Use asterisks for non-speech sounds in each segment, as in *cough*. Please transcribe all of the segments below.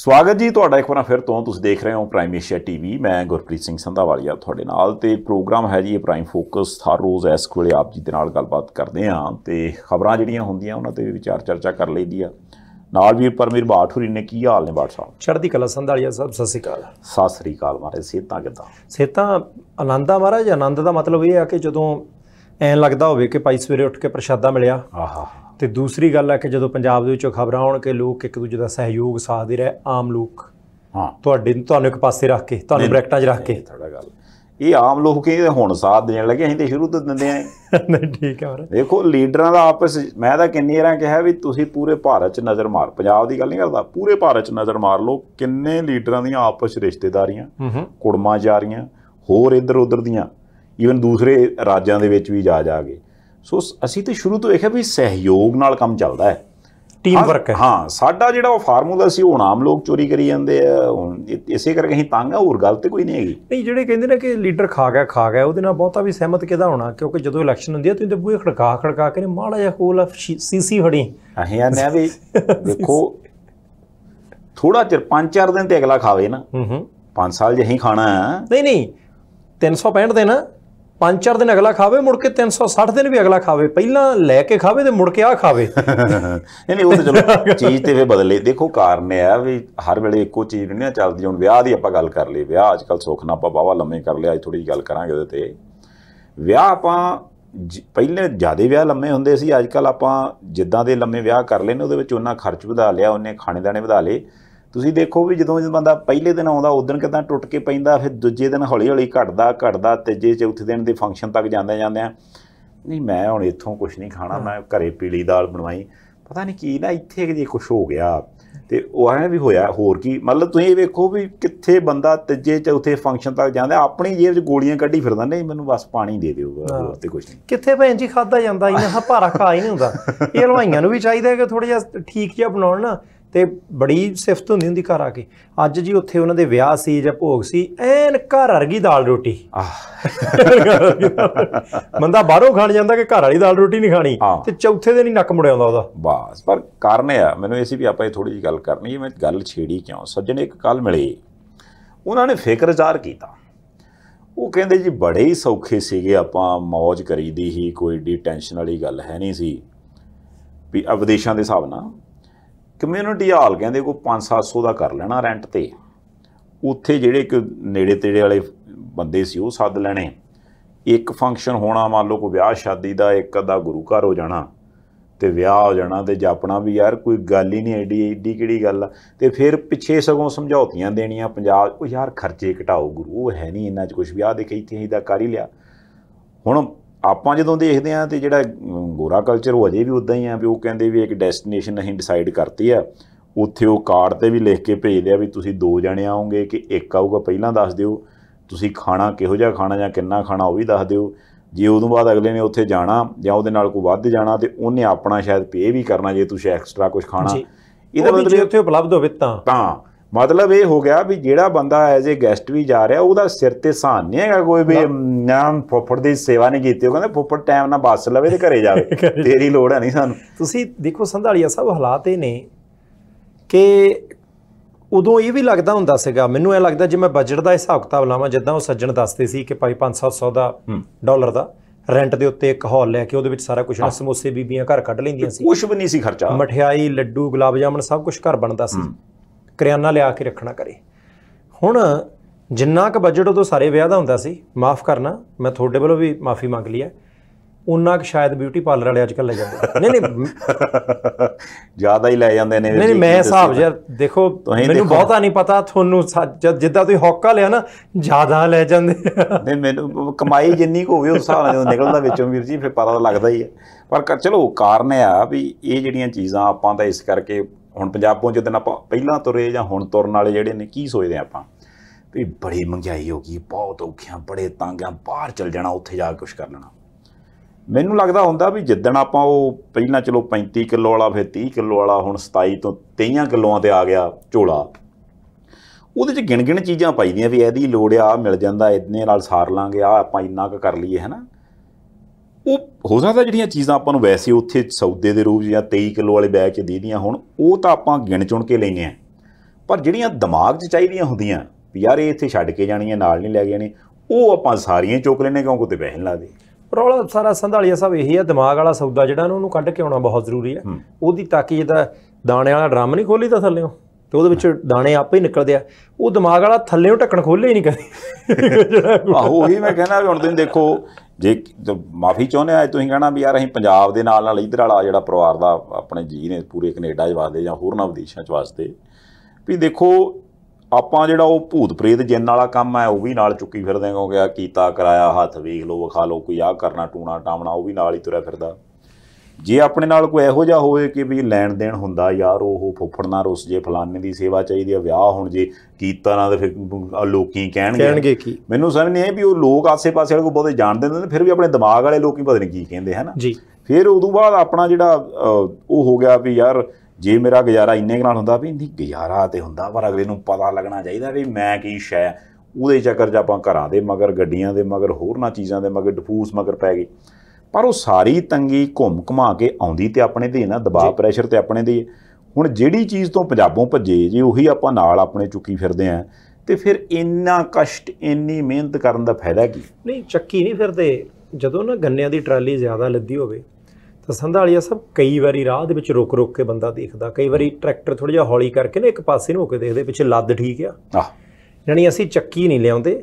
ਸਵਾਗਤ ਜੀ ਤੁਹਾਡਾ ਇੱਕ ਵਾਰ ਫਿਰ ਤੋਂ ਤੁਸੀਂ ਦੇਖ ਰਹੇ ਹੋ ਪ੍ਰਾਈਮ ਏਸ਼ੀਆ ਟੀਵੀ ਮੈਂ ਗੁਰਪ੍ਰੀਤ ਸਿੰਘ ਸੰਧਾਵਾਲੀਆ ਤੁਹਾਡੇ ਨਾਲ ਤੇ ਪ੍ਰੋਗਰਾਮ ਹੈ ਜੀ ਇਹ ਪ੍ਰਾਈਮ ਫੋਕਸ ਹਰ ਰੋਜ਼ ਇਸ ਕੋਲੇ ਆਪ ਜੀ ਦੇ ਨਾਲ ਗੱਲਬਾਤ ਕਰਦੇ ਆਂ ਤੇ ਖਬਰਾਂ ਜਿਹੜੀਆਂ ਹੁੰਦੀਆਂ ਉਹਨਾਂ ਤੇ ਵੀ ਵਿਚਾਰ ਚਰਚਾ ਕਰ ਲਈਦੀ ਆ ਨਾਲ ਵੀਰ ਪਰਮੀਰ ਬਾਠੂਰੀ ਨੇ ਕੀ ਹਾਲ ਨੇ ਬਾਠ ਸਾਹਿਬ ਚੜ੍ਹਦੀ ਕਲਾ ਸੰਧਾਲੀਆ ਸਾਹਿਬ ਸਤਿ ਸ੍ਰੀ ਅਕਾਲ ਸਤਿ ਸ੍ਰੀ ਅਕਾਲ ਮਾਰੇ ਸੇਤਾ ਕਿਦਾਂ ਸੇਤਾ ਆਨੰਦਾ ਮਹਾਰਾਜ ਆਨੰਦ ਦਾ ਮਤਲਬ ਇਹ ਆ ਕਿ ਜਦੋਂ ਐਂ ਲੱਗਦਾ ਹੋਵੇ ਕਿ ਪਾਈ ਸਵੇਰੇ ਉੱਠ ਕੇ ਪ੍ਰਸ਼ਾਦਾ ਮਿਲਿਆ ਆਹਾ ਤੇ ਦੂਸਰੀ ਗੱਲ ਹੈ ਕਿ ਜਦੋਂ ਪੰਜਾਬ ਦੇ ਵਿੱਚੋਂ ਖਬਰਾਂ ਆਉਣ ਕਿ ਲੋਕ ਇੱਕ ਦੂਜੇ ਦਾ ਸਹਿਯੋਗ ਸਾਧਦੇ ਰਹੇ ਆਮ ਲੋਕ ਹਾਂ ਤੁਹਾਡੇ ਤੁਹਾਨੂੰ ਇੱਕ ਪਾਸੇ ਰੱਖ ਕੇ ਤੁਹਾਨੂੰ ਬ੍ਰੈਕਟਾਂ 'ਚ ਰੱਖ ਕੇ ਥੋੜਾ ਗੱਲ ਇਹ ਆਮ ਲੋਕ ਇਹ ਹੁਣ ਸਾਥ ਦੇਣ ਲੱਗੇ ਅਸੀਂ ਤੇ ਸ਼ੁਰੂ ਤੋਂ ਦਿੰਦੇ ਆਂ *laughs* ਨਹੀਂ ਠੀਕ ਹੈ ਦੇਖੋ ਲੀਡਰਾਂ ਦਾ ਆਪਸ ਮੈਂ ਤਾਂ ਕਿੰਨੀ ਵਾਰਾਂ ਕਿਹਾ ਵੀ ਤੁਸੀਂ ਪੂਰੇ ਭਾਰਤ 'ਚ ਨਜ਼ਰ ਮਾਰ ਪੰਜਾਬ ਦੀ ਗੱਲ ਨਹੀਂ ਕਰਦਾ ਪੂਰੇ ਭਾਰਤ 'ਚ ਨਜ਼ਰ ਮਾਰ ਲਓ ਕਿੰਨੇ ਲੀਡਰਾਂ ਦੀਆਂ ਆਪਸ ਰਿਸ਼ਤੇਦਾਰੀਆਂ ਕੁੜਮਾਂ ਜਾ ਰਹੀਆਂ ਹੋਰ ਇੱਧਰ ਉੱਧਰ ਦੀਆਂ ਈਵਨ ਦੂਸਰੇ ਰਾਜਾਂ ਦੇ ਵਿੱਚ ਵੀ ਜਾ ਜਾ ਕੇ ਸੋ ਅਸੀਂ ਤੇ ਸ਼ੁਰੂ ਤੋਂ ਇਹਿਆ ਵੀ ਸਹਿਯੋਗ ਨਾਲ ਕੰਮ ਚੱਲਦਾ ਹੈ ਟੀਮ ਵਰਕ ਹੈ ਹਾਂ ਸਾਡਾ ਜਿਹੜਾ ਉਹ ਫਾਰਮੂਲਾ ਸੀ ਉਹ ਆਮ ਲੋਕ ਚੋਰੀ ਕਰੀ ਜਾਂਦੇ ਆ ਹੁਣ ਇਸੇ ਕਰਕੇ ਅਸੀਂ ਤੰਗ ਆ ਹੋਰ ਗੱਲ ਤੇ ਕੋਈ ਨਹੀਂ ਹੈਗੀ ਨਹੀਂ ਜਿਹੜੇ ਕਹਿੰਦੇ ਨੇ ਕਿ ਲੀਡਰ ਖਾ ਗਿਆ ਖਾ ਗਿਆ ਉਹਦੇ ਨਾਲ ਬਹੁਤਾ ਵੀ ਸਹਿਮਤ ਕਿਦਾ ਹੋਣਾ ਕਿਉਂਕਿ ਜਦੋਂ ਇਲੈਕਸ਼ਨ ਹੁੰਦੀ ਹੈ ਤੁਸੀਂ ਤੇ ਬੂਹੇ ਖੜਕਾ ਖੜਕਾ ਕੇ ਮਾੜਾ ਜਿਹਾ ਕੋਲ ਸੀਸੀ ਫੜੀ ਅਸੀਂ ਆ ਨਾ ਵੀ ਦੇਖੋ ਥੋੜਾ ਚਿਰ 5-4 ਦਿਨ ਤੇ ਅਗਲਾ ਖਾਵੇ ਨਾ ਹੂੰ ਹੂੰ 5 ਸਾਲ ਜੇ ਖਾਣਾ ਨਹੀਂ ਨਹੀਂ 365 ਦਿਨ ਪੰਜ ਚਾਰ ਦਿਨ ਅਗਲਾ ਖਾਵੇ ਮੁੜ ਕੇ 360 ਦਿਨ ਵੀ ਅਗਲਾ ਖਾਵੇ ਪਹਿਲਾਂ ਲੈ ਕੇ ਖਾਵੇ ਤੇ ਮੁੜ ਕੇ ਆ ਖਾਵੇ ਨਹੀਂ ਨਹੀਂ ਉਹ ਤਾਂ ਚਲੋ ਚੀਜ਼ ਤੇ ਫੇ ਬਦਲੇ ਦੇਖੋ ਕਾਰਨ ਇਹ ਆ ਵੀ ਹਰ ਵੇਲੇ ਇੱਕੋ ਚੀਜ਼ ਨਹੀਂ ਚੱਲਦੀ ਹੁਣ ਵਿਆਹ ਦੀ ਆਪਾਂ ਗੱਲ ਕਰ ਲਈ ਵਿਆਹ ਅੱਜ ਕੱਲ ਸੁੱਖ ਨਾ ਆਪਾਂ ਬਾਵਾ ਲੰਮੇ ਕਰ ਲਿਆ ਅੱਜ ਥੋੜੀ ਗੱਲ ਕਰਾਂਗੇ ਉਹਦੇ ਤੇ ਵਿਆਹ ਆਪਾਂ ਪਹਿਲੇ ਜਿਆਦਾ ਵਿਆਹ ਲੰਮੇ ਹੁੰਦੇ ਸੀ ਅੱਜ ਕੱਲ ਆਪਾਂ ਜਿੱਦਾਂ ਦੇ ਲੰਮੇ ਵਿਆਹ ਕਰ ਲੈਨੇ ਉਹਦੇ ਵਿੱਚ ਉਹਨਾਂ ਖਰਚ ਵਧਾ ਲਿਆ ਉਹਨੇ ਖਾਣੇ ਦਾਣੇ ਵਧਾ ਲਏ ਤੁਸੀਂ ਦੇਖੋ ਵੀ ਜਦੋਂ ਬੰਦਾ ਪਹਿਲੇ ਦਿਨ ਆਉਂਦਾ ਉਦੋਂ ਕਿਦਾਂ ਟੁੱਟ ਕੇ ਪੈਂਦਾ ਫਿਰ ਦੂਜੇ ਦਿਨ ਹੌਲੀ ਹੌਲੀ ਘਟਦਾ ਘਟਦਾ ਤੀਜੇ ਚੌਥੇ ਦਿਨ ਦੇ ਫੰਕਸ਼ਨ ਤੱਕ ਜਾਂਦੇ ਜਾਂਦੇ ਆ ਨਹੀਂ ਮੈਂ ਹੁਣ ਇੱਥੋਂ ਕੁਝ ਨਹੀਂ ਖਾਣਾ ਮੈਂ ਘਰੇ ਪੀਲੀ ਦਾਲ ਬਣਵਾਈ ਪਤਾ ਨਹੀਂ ਕੀ ਨਾ ਇੱਥੇ ਜੇ ਕੁਝ ਹੋ ਗਿਆ ਤੇ ਉਹ ਐ ਵੀ ਹੋਇਆ ਹੋਰ ਕੀ ਮਤਲਬ ਤੁਸੀਂ ਇਹ ਵੇਖੋ ਵੀ ਕਿੱਥੇ ਬੰਦਾ ਤੀਜੇ ਚੌਥੇ ਫੰਕਸ਼ਨ ਤੱਕ ਜਾਂਦਾ ਆਪਣੀ ਜੇਬ 'ਚ ਗੋਲੀਆਂ ਕੱਢੀ ਫਿਰਦਾ ਨਹੀਂ ਮੈਨੂੰ ਬਸ ਪਾਣੀ ਦੇ ਦਿਓ ਹੋਰ ਤੇ ਕੁਝ ਨਹੀਂ ਕਿੱਥੇ ਭੈਣ ਜੀ ਖਾਦਾ ਜਾਂਦਾ ਇੰਨਾ *laughs* ਭਾਰਾ ਖਾ ਹੀ ਨਹੀਂ ਹੁੰਦਾ ਇਹ ਹਲਵਾਈਆਂ ਨੂੰ ਵੀ ਚਾਹੀਦਾ ਕਿ ਥੋੜਾ ਜਿਹਾ ਠੀਕ ਜਿਹਾ ਬਣਾਉਣ ਨਾ ਤੇ ਬੜੀ ਸਿਫਤ ਹੁੰਦੀ ਹੁੰਦੀ ਘਰ ਆ ਕੇ ਅੱਜ ਜੀ ਉੱਥੇ ਉਹਨਾਂ ਦੇ ਵਿਆਹ ਸੀ ਜਾਂ ਭੋਗ ਸੀ ਐਨ ਘਰ ਅਰਗੀ ਦਾਲ ਰੋਟੀ *laughs* ਬੰਦਾ ਬਾਹਰੋਂ ਖਾਣ ਜਾਂਦਾ ਕਿ ਘਰ ਵਾਲੀ ਦਾਲ ਰੋਟੀ ਨਹੀਂ ਖਾਣੀ ਤੇ ਚੌਥੇ ਦਿਨ ਹੀ ਨੱਕ ਮੁੜ ਆਉਂਦਾ ਉਹਦਾ ਬਾਸ ਪਰ ਕਾਰਨ ਇਹ ਆ ਮੈਨੂੰ ਇਸੇ ਵੀ ਆਪਾਂ ਇਹ ਥੋੜੀ ਜੀ ਗੱਲ ਕਰਨੀ ਹੈ ਮੈਂ ਗੱਲ ਛੇੜੀ ਕਿਉਂ ਸੱਜਣ ਇੱਕ ਕੱਲ ਮਿਲੇ ਉਹਨਾਂ ਨੇ ਫਿਕਰ ਜ਼ਾਰ ਕੀਤਾ ਉਹ ਕਹਿੰਦੇ ਜੀ ਬੜੇ ਹੀ ਸੌਖੇ ਸੀਗੇ ਆਪਾਂ ਮौज ਕਰੀਦੀ ਹੀ ਕੋਈ ਡੀ ਟੈਨਸ਼ਨ ਵਾਲੀ ਗੱਲ ਹੈ ਨਹੀਂ ਸੀ ਵੀ ਅਵਦੇਸ਼ਾਂ ਦੇ ਹਿਸਾਬ ਨਾਲ ਕਮਿਊਨਿਟੀ ਹਾਲ ਕਹਿੰਦੇ ਕੋ 5-700 ਦਾ ਕਰ ਲੈਣਾ ਰੈਂਟ ਤੇ ਉੱਥੇ ਜਿਹੜੇ ਕਿ ਨੇੜੇ ਤੇੜੇ ਵਾਲੇ ਬੰਦੇ ਸੀ ਉਹ ਸੱਦ ਲੈਣੇ ਇੱਕ ਫੰਕਸ਼ਨ ਹੋਣਾ ਮੰਨ ਲਓ ਕੋਈ ਵਿਆਹ ਸ਼ਾਦੀ ਦਾ ਇੱਕ ਅੱਧਾ ਗੁਰੂ ਘਰ ਹੋ ਜਾਣਾ ਤੇ ਵਿਆਹ ਹੋ ਜਾਣਾ ਤੇ ਜਾਪਣਾ ਵੀ ਯਾਰ ਕੋਈ ਗੱਲ ਹੀ ਨਹੀਂ ਐਡੀ ਐਡੀ ਕਿਹੜੀ ਗੱਲ ਆ ਤੇ ਫਿਰ ਪਿੱਛੇ ਸਗੋਂ ਸਮਝੌਤੀਆਂ ਦੇਣੀਆਂ ਪੰਜਾਬ ਉਹ ਯਾਰ ਖਰਚੇ ਘਟਾਓ ਗੁਰੂ ਉਹ ਹੈ ਨਹੀਂ ਇੰਨਾ ਚ ਕੁਝ ਵਿਆਹ ਦੇ ਕਈ ਤੇ ਹੀ ਦਾ ਕਰ ਹੀ ਲਿਆ ਹੁਣ ਆਪਾਂ ਜਦੋਂ ਦੇਖਦੇ ਆਂ ਤੇ ਜਿਹੜਾ ਗੋਰਾ ਕਲਚਰ ਉਹ ਅਜੇ ਵੀ ਉਦਾਂ ਹੀ ਆ ਵੀ ਉਹ ਕਹਿੰਦੇ ਵੀ ਇੱਕ ਡੈਸਟੀਨੇਸ਼ਨ ਅਸੀਂ ਡਿਸਾਈਡ ਕਰਤੀ ਆ ਉੱਥੇ ਉਹ ਕਾਰਡ ਤੇ ਵੀ ਲਿਖ ਕੇ ਭੇਜਦੇ ਆ ਵੀ ਤੁਸੀਂ ਦੋ ਜਣੇ ਆਉਂਗੇ ਕਿ ਇੱਕ ਆਊਗਾ ਪਹਿਲਾਂ ਦੱਸ ਦਿਓ ਤੁਸੀਂ ਖਾਣਾ ਕਿਹੋ ਜਿਹਾ ਖਾਣਾ ਜਾਂ ਕਿੰਨਾ ਖਾਣਾ ਉਹ ਵੀ ਦੱਸ ਦਿਓ ਜੇ ਉਦੋਂ ਬਾਅਦ ਅਗਲੇ ਨੇ ਉੱਥੇ ਜਾਣਾ ਜਾਂ ਉਹਦੇ ਨਾਲ ਕੋਈ ਵੱਧ ਜਾਣਾ ਤੇ ਉਹਨੇ ਆਪਣਾ ਸ਼ਾਇਦ ਪੇ ਵੀ ਕਰਨਾ ਜੇ ਤੁਸੀਂ ਐਕਸਟਰਾ ਕੁਝ ਖਾਣਾ ਇਹਦਾ ਮਤਲਬ ਜੇ ਉੱਥੇ ਉਪਲਬਧ ਹੋਵੇ ਤਾਂ ਤਾਂ ਮਤਲਬ ਇਹ ਹੋ ਗਿਆ ਵੀ ਜਿਹੜਾ ਬੰਦਾ ਐਜ਼ ਅ ਗੈਸਟ ਵੀ ਜਾ ਰਿਹਾ ਉਹਦਾ ਸਿਰ ਤੇ ਸਾਨ ਨਹੀਂ ਹੈਗਾ ਕੋਈ ਵੀ ਨਾਮ ਫੋਫੜ ਦੀ ਸੇਵਾ ਨਹੀਂ ਕੀਤੀ ਉਹ ਕਹਿੰਦਾ ਫੋਫੜ ਟਾਈਮ ਨਾਲ ਬੱਸ ਲਵੇ ਤੇ *laughs* ਘਰੇ ਜਾਵੇ ਤੇਰੀ ਲੋੜ ਹੈ ਨਹੀਂ ਸਾਨੂੰ ਤੁਸੀਂ ਦੇਖੋ ਸੰਧਾਲੀਆ ਸਾਹਿਬ ਹਾਲਾਤ ਇਹ ਨੇ ਕਿ ਉਦੋਂ ਇਹ ਵੀ ਲੱਗਦਾ ਹੁੰਦਾ ਸੀਗਾ ਮੈਨੂੰ ਇਹ ਲੱਗਦਾ ਜੇ ਮੈਂ ਬਜਟ ਦਾ ਹਿਸਾਬ ਕਿਤਾਬ ਲਾਵਾਂ ਜਿੱਦਾਂ ਉਹ ਸੱਜਣ ਦੱਸਦੇ ਸੀ ਕਿ ਭਾਈ 5-700 ਦਾ ਡਾਲਰ ਦਾ ਰੈਂਟ ਦੇ ਉੱਤੇ ਇੱਕ ਹਾਲ ਲੈ ਕੇ ਉਹਦੇ ਵਿੱਚ ਸਾਰਾ ਕੁਝ ਸਮੋਸੇ ਬੀਬੀਆਂ ਘਰ ਕੱਢ ਲੈਂਦੀਆਂ ਸੀ ਕੁਝ ਵੀ ਨਹੀਂ ਸੀ ਖਰਚਾ ਮਠਿਆਈ ਲੱਡੂ ਗੁਲਾਬ ਜਾਮਨ ਸਭ ਕੁਝ ਘਰ ਬਣਦਾ ਸੀ ਕਰਿਆਨਾ ਲਿਆ ਕੇ ਰੱਖਣਾ ਕਰੇ ਹੁਣ ਜਿੰਨਾ ਕੁ ਬਜਟ ਉਹਦੋਂ ਸਾਰੇ ਵਿਆਹ ਦਾ ਹੁੰਦਾ ਸੀ ਮਾਫ ਕਰਨਾ ਮੈਂ ਤੁਹਾਡੇ ਵੱਲੋਂ ਵੀ ਮਾਫੀ ਮੰਗ ਲਈ ਹੈ ਉਨਾ ਕਿ ਸ਼ਾਇਦ ਬਿਊਟੀ ਪਾਰਲਰ ਵਾਲੇ ਅੱਜ ਕੱਲ ਲੈ ਜਾਂਦੇ ਨਹੀਂ ਨਹੀਂ ਜ਼ਿਆਦਾ ਹੀ ਲੈ ਜਾਂਦੇ ਨੇ ਨਹੀਂ ਮੈਂ ਹਿਸਾਬ ਯਾਰ ਦੇਖੋ ਮੈਨੂੰ ਬਹੁਤਾ ਨਹੀਂ ਪਤਾ ਤੁਹਾਨੂੰ ਜਿੱਦਾਂ ਤੁਸੀਂ ਹੌਕਾ ਲਿਆ ਨਾ ਜ਼ਿਆਦਾ ਲੈ ਜਾਂਦੇ ਨਹੀਂ ਮੈਨੂੰ ਕਮਾਈ ਜਿੰਨੀ ਕੁ ਹੋਵੇ ਉਸ ਹਿਸਾਬ ਨਾਲ ਨਿਕਲਦਾ ਵਿੱਚੋਂ ਵੀਰ ਜੀ ਫਿਰ ਪਤਾ ਲੱਗਦਾ ਹੀ ਹੈ ਪਰ ਚਲੋ ਕਾਰਨ ਆ ਵੀ ਇਹ ਜਿਹੜੀਆਂ ਚੀਜ਼ਾਂ ਆਪਾਂ ਤਾਂ ਇਸ ਕਰਕੇ ਹੁਣ ਪੰਜਾਬ ਪਹੁੰਚੇ ਦਿਨ ਆਪਾਂ ਪਹਿਲਾਂ ਤੁਰੇ ਜਾਂ ਹੁਣ ਤੁਰਨ ਵਾਲੇ ਜਿਹੜੇ ਨੇ ਕੀ ਸੋਚਦੇ ਆਪਾਂ ਵੀ ਬੜੀ ਮੰਗਾਈ ਹੋ ਗਈ ਬਹੁਤ ਔਖੀਆਂ ਬੜੇ ਤੰਗਾਂ ਬਾਹਰ ਚਲ ਜਾਣਾ ਉੱਥੇ ਜਾ ਕੇ ਕੁਝ ਕਰ ਲੈਣਾ ਮੈਨੂੰ ਲੱਗਦਾ ਹੁੰਦਾ ਵੀ ਜਿੱਦਣ ਆਪਾਂ ਉਹ ਪਹਿਲਾਂ ਚਲੋ 35 ਕਿਲੋ ਵਾਲਾ ਫਿਰ 30 ਕਿਲੋ ਵਾਲਾ ਹੁਣ 27 ਤੋਂ 23 ਕਿਲੋਆਂ ਤੇ ਆ ਗਿਆ ਝੋਲਾ ਉਹਦੇ ਚ ਗਿਣ ਗਿਣ ਚੀਜ਼ਾਂ ਪਾਈਦੀਆਂ ਵੀ ਇਹਦੀ ਲੋੜ ਆ ਮਿਲ ਜਾਂਦਾ ਇਹਨੇ ਨਾਲ ਸਾਰ ਲਾਂਗੇ ਆ ਆਪਾਂ ਇੰਨਾ ਕੁ ਕਰ ਲਈਏ ਹੈਨਾ ਉਹ ਹੋ ਸਕਦਾ ਜਿਹੜੀਆਂ ਚੀਜ਼ਾਂ ਆਪਾਂ ਨੂੰ ਵੈਸੇ ਉੱਥੇ ਸੌਦੇ ਦੇ ਰੂਪ ਜਾਂ 23 ਕਿਲੋ ਵਾਲੇ ਬੈਗ 'ਚ ਦੇਦੀਆਂ ਹੁਣ ਉਹ ਤਾਂ ਆਪਾਂ ਗਿਣ ਚੁਣ ਕੇ ਲੈਨੇ ਆ ਪਰ ਜਿਹੜੀਆਂ ਦਿਮਾਗ 'ਚ ਚਾਹੀਦੀਆਂ ਹੁੰਦੀਆਂ ਵੀ ਯਾਰ ਇਹ ਇੱਥੇ ਛੱਡ ਕੇ ਜਾਣੀਆਂ ਨਾਲ ਨਹੀਂ ਲੈ ਕੇ ਜਾਣੀ ਉਹ ਆਪਾਂ ਸਾਰੀਆਂ ਚੁੱਕ ਲੈਨੇ ਕਿਉਂਕਿ ਤੇ ਬਹਿਣ ਪਰ ਉਹ ਸਾਰਾ ਸੰਧਾਲੀਆ ਸਾਹਿਬ ਇਹੀ ਆ ਦਿਮਾਗ ਵਾਲਾ ਸੌਦਾ ਜਿਹੜਾ ਨੂੰ ਉਹਨੂੰ ਕੱਢ ਕੇ ਆਉਣਾ ਬਹੁਤ ਜ਼ਰੂਰੀ ਆ ਉਹਦੀ ਤਾਕੀ ਜਿਹਦਾ ਦਾਣੇ ਵਾਲਾ ਡਰਮ ਨਹੀਂ ਖੋਲੀ ਤਾਂ ਥੱਲੇੋਂ ਤੇ ਉਹਦੇ ਵਿੱਚ ਦਾਣੇ ਆਪੇ ਹੀ ਨਿਕਲਦੇ ਆ ਉਹ ਦਿਮਾਗ ਵਾਲਾ ਥੱਲੇੋਂ ਢੱਕਣ ਖੋਲੇ ਹੀ ਨਹੀਂ ਕਦੇ ਆਹੋ ਉਹੀ ਮੈਂ ਕਹਿੰਦਾ ਵੀ ਹੁਣ ਤੁਸੀਂ ਦੇਖੋ ਜੇ ਮਾਫੀ ਚਾਹੁੰਦੇ ਆ ਤੁਸੀਂ ਕਹਿਣਾ ਵੀ ਯਾਰ ਅਸੀਂ ਪੰਜਾਬ ਦੇ ਨਾਲ ਨਾਲ ਇਧਰ ਵਾਲਾ ਜਿਹੜਾ ਪਰਿਵਾਰ ਦਾ ਆਪਣੇ ਜੀ ਨੇ ਪੂਰੇ ਕੈਨੇਡਾ 'ਚ ਵਾਸਦੇ ਜਾਂ ਹੋਰਨਾਂ ਵਿਦੇਸ਼ਾਂ 'ਚ ਵਾਸਤੇ ਵੀ ਦੇਖੋ ਆਪਾਂ ਜਿਹੜਾ ਉਹ ਭੂਤ ਪ੍ਰੇਤ ਜਿੰਨ ਵਾਲਾ ਕੰਮ ਹੈ ਉਹ ਵੀ ਨਾਲ ਚੁੱਕੀ ਫਿਰਦੇ ਕਿਉਂਕਿ ਆ ਕੀਤਾ ਕਰਾਇਆ ਹੱਥ ਵੇਖ ਲਓ ਵਿਖਾ ਲਓ ਕੋਈ ਆ ਕਰਨਾ ਟੂਣਾ ਟਾਵਣਾ ਉਹ ਵੀ ਨਾਲ ਹੀ ਤੁਰਿਆ ਫਿਰਦਾ ਜੇ ਆਪਣੇ ਨਾਲ ਕੋਈ ਇਹੋ ਜਿਹਾ ਹੋਵੇ ਕਿ ਵੀ ਲੈਣ ਦੇਣ ਹੁੰਦਾ ਯਾਰ ਉਹ ਫੁੱਫੜ ਨਾਲ ਰੁੱਸ ਜੇ ਫਲਾਣੇ ਦੀ ਸੇਵਾ ਚਾਹੀਦੀ ਆ ਵਿਆਹ ਹੁਣ ਜੇ ਕੀਤਾ ਨਾ ਤੇ ਫਿਰ ਲੋਕੀ ਕਹਿਣਗੇ ਕਹਿਣਗੇ ਕੀ ਮੈਨੂੰ ਸਮਝ ਨਹੀਂ ਆਈ ਵੀ ਉਹ ਲੋਕ ਆਸੇ-ਪਾਸੇ ਵਾਲੇ ਕੋ ਬਹੁਤੇ ਜਾਣਦੇ ਨੇ ਫਿਰ ਵੀ ਆਪਣੇ ਦਿਮਾਗ ਵਾਲੇ ਲੋਕੀ ਪਤਾ ਨਹੀਂ ਕੀ ਕਹਿੰਦੇ ਹਨਾ ਜੀ ਫਿਰ ਉਦੋਂ ਬਾਅਦ ਆਪਣਾ ਜਿਹੜਾ ਉਹ ਹੋ ਗਿਆ ਵੀ ਯਾਰ ਜੇ ਮੇਰਾ ਗੁਜ਼ਾਰਾ ਇੰਨੇ ਨਾਲ ਹੁੰਦਾ ਵੀ ਨਹੀਂ ਗੁਜ਼ਾਰਾ ਤੇ ਹੁੰਦਾ ਪਰ ਅਗਲੇ ਨੂੰ ਪਤਾ ਲੱਗਣਾ ਚਾਹੀਦਾ ਵੀ ਮੈਂ ਕੀ ਸ਼ੈ ਉਹਦੇ ਚੱਕਰ ਜਾਂ ਆਪਾਂ ਘਰਾਂ ਦੇ ਮਗਰ ਗੱਡੀਆਂ ਦੇ ਮਗਰ ਹੋਰ ਨਾ ਚੀਜ਼ਾਂ ਦੇ ਮਗਰ ਡਫੂਸ ਮਗਰ ਪੈ ਗਏ ਪਰ ਉਹ ਸਾਰੀ ਤੰਗੀ ਘੁੰਮ ਘਮਾ ਕੇ ਆਉਂਦੀ ਤੇ ਆਪਣੇ ਦੇ ਨਾ ਦਬਾਅ ਪ੍ਰੈਸ਼ਰ ਤੇ ਆਪਣੇ ਦੇ ਹੁਣ ਜਿਹੜੀ ਚੀਜ਼ ਤੋਂ ਪੰਜਾਬੋਂ ਭੱਜੇ ਜੇ ਉਹੀ ਆਪਾਂ ਨਾਲ ਆਪਣੇ ਚੁੱਕੀ ਫਿਰਦੇ ਆਂ ਤੇ ਫਿਰ ਇੰਨਾ ਕਸ਼ਟ ਇੰਨੀ ਮਿਹਨਤ ਕਰਨ ਦਾ ਫਾਇਦਾ ਕੀ ਨਹੀਂ ਚੱਕੀ ਨਹੀਂ ਫਿਰਦੇ ਜਦੋਂ ਨਾ ਗੰਨਿਆਂ ਦੀ ਟਰਾਲੀ ਜ਼ਿਆਦਾ ਲੱਦੀ ਹੋਵੇ ਤਾਂ ਸੰਧਾਲੀਆ ਸਭ ਕਈ ਵਾਰੀ ਰਾਹ ਦੇ ਵਿੱਚ ਰੁਕ ਰੁਕ ਕੇ ਬੰਦਾ ਦੇਖਦਾ ਕਈ ਵਾਰੀ ਟਰੈਕਟਰ ਥੋੜਾ ਜਿਹਾ ਹੌਲੀ ਕਰਕੇ ਨਾ ਇੱਕ ਪਾਸੇ ਨੂੰ ਹੋ ਕੇ ਦੇਖਦੇ ਪਿੱਛੇ ਲੱਦ ਠੀਕ ਆ ਆਹ ਯਾਨੀ ਅਸੀਂ ਚੱਕੀ ਨਹੀਂ ਲਿਆਉਂਦੇ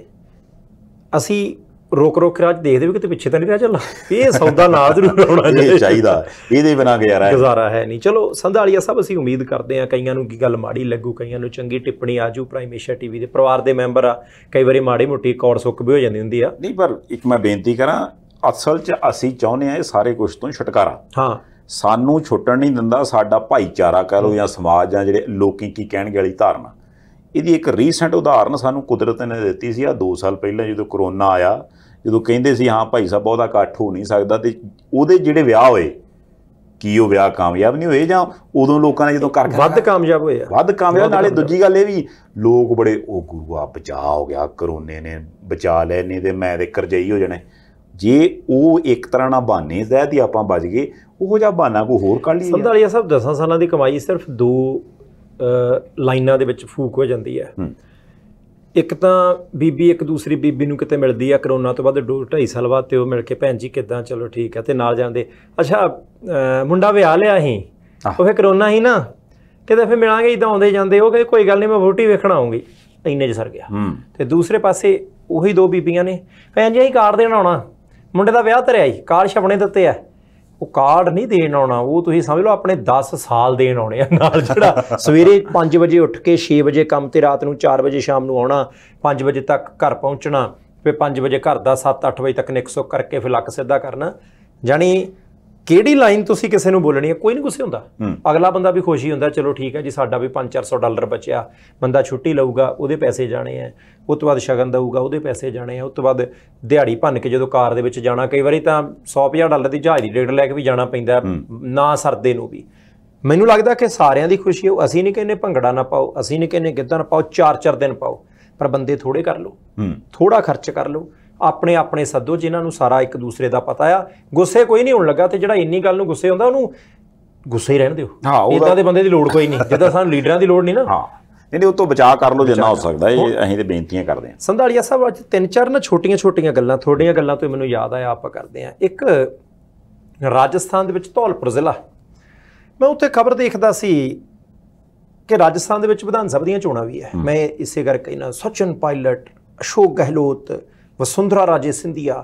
ਅਸੀਂ ਰੋਕ ਰੋਕ ਕੇ ਅੱਜ ਦੇਖਦੇ ਵੀ ਕਿਤੇ ਪਿੱਛੇ ਤਾਂ ਨਹੀਂ ਰਹਿ ਚੱਲਾ ਇਹ ਸੌਦਾ ਨਾ ਜ਼ਰੂਰ *laughs* ਹੋਣਾ ਚਾਹੀਦਾ ਇਹਦੇ ਬਿਨਾ ਗੁਜ਼ਾਰਾ ਹੈ ਗੁਜ਼ਾਰਾ ਹੈ ਨਹੀਂ ਚਲੋ ਸੰਧਾਲੀਆ ਸਭ ਅਸੀਂ ਉਮੀਦ ਕਰਦੇ ਹਾਂ ਕਈਆਂ ਨੂੰ ਕੀ ਗੱਲ ਮਾੜੀ ਲੱਗੂ ਕਈਆਂ ਨੂੰ ਚੰਗੀ ਟਿੱਪਣੀ ਆਜੂ ਪ੍ਰਾਈਮ ਏਸ਼ੀਆ ਟੀਵੀ ਦੇ ਪਰਿਵਾਰ ਦੇ ਮੈਂਬਰ ਆ ਕਈ ਵਾਰੀ ਮਾੜੀ ਮੋਟੀ ਕੌੜ ਸੁੱਕ ਵੀ ਹੋ ਜਾਂਦੀ ਹੁੰਦੀ ਆ ਨਹੀਂ ਪਰ ਇੱਕ ਮੈਂ ਬੇਨਤੀ ਕਰਾਂ ਅਸਲ 'ਚ ਅਸੀਂ ਚਾਹੁੰਦੇ ਆ ਇਹ ਸਾਰੇ ਕੁਝ ਤੋਂ ਛੁਟਕਾਰਾ ਹਾਂ ਸਾਨੂੰ ਛੁੱਟਣ ਨਹੀਂ ਦਿੰਦਾ ਸਾਡਾ ਭਾਈਚਾਰਾ ਕਹ ਲੋ ਜਾਂ ਸਮਾਜ ਜਾਂ ਜਿਹੜੇ ਲੋਕੀ ਕੀ ਕਹਿਣਗੇ ਵਾਲੀ ਧਾਰਨਾ ਇਹਦੀ ਇੱਕ ਰੀਸੈਂਟ ਉਦਾਹਰਨ ਸਾਨੂੰ ਕੁਦਰਤ ਨੇ ਦਿੱਤੀ ਸੀ ਆ 2 ਸਾਲ ਪਹਿਲਾਂ ਜਦੋਂ ਕਰੋਨਾ ਆਇਆ ਜਦੋਂ ਕਹਿੰਦੇ ਸੀ ਹਾਂ ਭਾਈ ਸਾਹਿਬ ਉਹਦਾ ਇਕੱਠ ਹੋ ਨਹੀਂ ਸਕਦਾ ਤੇ ਉਹਦੇ ਜਿਹੜੇ ਵਿਆਹ ਹੋਏ ਕੀ ਉਹ ਵਿਆਹ ਕਾਮਯਾਬ ਨਹੀਂ ਹੋਏ ਜਾਂ ਉਦੋਂ ਲੋਕਾਂ ਨੇ ਜਦੋਂ ਕਰ ਵੱਧ ਕਾਮਯਾਬ ਹੋਏ ਆ ਵੱਧ ਕਾਮਯਾਬ ਨਾਲੇ ਦੂਜੀ ਗੱਲ ਇਹ ਵੀ ਲੋਕ ਬੜੇ ਉਹ ਗੁਰੂਆ ਬਚਾ ਹੋ ਗਿਆ ਕਰੋਨੇ ਨੇ ਬਚਾ ਲੈ ਨਹੀਂ ਤੇ ਮੈਂ ਤੇ ਕਰਜਈ ਹੋ ਜਾਣੇ ਜੇ ਉਹ ਇੱਕ ਤਰ੍ਹਾਂ ਨਾਲ ਬਹਾਨੇ ਜ਼ਹਿਦ ਹੀ ਆਪਾਂ ਵੱਜ ਗਏ ਉਹ ਜਿਹਾ ਬਹਾਨਾ ਕੋ ਹੋਰ ਕੱਢ ਲਈ ਸੰਧਾਲੀਆ ਸਾਹਿਬ 10 ਸਾਲਾਂ ਦੀ ਕਮਾਈ ਸਿਰਫ ਦੋ ਲਾਈਨਾਂ ਦੇ ਵਿੱਚ ਫੂਕ ਹੋ ਜਾਂਦੀ ਹੈ ਇੱਕ ਤਾਂ ਬੀਬੀ ਇੱਕ ਦੂਸਰੀ ਬੀਬੀ ਨੂੰ ਕਿਤੇ ਮਿਲਦੀ ਆ ਕਰੋਨਾ ਤੋਂ ਬਾਅਦ 2.5 ਸਾਲ ਬਾਅਦ ਤੇ ਉਹ ਮਿਲ ਕੇ ਭੈਣ ਜੀ ਕਿਦਾਂ ਚਲੋ ਠੀਕ ਆ ਤੇ ਨਾਲ ਜਾਂਦੇ ਅੱਛਾ ਮੁੰਡਾ ਵਿਆਹ ਲਿਆ ਸੀ ਉਹ ਫੇ ਕਰੋਨਾ ਸੀ ਨਾ ਕਿਤੇ ਫੇ ਮਿਲਾਂਗੇ ਇਦਾਂ ਆਉਂਦੇ ਜਾਂਦੇ ਉਹ ਕਹਿੰਦੇ ਕੋਈ ਗੱਲ ਨਹੀਂ ਮੈਂ ਫੋਟੋ ਵੇਖਣ ਆਉਂਗੀ ਇੰਨੇ ਚ ਸਰ ਗਿਆ ਤੇ ਦੂਸਰੇ ਪਾਸੇ ਉਹੀ ਦੋ ਬੀਬੀਆਂ ਨੇ ਭੈਣ ਜੀ ਅਸੀਂ ਕਾਰ ਦੇਣ ਆਉਣਾ ਮੁੰਡੇ ਦਾ ਵਿਆਹ ਤਰਿਆ ਹੀ ਕਾਰ ਛਪਣੇ ਦਿੱਤੇ ਆ ਉਹ ਕਾਰਡ ਨਹੀਂ ਦੇਣ ਆਉਣਾ ਉਹ ਤੁਸੀਂ ਸਮਝ ਲਓ ਆਪਣੇ 10 ਸਾਲ ਦੇਣ ਆਉਣੇ ਆ ਨਾਲ ਜਿਹੜਾ ਸਵੇਰੇ 5 ਵਜੇ ਉੱਠ ਕੇ 6 ਵਜੇ ਕੰਮ ਤੇ ਰਾਤ ਨੂੰ 4 ਵਜੇ ਸ਼ਾਮ ਨੂੰ ਆਉਣਾ 5 ਵਜੇ ਤੱਕ ਘਰ ਪਹੁੰਚਣਾ ਫਿਰ 5 ਵਜੇ ਘਰ ਦਾ 7-8 ਵਜੇ ਤੱਕ ਨਿਕਸੋ ਕਰਕੇ ਫਿਰ ਲੱਕ ਸਿੱਧਾ ਕਰਨਾ ਜਾਨੀ ਕਿਹੜੀ ਲਾਈਨ ਤੁਸੀਂ ਕਿਸੇ ਨੂੰ ਬੋਲਣੀ ਹੈ ਕੋਈ ਨਹੀਂ ਗੁੱਸੇ ਹੁੰਦਾ ਅਗਲਾ ਬੰਦਾ ਵੀ ਖੁਸ਼ੀ ਹੁੰਦਾ ਚਲੋ ਠੀਕ ਹੈ ਜੀ ਸਾਡਾ ਵੀ 5-400 ਡਾਲਰ ਬਚਿਆ ਬੰਦਾ ਛੁੱਟੀ ਲਊਗਾ ਉਹਦੇ ਪੈਸੇ ਜਾਣੇ ਆ ਉਸ ਤੋਂ ਬਾਅਦ ਸ਼ਗਨ ਦਊਗਾ ਉਹਦੇ ਪੈਸੇ ਜਾਣੇ ਆ ਉਸ ਤੋਂ ਬਾਅਦ ਦਿਹਾੜੀ ਭੰਨ ਕੇ ਜਦੋਂ ਕਾਰ ਦੇ ਵਿੱਚ ਜਾਣਾ ਕਈ ਵਾਰੀ ਤਾਂ 100 150 ਡਾਲਰ ਦੀ ਜਹਾਜ਼ ਦੀ ਟਿਕਟ ਲੈ ਕੇ ਵੀ ਜਾਣਾ ਪੈਂਦਾ ਨਾ ਸਰਦੇ ਨੂੰ ਵੀ ਮੈਨੂੰ ਲੱਗਦਾ ਕਿ ਸਾਰਿਆਂ ਦੀ ਖੁਸ਼ੀ ਉਹ ਅਸੀਂ ਨਹੀਂ ਕਹਿੰਨੇ ਭੰਗੜਾ ਨਾ ਪਾਓ ਅਸੀਂ ਨਹੀਂ ਕਹਿੰਨੇ ਗਿੱਧਾ ਨਾ ਪਾਓ 4-4 ਦਿਨ ਪਾਓ ਪਰ ਬੰਦੇ ਥੋੜੇ ਕਰ ਲਓ ਥੋੜਾ ਖਰਚ ਕਰ ਲਓ ਆਪਣੇ ਆਪਣੇ ਸੱਦੋ ਜਿਨ੍ਹਾਂ ਨੂੰ ਸਾਰਾ ਇੱਕ ਦੂਸਰੇ ਦਾ ਪਤਾ ਆ ਗੁੱਸੇ ਕੋਈ ਨਹੀਂ ਹੋਣ ਲੱਗਾ ਤੇ ਜਿਹੜਾ ਇੰਨੀ ਗੱਲ ਨੂੰ ਗੁੱਸੇ ਹੁੰਦਾ ਉਹਨੂੰ ਗੁੱਸੇ ਹੀ ਰਹਿਣ ਦਿਓ ਹਾਂ ਇਦਾਂ ਦੇ ਬੰਦੇ ਦੀ ਲੋੜ ਕੋਈ ਨਹੀਂ ਜਿੱਦਾਂ ਸਾਨੂੰ ਲੀਡਰਾਂ ਦੀ ਲੋੜ ਨਹੀਂ ਨਾ ਹਾਂ ਉਹ ਤੋਂ ਬਚਾਅ ਕਰ ਲਓ ਜਿੰਨਾ ਹੋ ਸਕਦਾ ਇਹ ਅਸੀਂ ਤੇ ਬੇਨਤੀਆਂ ਕਰਦੇ ਹਾਂ ਸੰਧਾਲੀਆ ਸਾਹਿਬ ਅੱਜ ਤਿੰਨ ਚਾਰ ਨਾ ਛੋਟੀਆਂ-ਛੋਟੀਆਂ ਗੱਲਾਂ ਥੋੜੀਆਂ ਗੱਲਾਂ ਤੋਂ ਮੈਨੂੰ ਯਾਦ ਆਇਆ ਆਪਾਂ ਕਰਦੇ ਹਾਂ ਇੱਕ ਰਾਜਸਥਾਨ ਦੇ ਵਿੱਚ ਧੌਲਪੁਰ ਜ਼ਿਲ੍ਹਾ ਮੈਂ ਉੱਥੇ ਖਬਰ ਦੇਖਦਾ ਸੀ ਕਿ ਰਾਜਸਥਾਨ ਦੇ ਵਿੱਚ ਵਿਧਾਨ ਸਭਾ ਦੀਆਂ ਚੋਣਾਂ ਵੀ ਹੈ ਮੈਂ ਇਸੇ ਕਰਕੇ ਨਾ ਸਚਨ ਪਾਇਲਟ ਅਸ਼ੋਕ ਗਹਿਲੋਤ ਵਸੁੰਧਰਾ ਰਾਜੇ ਸਿੰਧੀਆ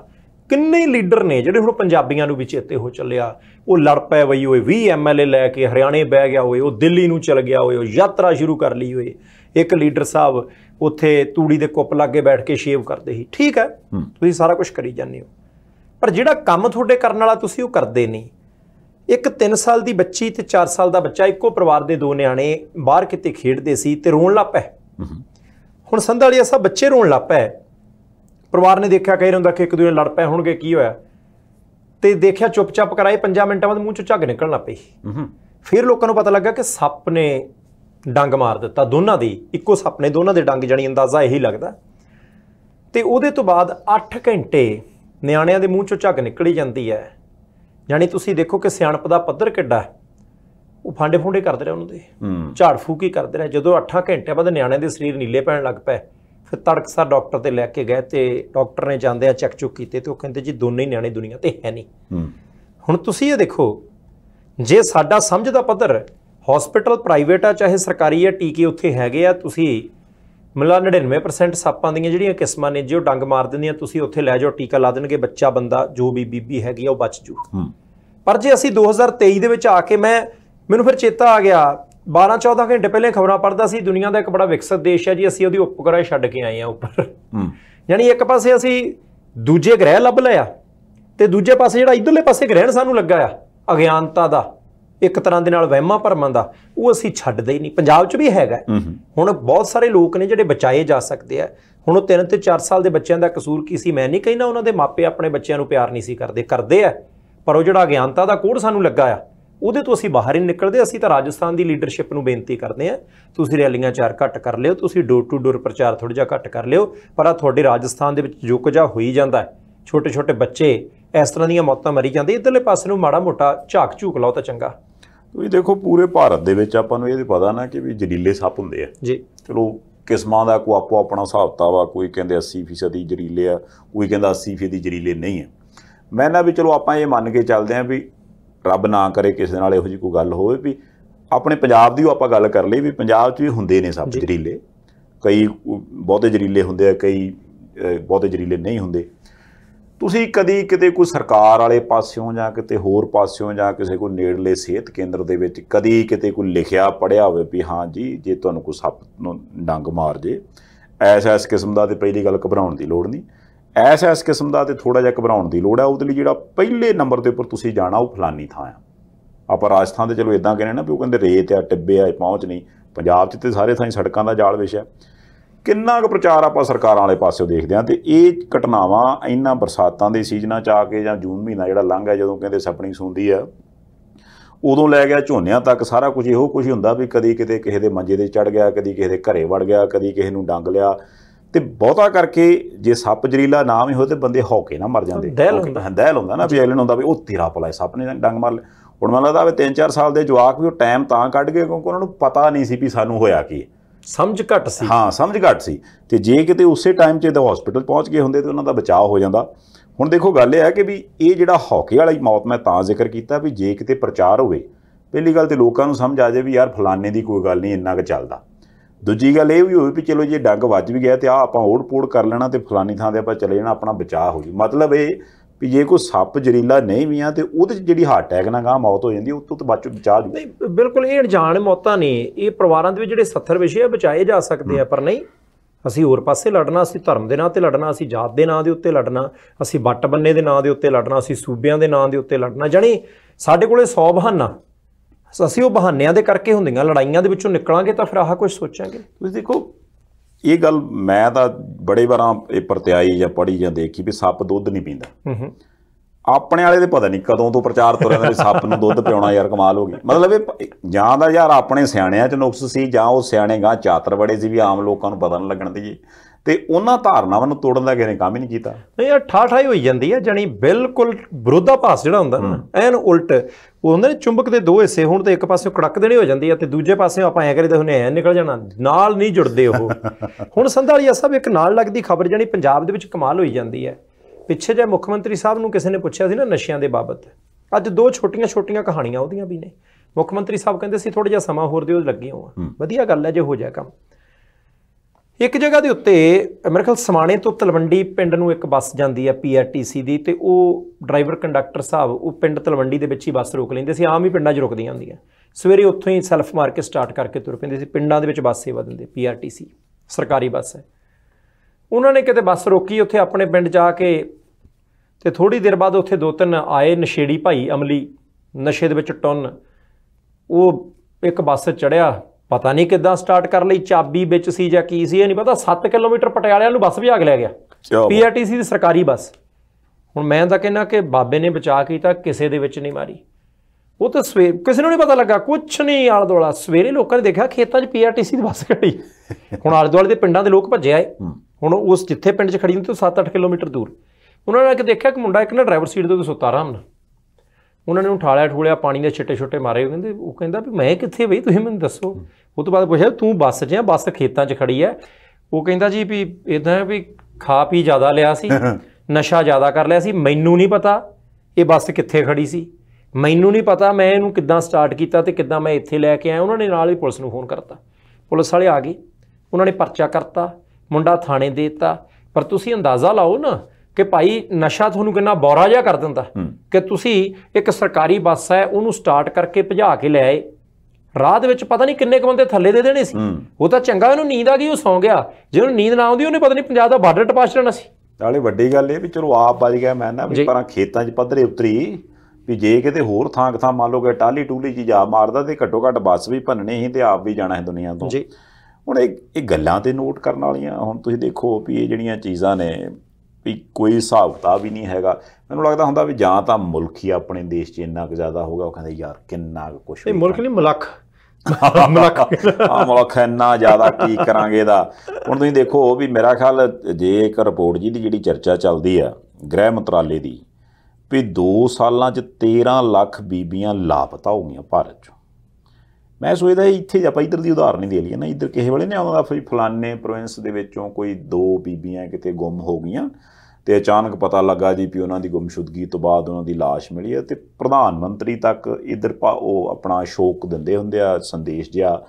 ਕਿੰਨੇ ਲੀਡਰ ਨੇ ਜਿਹੜੇ ਹੁਣ ਪੰਜਾਬੀਆਂ ਨੂੰ ਵਿੱਚ ਇੱਤੇ ਹੋ ਚੱਲਿਆ ਉਹ ਲੜ ਪਏ ਬਈ ਓਏ 20 ਐਮਐਲਏ ਲੈ ਕੇ ਹਰਿਆਣੇ ਬਹਿ ਗਿਆ ਓਏ ਉਹ ਦਿੱਲੀ ਨੂੰ ਚਲ ਗਿਆ ਓਏ ਉਹ ਯਾਤਰਾ ਸ਼ੁਰੂ ਕਰ ਲਈ ਓਏ ਇੱਕ ਲੀਡਰ ਸਾਹਿਬ ਉੱਥੇ ਤੂੜੀ ਦੇ ਕੁੱਪ ਲਾਗੇ ਬੈਠ ਕੇ ਸ਼ੇਵ ਕਰਦੇ ਸੀ ਠੀਕ ਹੈ ਤੁਸੀਂ ਸਾਰਾ ਕੁਝ ਕਰੀ ਜਾਂਦੇ ਹੋ ਪਰ ਜਿਹੜਾ ਕੰਮ ਤੁਹਾਡੇ ਕਰਨ ਵਾਲਾ ਤੁਸੀਂ ਉਹ ਕਰਦੇ ਨਹੀਂ ਇੱਕ 3 ਸਾਲ ਦੀ ਬੱਚੀ ਤੇ 4 ਸਾਲ ਦਾ ਬੱਚਾ ਇੱਕੋ ਪਰਿਵਾਰ ਦੇ ਦੋ ਨਿਆਣੇ ਬਾਹਰ ਕਿਤੇ ਖੇਡਦੇ ਸੀ ਤੇ ਰੋਣ ਲੱਪੈ ਹੁਣ ਸੰਧਾਲੀਆ ਸਾਹਿਬ ਬੱਚੇ ਰੋਣ ਲੱਪੈ ਪਰਿਵਾਰ ਨੇ ਦੇਖਿਆ ਕਹਿ ਰਹੇ ਹੁੰਦਾ ਕਿ ਇੱਕ ਦੂਜੇ ਲੜ ਪਏ ਹੋਣਗੇ ਕੀ ਹੋਇਆ ਤੇ ਦੇਖਿਆ ਚੁੱਪਚਾਪ ਕਰਾਏ 5 ਮਿੰਟਾਂ ਬਾਅਦ ਮੂੰਹ ਚੋਂ ਝੱਗ ਨਿਕਲਣ ਲੱਗ ਪਈ ਫਿਰ ਲੋਕਾਂ ਨੂੰ ਪਤਾ ਲੱਗਾ ਕਿ ਸੱਪ ਨੇ ਡੰਗ ਮਾਰ ਦਿੱਤਾ ਦੋਨਾਂ ਦੀ ਇੱਕੋ ਸੱਪ ਨੇ ਦੋਨਾਂ ਦੇ ਡੰਗ ਜਾਨੀ ਅੰਦਾਜ਼ਾ ਇਹੀ ਲੱਗਦਾ ਤੇ ਉਹਦੇ ਤੋਂ ਬਾਅਦ 8 ਘੰਟੇ ਨਿਆਣਿਆਂ ਦੇ ਮੂੰਹ ਚੋਂ ਝੱਗ ਨਿਕਲੀ ਜਾਂਦੀ ਹੈ ਯਾਨੀ ਤੁਸੀਂ ਦੇਖੋ ਕਿ ਸਿਆਣਪ ਦਾ ਪੱਧਰ ਕਿੱਡਾ ਉਹ ਫਾਂਡੇ ਫੁੰਡੇ ਕਰਦੇ ਰਹੇ ਉਹਨਾਂ ਦੇ ਝਾੜ ਫੂਕੀ ਕਰਦੇ ਰਹੇ ਜਦੋਂ 8 ਘੰਟੇ ਬਾਅਦ ਨਿਆਣਿਆਂ ਦੇ ਸਰੀਰ ਨੀਲੇ ਪੈਣ ਲੱਗ ਪਏ ਫਿਰ ਤੜਕਸਾ ਡਾਕਟਰ ਤੇ ਲੈ ਕੇ ਗਏ ਤੇ ਡਾਕਟਰ ਨੇ ਜਾਂਦੇ ਆ ਚੈੱਕ ਚੁੱਕ ਕੀਤੇ ਤੇ ਉਹ ਕਹਿੰਦੇ ਜੀ ਦੋਨੇ ਹੀ ਨਿਆਣੇ ਦੁਨੀਆ ਤੇ ਹੈ ਨਹੀਂ ਹੁਣ ਤੁਸੀਂ ਇਹ ਦੇਖੋ ਜੇ ਸਾਡਾ ਸਮਝ ਦਾ ਪੱਧਰ ਹਸਪੀਟਲ ਪ੍ਰਾਈਵੇਟ ਆ ਚਾਹੇ ਸਰਕਾਰੀ ਆ ਟੀਕੇ ਉੱਥੇ ਹੈਗੇ ਆ ਤੁਸੀਂ ਮਿਲਾ 99% ਸਾਪਾਂ ਦੀਆਂ ਜਿਹੜੀਆਂ ਕਿਸਮਾਂ ਨੇ ਜੇ ਉਹ ਡੰਗ ਮਾਰ ਦਿੰਦੀਆਂ ਤੁਸੀਂ ਉੱਥੇ ਲੈ ਜਾਓ ਟੀਕਾ ਲਾ ਦੇਣਗੇ ਬੱਚਾ ਬੰਦਾ ਜੋ ਵੀ ਬੀਬੀ ਹੈਗੀ ਆ ਉਹ ਬਚ ਜੂ ਪਰ ਜੇ ਅਸੀਂ 2023 ਦੇ ਵਿੱਚ ਆ ਕੇ ਮੈਂ ਮੈਨੂੰ ਫਿਰ ਚੇਤਾ ਆ ਗਿਆ 12-14 ਘੰਟੇ ਪਹਿਲੇ ਖਬਰਾਂ ਪੜਦਾ ਸੀ ਦੁਨੀਆ ਦਾ ਇੱਕ ਬੜਾ ਵਿਕਸਿਤ ਦੇਸ਼ ਹੈ ਜੀ ਅਸੀਂ ਉਹਦੀ ਉਪਗ੍ਰਹਿ ਛੱਡ ਕੇ ਆਏ ਆ ਉੱਪਰ ਯਾਨੀ ਇੱਕ ਪਾਸੇ ਅਸੀਂ ਦੂਜੇ ਗ੍ਰਹਿ ਲੱਭ ਲਿਆ ਤੇ ਦੂਜੇ ਪਾਸੇ ਜਿਹੜਾ ਇਧਰਲੇ ਪਾਸੇ ਗ੍ਰਹਿਣ ਸਾਨੂੰ ਲੱਗਾ ਆ ਅਗਿਆਨਤਾ ਦਾ ਇੱਕ ਤਰ੍ਹਾਂ ਦੇ ਨਾਲ ਵਹਿਮਾਂ ਭਰਮਾਂ ਦਾ ਉਹ ਅਸੀਂ ਛੱਡਦੇ ਹੀ ਨਹੀਂ ਪੰਜਾਬ 'ਚ ਵੀ ਹੈਗਾ ਹੁਣ ਬਹੁਤ ਸਾਰੇ ਲੋਕ ਨੇ ਜਿਹੜੇ ਬਚਾਏ ਜਾ ਸਕਦੇ ਆ ਹੁਣ ਉਹ 3 ਤੇ 4 ਸਾਲ ਦੇ ਬੱਚਿਆਂ ਦਾ ਕਸੂਰ ਕੀ ਸੀ ਮੈਂ ਨਹੀਂ ਕਹਿੰਦਾ ਉਹਨਾਂ ਦੇ ਮਾਪੇ ਆਪਣੇ ਬੱਚਿਆਂ ਨੂੰ ਪਿਆਰ ਨਹੀਂ ਸੀ ਕਰਦੇ ਕਰਦੇ ਆ ਪਰ ਉਹ ਜਿਹੜਾ ਅਗਿਆਨਤਾ ਦਾ ਕੋੜ ਸਾਨੂੰ ਲੱਗਾ ਆ ਉਹਦੇ ਤੋਂ ਅਸੀਂ ਬਾਹਰ ਹੀ ਨਿਕਲਦੇ ਅਸੀਂ ਤਾਂ ਰਾਜਸਥਾਨ ਦੀ ਲੀਡਰਸ਼ਿਪ ਨੂੰ ਬੇਨਤੀ ਕਰਦੇ ਆ ਤੁਸੀਂ ਰੈਲੀਆਂ ਚਾਰ ਘੱਟ ਕਰ ਲਿਓ ਤੁਸੀਂ ਡੋਰ ਟੂ ਡੋਰ ਪ੍ਰਚਾਰ ਥੋੜਾ ਜਿਹਾ ਘੱਟ ਕਰ ਲਿਓ ਪਰ ਆ ਤੁਹਾਡੇ ਰਾਜਸਥਾਨ ਦੇ ਵਿੱਚ ਜੋ ਆ ਹੋਈ ਜਾਂਦਾ ਛੋਟੇ ਛੋਟੇ ਬੱਚੇ ਇਸ ਤਰ੍ਹਾਂ ਦੀਆਂ ਮੌਤਾਂ ਮਰੀ ਜਾਂਦੇ ਇਧਰਲੇ ਪਾਸੇ ਨੂੰ ਮਾੜਾ ਮੋਟਾ ਝਾਕ ਝੂਕ ਲਾਓ ਤਾਂ ਚੰਗਾ ਤੁਸੀਂ ਦੇਖੋ ਪੂਰੇ ਭਾਰਤ ਦੇ ਵਿੱਚ ਆਪਾਂ ਨੂੰ ਇਹ ਪਤਾ ਨਾ ਕਿ ਵੀ ਜਰੀਲੇ ਸੱਪ ਹੁੰਦੇ ਆ ਜੀ ਚਲੋ ਕਿਸਮਾਂ ਦਾ ਕੋ ਆਪੋ ਆਪਣਾ ਤਾ ਵਾ ਕੋਈ ਕਹਿੰਦੇ 80% ਦੀ ਜਰੀਲੇ ਆ ਕੋਈ ਕਹਿੰਦਾ 80% ਦੀ ਜਰੀਲੇ ਨਹੀਂ ਆ ਮੈਂ ਨਾ ਵੀ ਚਲੋ ਆਪਾਂ ਇਹ ਮੰਨ ਕੇ ਚੱਲਦੇ ਆਂ ਵੀ ਰੱਬ ਨਾ ਕਰੇ ਕਿਸੇ ਨਾਲ ਇਹੋ ਜੀ ਕੋਈ ਗੱਲ ਹੋਵੇ ਵੀ ਆਪਣੇ ਪੰਜਾਬ ਦੀ ਉਹ ਆਪਾਂ ਗੱਲ ਕਰ ਲਈ ਵੀ ਪੰਜਾਬ 'ਚ ਵੀ ਹੁੰਦੇ ਨੇ ਸਭ ਜ਼ਰੀਲੇ ਕਈ ਬਹੁਤੇ ਜ਼ਰੀਲੇ ਹੁੰਦੇ ਆ ਕਈ ਬਹੁਤੇ ਜ਼ਰੀਲੇ ਨਹੀਂ ਹੁੰਦੇ ਤੁਸੀਂ ਕਦੀ ਕਿਤੇ ਕੋਈ ਸਰਕਾਰ ਵਾਲੇ ਪਾਸਿਓਂ ਜਾਂ ਕਿਤੇ ਹੋਰ ਪਾਸਿਓਂ ਜਾਂ ਕਿਸੇ ਕੋਈ ਨੇੜਲੇ ਸਿਹਤ ਕੇਂਦਰ ਦੇ ਵਿੱਚ ਕਦੀ ਕਿਤੇ ਕੋਈ ਲਿਖਿਆ ਪੜਿਆ ਹੋਵੇ ਵੀ ਹਾਂ ਜੀ ਜੇ ਤੁਹਾਨੂੰ ਕੋਈ ਸੱਪ ਨੂੰ ਡੰਗ ਮਾਰ ਜੇ ਐਸ ਐਸ ਕਿਸਮ ਦਾ ਤੇ ਪਹਿਲੀ ਗੱਲ ਘਬਰਾਉਣ ਦੀ ਲੋੜ ਨਹੀਂ ਐਸ ਐਸ ਕਿਸਮ ਦਾ ਤੇ ਥੋੜਾ ਜਿਹਾ ਘਬਰਾਉਣ ਦੀ ਲੋੜ ਹੈ ਉਹਦੇ ਲਈ ਜਿਹੜਾ ਪਹਿਲੇ ਨੰਬਰ ਦੇ ਉੱਪਰ ਤੁਸੀਂ ਜਾਣਾ ਉਹ ਫਲਾਨੀ ਥਾਂ ਆ ਆਪਾਂ ਰਾਜਸਥਾਨ ਦੇ ਚਲੋ ਇਦਾਂ ਕਹਿੰਦੇ ਨਾ ਵੀ ਉਹ ਕਹਿੰਦੇ ਰੇਤ ਆ ਟਿੱਬੇ ਆ ਪਹੁੰਚ ਨਹੀਂ ਪੰਜਾਬ 'ਚ ਤੇ ਸਾਰੇ ਥਾਂ ਸੜਕਾਂ ਦਾ ਜਾਲ ਵਿਛਿਆ ਕਿੰਨਾ ਕੁ ਪ੍ਰਚਾਰ ਆਪਾਂ ਸਰਕਾਰਾਂ ਵਾਲੇ ਪਾਸਿਓਂ ਦੇਖਦੇ ਆ ਤੇ ਇਹ ਘਟਨਾਵਾਂ ਇੰਨਾ ਬਰਸਾਤਾਂ ਦੇ ਸੀਜ਼ਨਾਂ 'ਚ ਆ ਕੇ ਜਾਂ ਜੂਨ ਮਹੀਨਾ ਜਿਹੜਾ ਲੰਘ ਗਿਆ ਜਦੋਂ ਕਹਿੰਦੇ ਸਪਣੀ ਸੁੰਦੀ ਆ ਉਦੋਂ ਲੈ ਗਿਆ ਝੋਨਿਆਂ ਤੱਕ ਸਾਰਾ ਕੁਝ ਇਹੋ ਕੁਝ ਹੁੰਦਾ ਵੀ ਕਦੀ ਕਿਤੇ ਕਿਸੇ ਦੇ ਮੰਜੇ ਦੇ ਚੜ ਗਿਆ ਕਦੀ ਕਿਸੇ ਦੇ ਘਰੇ ਵੜ ਗਿਆ ਕਦੀ ਕਿਸੇ ਨੂੰ ਡੰਗ ਲਿਆ ਤੇ ਬਹੁਤਾ ਕਰਕੇ ਜੇ ਸੱਪ ਜ਼ਰੀਲਾ ਨਾਮ ਹੀ ਹੋਵੇ ਤੇ ਬੰਦੇ ਹੌਕੇ ਨਾ ਮਰ ਜਾਂਦੇ ਦਹਿਲ ਹੁੰਦਾ ਦਹਿਲ ਹੁੰਦਾ ਨਾ ਵੀ ਐਲਨ ਹੁੰਦਾ ਵੀ ਉਹ ਤੇਰਾ ਪਲਾਇ ਸੱਪ ਨੇ ਡੰਗ ਮਾਰ ਲਿਆ ਹੁਣ ਮੈਨੂੰ ਲੱਗਦਾ ਵੀ 3-4 ਸਾਲ ਦੇ ਜਵਾਕ ਵੀ ਉਹ ਟਾਈਮ ਤਾਂ ਕੱਢ ਗਏ ਕਿਉਂਕਿ ਉਹਨਾਂ ਨੂੰ ਪਤਾ ਨਹੀਂ ਸੀ ਵੀ ਸਾਨੂੰ ਹੋਇਆ ਕੀ ਸਮਝ ਘੱਟ ਸੀ ਹਾਂ ਸਮਝ ਘੱਟ ਸੀ ਤੇ ਜੇ ਕਿਤੇ ਉਸੇ ਟਾਈਮ 'ਚ ਇਹਦਾ ਹਸਪੀਟਲ ਪਹੁੰਚ ਗਏ ਹੁੰਦੇ ਤੇ ਉਹਨਾਂ ਦਾ ਬਚਾਅ ਹੋ ਜਾਂਦਾ ਹੁਣ ਦੇਖੋ ਗੱਲ ਇਹ ਹੈ ਕਿ ਵੀ ਇਹ ਜਿਹੜਾ ਹੌਕੀ ਵਾਲੀ ਮੌਤ ਮੈਂ ਤਾਂ ਜ਼ਿਕਰ ਕੀਤਾ ਵੀ ਜੇ ਕਿਤੇ ਪ੍ਰਚਾਰ ਹੋਵੇ ਪਹਿਲੀ ਗੱਲ ਤੇ ਲੋਕਾਂ ਨੂੰ ਸਮਝ ਆ ਜਾਵੇ ਵੀ ਯਾਰ ਫਲਾਣੇ ਦੀ ਕੋਈ ਗੱਲ ਨਹੀਂ ਇੰਨਾ ਕੁ ਚੱਲਦਾ ਦੂਜੀ ਗੱਲ ਇਹ ਵੀ ਹੋਈ ਵੀ ਚਲੋ ਜੇ ਡੰਗ ਵੱਜ ਵੀ ਗਿਆ ਤੇ ਆ ਆਪਾਂ ਹੋੜ ਪੋੜ ਕਰ ਲੈਣਾ ਤੇ ਫਲਾਨੀ ਥਾਂ ਤੇ ਆਪਾਂ ਚਲੇ ਜਾਣਾ ਆਪਣਾ ਬਚਾਅ ਹੋ ਜੂ ਮਤਲਬ ਇਹ ਵੀ ਜੇ ਕੋਈ ਸੱਪ ਜ਼ਰੀਲਾ ਨਹੀਂ ਵੀ ਆ ਤੇ ਉਹਦੇ ਚ ਜਿਹੜੀ ਹਾਰਟ ਅਟੈਕ ਨਾਲ ਗਾਂ ਮੌਤ ਹੋ ਜਾਂਦੀ ਉਹ ਤੋਂ ਤਾਂ ਬਚ ਬਚਾ ਨਹੀਂ ਬਿਲਕੁਲ ਇਹ ਅਣਜਾਣ ਮੌਤਾਂ ਨੇ ਇਹ ਪਰਿਵਾਰਾਂ ਦੇ ਵਿੱਚ ਜਿਹੜੇ 70 ਵਿਸ਼ੇ ਆ ਬਚਾਏ ਜਾ ਸਕਦੇ ਆ ਪਰ ਨਹੀਂ ਅਸੀਂ ਹੋਰ ਪਾਸੇ ਲੜਨਾ ਅਸੀਂ ਧਰਮ ਦੇ ਨਾਂ ਤੇ ਲੜਨਾ ਅਸੀਂ ਜਾਤ ਦੇ ਨਾਂ ਦੇ ਉੱਤੇ ਲੜਨਾ ਅਸੀਂ ਵੱਟ ਬੰਨੇ ਦੇ ਨਾਂ ਦੇ ਉੱਤੇ ਲੜਨਾ ਅਸੀਂ ਸੂਬਿਆਂ ਦੇ ਨਾਂ ਦੇ ਉੱਤੇ ਲੜਨਾ ਜਾਨੀ ਸਾਡੇ ਕੋਲੇ 100 ਬਹਾਨਾ ਅਸੀਂ ਉਹ ਬਹਾਨਿਆਂ ਦੇ ਕਰਕੇ ਹੁੰਦੀਆਂ ਲੜਾਈਆਂ ਦੇ ਵਿੱਚੋਂ ਨਿਕਲਾਂਗੇ ਤਾਂ ਫਿਰ ਆਹ ਕੁਝ ਸੋਚਾਂਗੇ ਤੁਸੀਂ ਦੇਖੋ ਇਹ ਗੱਲ ਮੈਂ ਤਾਂ ਬੜੇ ਵਾਰਾਂ ਇਹ ਪ੍ਰਤਿਆਈ ਜਾਂ ਪੜ੍ਹੀ ਜਾਂ ਦੇਖੀ ਵੀ ਸੱਪ ਦੁੱਧ ਨਹੀਂ ਪੀਂਦਾ ਆਪਣੇ ਵਾਲੇ ਦੇ ਪਤਾ ਨਹੀਂ ਕਦੋਂ ਤੋਂ ਪ੍ਰਚਾਰ ਤੁਰਿਆ ਨੇ ਸੱਪ ਨੂੰ ਦੁੱਧ ਪਿਉਣਾ ਯਾਰ ਕਮਾਲ ਹੋ ਗਈ ਮਤਲਬ ਇਹ ਜਾਂ ਦਾ ਯਾਰ ਆਪਣੇ ਸਿਆਣਿਆਂ 'ਚ ਨੁਕਸ ਸੀ ਜਾਂ ਉਹ ਸਿਆਣੇ ਗਾਂ ਚਾਤਰ ਬੜੇ ਸੀ ਵੀ ਆਮ ਲੋਕਾਂ ਨੂੰ ਪਤਾ ਨਹੀਂ ਲੱਗਣ ਦੀ ਤੇ ਉਹਨਾਂ ਧਾਰਨਾਵਾਂ ਨੂੰ ਤੋੜਨ ਦਾ ਕਿਹਨੇ ਕੰਮ ਹੀ ਨਹੀਂ ਕੀਤਾ ਨਹੀਂ ਇਹ ਠਾਠਾਈ ਹੋਈ ਜਾਂਦੀ ਹੈ ਜਾਨੀ ਬਿਲਕੁਲ ਵਿਰੋਧਾਭਾਸ ਜਿਹੜਾ ਹੁੰਦਾ ਨਾ ਐਨ ਉਲਟ ਉਹ ਹੁੰਦੇ ਨੇ ਚੁੰਬਕ ਦੇ ਦੋ ਹਿੱਸੇ ਹੁਣ ਤੇ ਇੱਕ ਪਾਸੇ ਕੜਕ ਦੇਣੀ ਹੋ ਜਾਂਦੀ ਹੈ ਤੇ ਦੂਜੇ ਪਾਸੇ ਆਪਾਂ ਐ ਕਰੀਦਾ ਹੁੰਨੇ ਐ ਨਿਕਲ ਜਾਣਾ ਨਾਲ ਨਹੀਂ ਜੁੜਦੇ ਉਹ *laughs* ਹੁਣ ਸੰਧਾਲੀਆ ਸਾਹਿਬ ਇੱਕ ਨਾਲ ਲੱਗਦੀ ਖਬਰ ਜਾਨੀ ਪੰਜਾਬ ਦੇ ਵਿੱਚ ਕਮਾਲ ਹੋਈ ਜਾਂਦੀ ਹੈ ਪਿੱਛੇ ਜੇ ਮੁੱਖ ਮੰਤਰੀ ਸਾਹਿਬ ਨੂੰ ਕਿਸੇ ਨੇ ਪੁੱਛਿਆ ਸੀ ਨਾ ਨਸ਼ਿਆਂ ਦੇ ਬਾਬਤ ਅੱਜ ਦੋ ਛੋਟੀਆਂ-ਛੋਟੀਆਂ ਕਹਾਣੀਆਂ ਉਹਦੀਆਂ ਵੀ ਨੇ ਮੁੱਖ ਮੰਤਰੀ ਸਾਹਿਬ ਕਹਿੰਦੇ ਸੀ ਥੋੜਾ ਜਿਹਾ ਸਮਾਂ ਹੋਰ ਦਿਓ ਲੱਗੇ ਹੋਵਾਂ ਵਧੀਆ ਗੱਲ ਹੈ ਜੇ ਹੋ ਜਾਏ ਕੰਮ ਇੱਕ ਜਗ੍ਹਾ ਦੇ ਉੱਤੇ ਮੇਰੇ ਖਿਆਲ ਸਮਾਣੇ ਤੋਂ ਤਲਵੰਡੀ ਪਿੰਡ ਨੂੰ ਇੱਕ ਬੱਸ ਜਾਂਦੀ ਹੈ ਪੀਆਰਟੀਸੀ ਦੀ ਤੇ ਉਹ ਡਰਾਈਵਰ ਕੰਡਕਟਰ ਸਾਹਿਬ ਉਹ ਪਿੰਡ ਤਲਵੰਡੀ ਦੇ ਵਿੱਚ ਹੀ ਬੱਸ ਰੋਕ ਲੈਂਦੇ ਸੀ ਆਮ ਹੀ ਪਿੰਡਾਂ 'ਚ ਰੁਕਦੀਆਂ ਹੁੰਦੀਆਂ ਸਵੇਰੇ ਉੱਥੋਂ ਹੀ ਸੈਲਫ ਮਾਰ ਕੇ ਸਟਾਰਟ ਕਰਕੇ ਤੁਰ ਪੈਂਦੇ ਸੀ ਪਿੰਡਾਂ ਦੇ ਵਿੱਚ ਬੱਸ ਸੇਵਾ ਦਿੰਦੇ ਪੀਆਰਟੀਸੀ ਸਰਕਾਰੀ ਬੱਸ ਹੈ ਉਹਨਾਂ ਨੇ ਕਿਤੇ ਬੱਸ ਰੋਕੀ ਉੱਥੇ ਆਪਣੇ ਪਿੰਡ ਜਾ ਕੇ ਤੇ ਥੋੜੀ ਦੇਰ ਬਾਅਦ ਉੱਥੇ ਦੋ ਤਿੰਨ ਆਏ ਨਸ਼ੇੜੀ ਭਾਈ ਅਮਲੀ ਨਸ਼ੇ ਦੇ ਵਿੱਚ ਟੁੰਨ ਉਹ ਇੱਕ ਬੱਸ ਚੜਿਆ ਪਤਾ ਨਹੀਂ ਕਿੱਦਾਂ ਸਟਾਰਟ ਕਰ ਲਈ ਚਾਬੀ ਵਿੱਚ ਸੀ ਜਾਂ ਕੀ ਸੀ ਇਹ ਨਹੀਂ ਪਤਾ 7 ਕਿਲੋਮੀਟਰ ਪਟਿਆਲਿਆਂ ਨੂੰ ਬੱਸ ਵੀ ਆਗ ਲੈ ਗਿਆ ਪੀਆਰਟੀਸੀ ਦੀ ਸਰਕਾਰੀ ਬੱਸ ਹੁਣ ਮੈਂ ਤਾਂ ਕਹਿੰਦਾ ਕਿ ਬਾਬੇ ਨੇ ਬਚਾ ਕੀਤਾ ਕਿਸੇ ਦੇ ਵਿੱਚ ਨਹੀਂ ਮਾਰੀ ਉਹ ਤਾਂ ਸਵੇਰ ਕਿਸੇ ਨੂੰ ਨਹੀਂ ਪਤਾ ਲੱਗਾ ਕੁਝ ਨਹੀਂ ਆਲ ਦੋਲਾ ਸਵੇਰੇ ਲੋਕਾਂ ਨੇ ਦੇਖਿਆ ਖੇਤਾਂ 'ਚ ਪੀਆਰਟੀਸੀ ਦੀ ਬੱਸ ਖੜੀ ਹੁਣ ਆਲ ਦੋਲੇ ਦੇ ਪਿੰਡਾਂ ਦੇ ਲੋਕ ਭੱਜੇ ਆਏ ਹੁਣ ਉਸ ਜਿੱਥੇ ਪਿੰਡ 'ਚ ਖੜੀ ਹੁੰਦੀ ਤੋਂ 7-8 ਕਿਲੋਮੀਟਰ ਦੂਰ ਉਹਨਾਂ ਨੇ ਕਿ ਦੇਖਿਆ ਕਿ ਮੁੰਡਾ ਇੱਕ ਨਾ ਡਰਾਈਵਰ ਸੀਟ ਦੇ ਉੱਤੇ ਸੁੱਤਾ ਆਰਾਮ ਨਾਲ ਉਹਨਾਂ ਨੇ ਉਠਾਲਿਆ ਠੂਲਿਆ ਪਾਣੀ ਦੇ ਛਿੱਟੇ-ਛੋਟੇ ਮਾਰੇ ਉਹ ਕਹਿੰਦੇ ਉਹ ਕਹਿੰਦਾ ਵੀ ਮੈਂ ਕਿੱਥੇ ਬਈ ਤੁਸੀਂ ਮੈਨੂੰ ਦੱਸੋ ਉਹ ਤੋਂ ਬਾਅਦ ਪੁੱਛਿਆ ਤੂੰ ਬੱਸ 'ਚ ਆ ਬੱਸ ਖੇਤਾਂ 'ਚ ਖੜੀ ਐ ਉਹ ਕਹਿੰਦਾ ਜੀ ਵੀ ਇਦਾਂ ਹੈ ਵੀ ਖਾ ਪੀ ਜ਼ਿਆਦਾ ਲਿਆ ਸੀ *laughs* ਨਸ਼ਾ ਜ਼ਿਆਦਾ ਕਰ ਲਿਆ ਸੀ ਮੈਨੂੰ ਨਹੀਂ ਪਤਾ ਇਹ ਬੱਸ ਕਿੱਥੇ ਖੜੀ ਸੀ ਮੈਨੂੰ ਨਹੀਂ ਪਤਾ ਮੈਂ ਇਹਨੂੰ ਕਿੱਦਾਂ ਸਟਾਰਟ ਕੀਤਾ ਤੇ ਕਿੱਦਾਂ ਮੈਂ ਇੱਥੇ ਲੈ ਕੇ ਆਇਆ ਉਹਨਾਂ ਨੇ ਨਾਲ ਹੀ ਪੁਲਿਸ ਨੂੰ ਫੋਨ ਕਰਤਾ ਪੁਲਿਸ ਵਾਲੇ ਆ ਗਏ ਉਹਨਾਂ ਨੇ ਪਰਚਾ ਕਰਤਾ ਮੁੰਡਾ ਥਾਣੇ ਦੇ ਦਿੱਤਾ ਪਰ ਤੁਸੀਂ ਅੰਦਾਜ਼ਾ ਲਾਓ ਨਾ ਕਿ ਭਾਈ ਨਸ਼ਾ ਤੁਹਾਨੂੰ ਕਿੰਨਾ ਬੌਰਾ ਜਿਹਾ ਕਰ ਦਿੰਦਾ ਕਿ ਤੁਸੀਂ ਇੱਕ ਸਰਕਾਰੀ ਬੱਸ ਹੈ ਉਹਨੂੰ ਸਟਾਰਟ ਕਰਕੇ ਭਜਾ ਕੇ ਲੈ ਆਏ ਰਾਹ ਦੇ ਵਿੱਚ ਪਤਾ ਨਹੀਂ ਕਿੰਨੇ ਕੁ ਬੰਦੇ ਥੱਲੇ ਦੇ ਦੇਣੇ ਸੀ ਉਹ ਤਾਂ ਚੰਗਾ ਉਹਨੂੰ ਨੀਂਦ ਆ ਗਈ ਉਹ ਸੌਂ ਗਿਆ ਜੇ ਉਹਨੂੰ ਨੀਂਦ ਨਾ ਆਉਂਦੀ ਉਹਨੇ ਪਤਾ ਨਹੀਂ ਪੰਜਾਬ ਦਾ ਬਾਰਡਰ ਟਪਾਸ ਲੈਣਾ ਸੀ ਨਾਲੇ ਵੱਡੀ ਗੱਲ ਇਹ ਵੀ ਚਲੋ ਆਪ ਵੱਜ ਗਿਆ ਮੈਂ ਨਾ ਵੀ ਪਰਾਂ ਖੇਤਾਂ 'ਚ ਪੱਧਰੇ ਉਤਰੀ ਵੀ ਜੇ ਕਿਤੇ ਹੋਰ ਥਾਂ ਥਾਂ ਮੰਨ ਲਓ ਕਿ ਟਾਲੀ ਟੂਲੀ ਜੀ ਜਾ ਮਾਰਦਾ ਤੇ ਘੱਟੋ ਘੱਟ ਬੱਸ ਵੀ ਭੰਨਣੀ ਸੀ ਤੇ ਆਪ ਵੀ ਜਾਣਾ ਹੈ ਦੁਨੀਆ ਤੋਂ ਜੀ ਹੁਣ ਇਹ ਇਹ ਗੱਲਾਂ ਤੇ ਨੋਟ ਕਰਨ ਵਾਲੀਆਂ ਹੁਣ ਤੁਸੀਂ ਦੇਖੋ ਵੀ ਇਹ ਜਿਹੜੀਆਂ ਚੀਜ਼ਾਂ ਨੇ ਵੀ ਕੋਈ ਹਿਸਾਬ ਕਿਤਾਬ ਹੀ ਨਹੀਂ ਹੈਗਾ ਮੈਨੂੰ ਲੱਗਦਾ ਹੁੰਦਾ ਵੀ ਜਾਂ ਤਾਂ ਮੁਲਕ ਹੀ ਆਪਣੇ ਦੇਸ਼ 'ਚ ਇੰਨਾ ਕੁ ਜ਼ਿਆਦਾ ਹੋਗਾ ਉਹ ਕਹਿੰਦੇ ਯਾਰ ਕਿੰਨਾ ਕੁ ਕੁਝ ਨਹੀਂ ਮੁਲਕ ਨਹੀਂ ਮਲਖ *laughs* ਮਲਖ ਆ ਮਲਕ ਇੰਨਾ ਜ਼ਿਆਦਾ ਕੀ ਕਰਾਂਗੇ ਦਾ ਹੁਣ ਤੁਸੀਂ ਦੇਖੋ ਵੀ ਮੇਰਾ ਖਿਆਲ ਜੇ ਇੱਕ ਰਿਪੋਰਟ ਜੀ ਦੀ ਜਿਹੜੀ ਚਰਚਾ ਚੱਲਦੀ ਆ ਗ੍ਰਹਿ ਮੰਤਰਾਲੇ ਦੀ ਵੀ 2 ਸਾਲਾਂ 'ਚ 13 ਲੱਖ ਬੀਬੀਆਂ ਲਾਪਤਾ ਹੋ ਗਈਆਂ ਭਾਰਤ 'ਚ ਮੈਂ ਸੋਚਦਾ ਇੱਥੇ ਆਪਾਂ ਇਧਰ ਦੀ ਉਦਾਹਰਨ ਹੀ ਦੇ ਲਈਏ ਨਾ ਇਧਰ ਕਿਸੇ ਵੇਲੇ ਨਹੀਂ ਆਉਂਦਾ ਫਿਰ ਫਲਾਨੇ ਪ੍ਰੋਵਿੰਸ ਦੇ ਵਿੱਚੋਂ ਕੋਈ ਦੋ ਬੀਬੀਆਂ ਕਿਤੇ ਗੁੰਮ ਹੋ ਗਈਆਂ ਤੇ ਅਚਾਨਕ ਪਤਾ ਲੱਗਾ ਜੀ ਵੀ ਉਹਨਾਂ ਦੀ ਗੁੰਮਸ਼ੁਦਗੀ ਤੋਂ ਬਾਅਦ ਉਹਨਾਂ ਦੀ লাশ ਮਿਲੀ ਹੈ ਤੇ ਪ੍ਰਧਾਨ ਮੰਤਰੀ ਤੱਕ ਇਧਰ ਉਹ ਆਪਣਾ ਸ਼ੋਕ ਦਿੰਦੇ ਹੁੰਦੇ ਆ ਸੰਦੇਸ਼ ਜਿਹਾ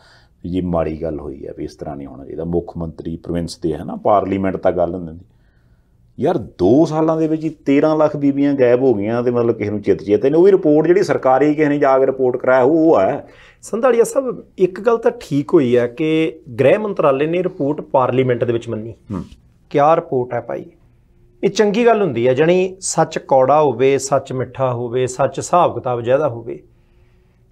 ਜੀ ਮਾੜੀ ਗੱਲ ਹੋਈ ਹੈ ਵੀ ਇਸ ਤਰ੍ਹਾਂ ਨਹੀਂ ਹੋਣਾ ਚਾਹੀਦਾ ਮੁੱਖ ਮੰਤਰੀ ਪ੍ਰੋਵਿੰਸ ਦੇ ਹੈ ਨਾ ਪਾਰਲੀਮੈਂਟ ਤਾਂ ਗੱਲ ਹੁੰਦੀ ਯਾਰ 2 ਸਾਲਾਂ ਦੇ ਵਿੱਚ ਹੀ 13 ਲੱਖ ਬੀਬੀਆਂ ਗਾਇਬ ਹੋ ਗਈਆਂ ਤੇ ਮਤਲਬ ਕਿਸੇ ਨੂੰ ਚਿਤ ਚੇਤੇ ਨਹੀਂ ਉਹ ਵੀ ਰਿਪੋਰਟ ਜਿਹੜੀ ਸਰਕਾਰੀ ਕਿਸੇ ਨੇ ਜਾ ਕੇ ਰਿਪੋਰਟ ਕਰਾਇਆ ਉਹ ਆ ਸੰਧਾਲੀਆ ਸਾਹਿਬ ਇੱਕ ਗੱਲ ਤਾਂ ਠੀਕ ਹੋਈ ਹੈ ਕਿ ਗ੍ਰਹਿ ਮੰਤਰਾਲੇ ਨੇ ਰਿਪੋਰਟ ਪਾਰਲੀਮੈਂਟ ਦੇ ਵਿੱਚ ਮੰਨੀ ਕਿਆ ਰਿਪੋਰਟ ਹੈ ਭਾਈ ਇਹ ਚੰਗੀ ਗੱਲ ਹੁੰਦੀ ਹੈ ਜਣੀ ਸੱਚ ਕੌੜਾ ਹੋਵੇ ਸੱਚ ਮਿੱਠਾ ਹੋਵੇ ਸੱਚ ਹਿਸਾਬ ਕਿਤਾਬ ਜਿਹਦਾ ਹੋਵੇ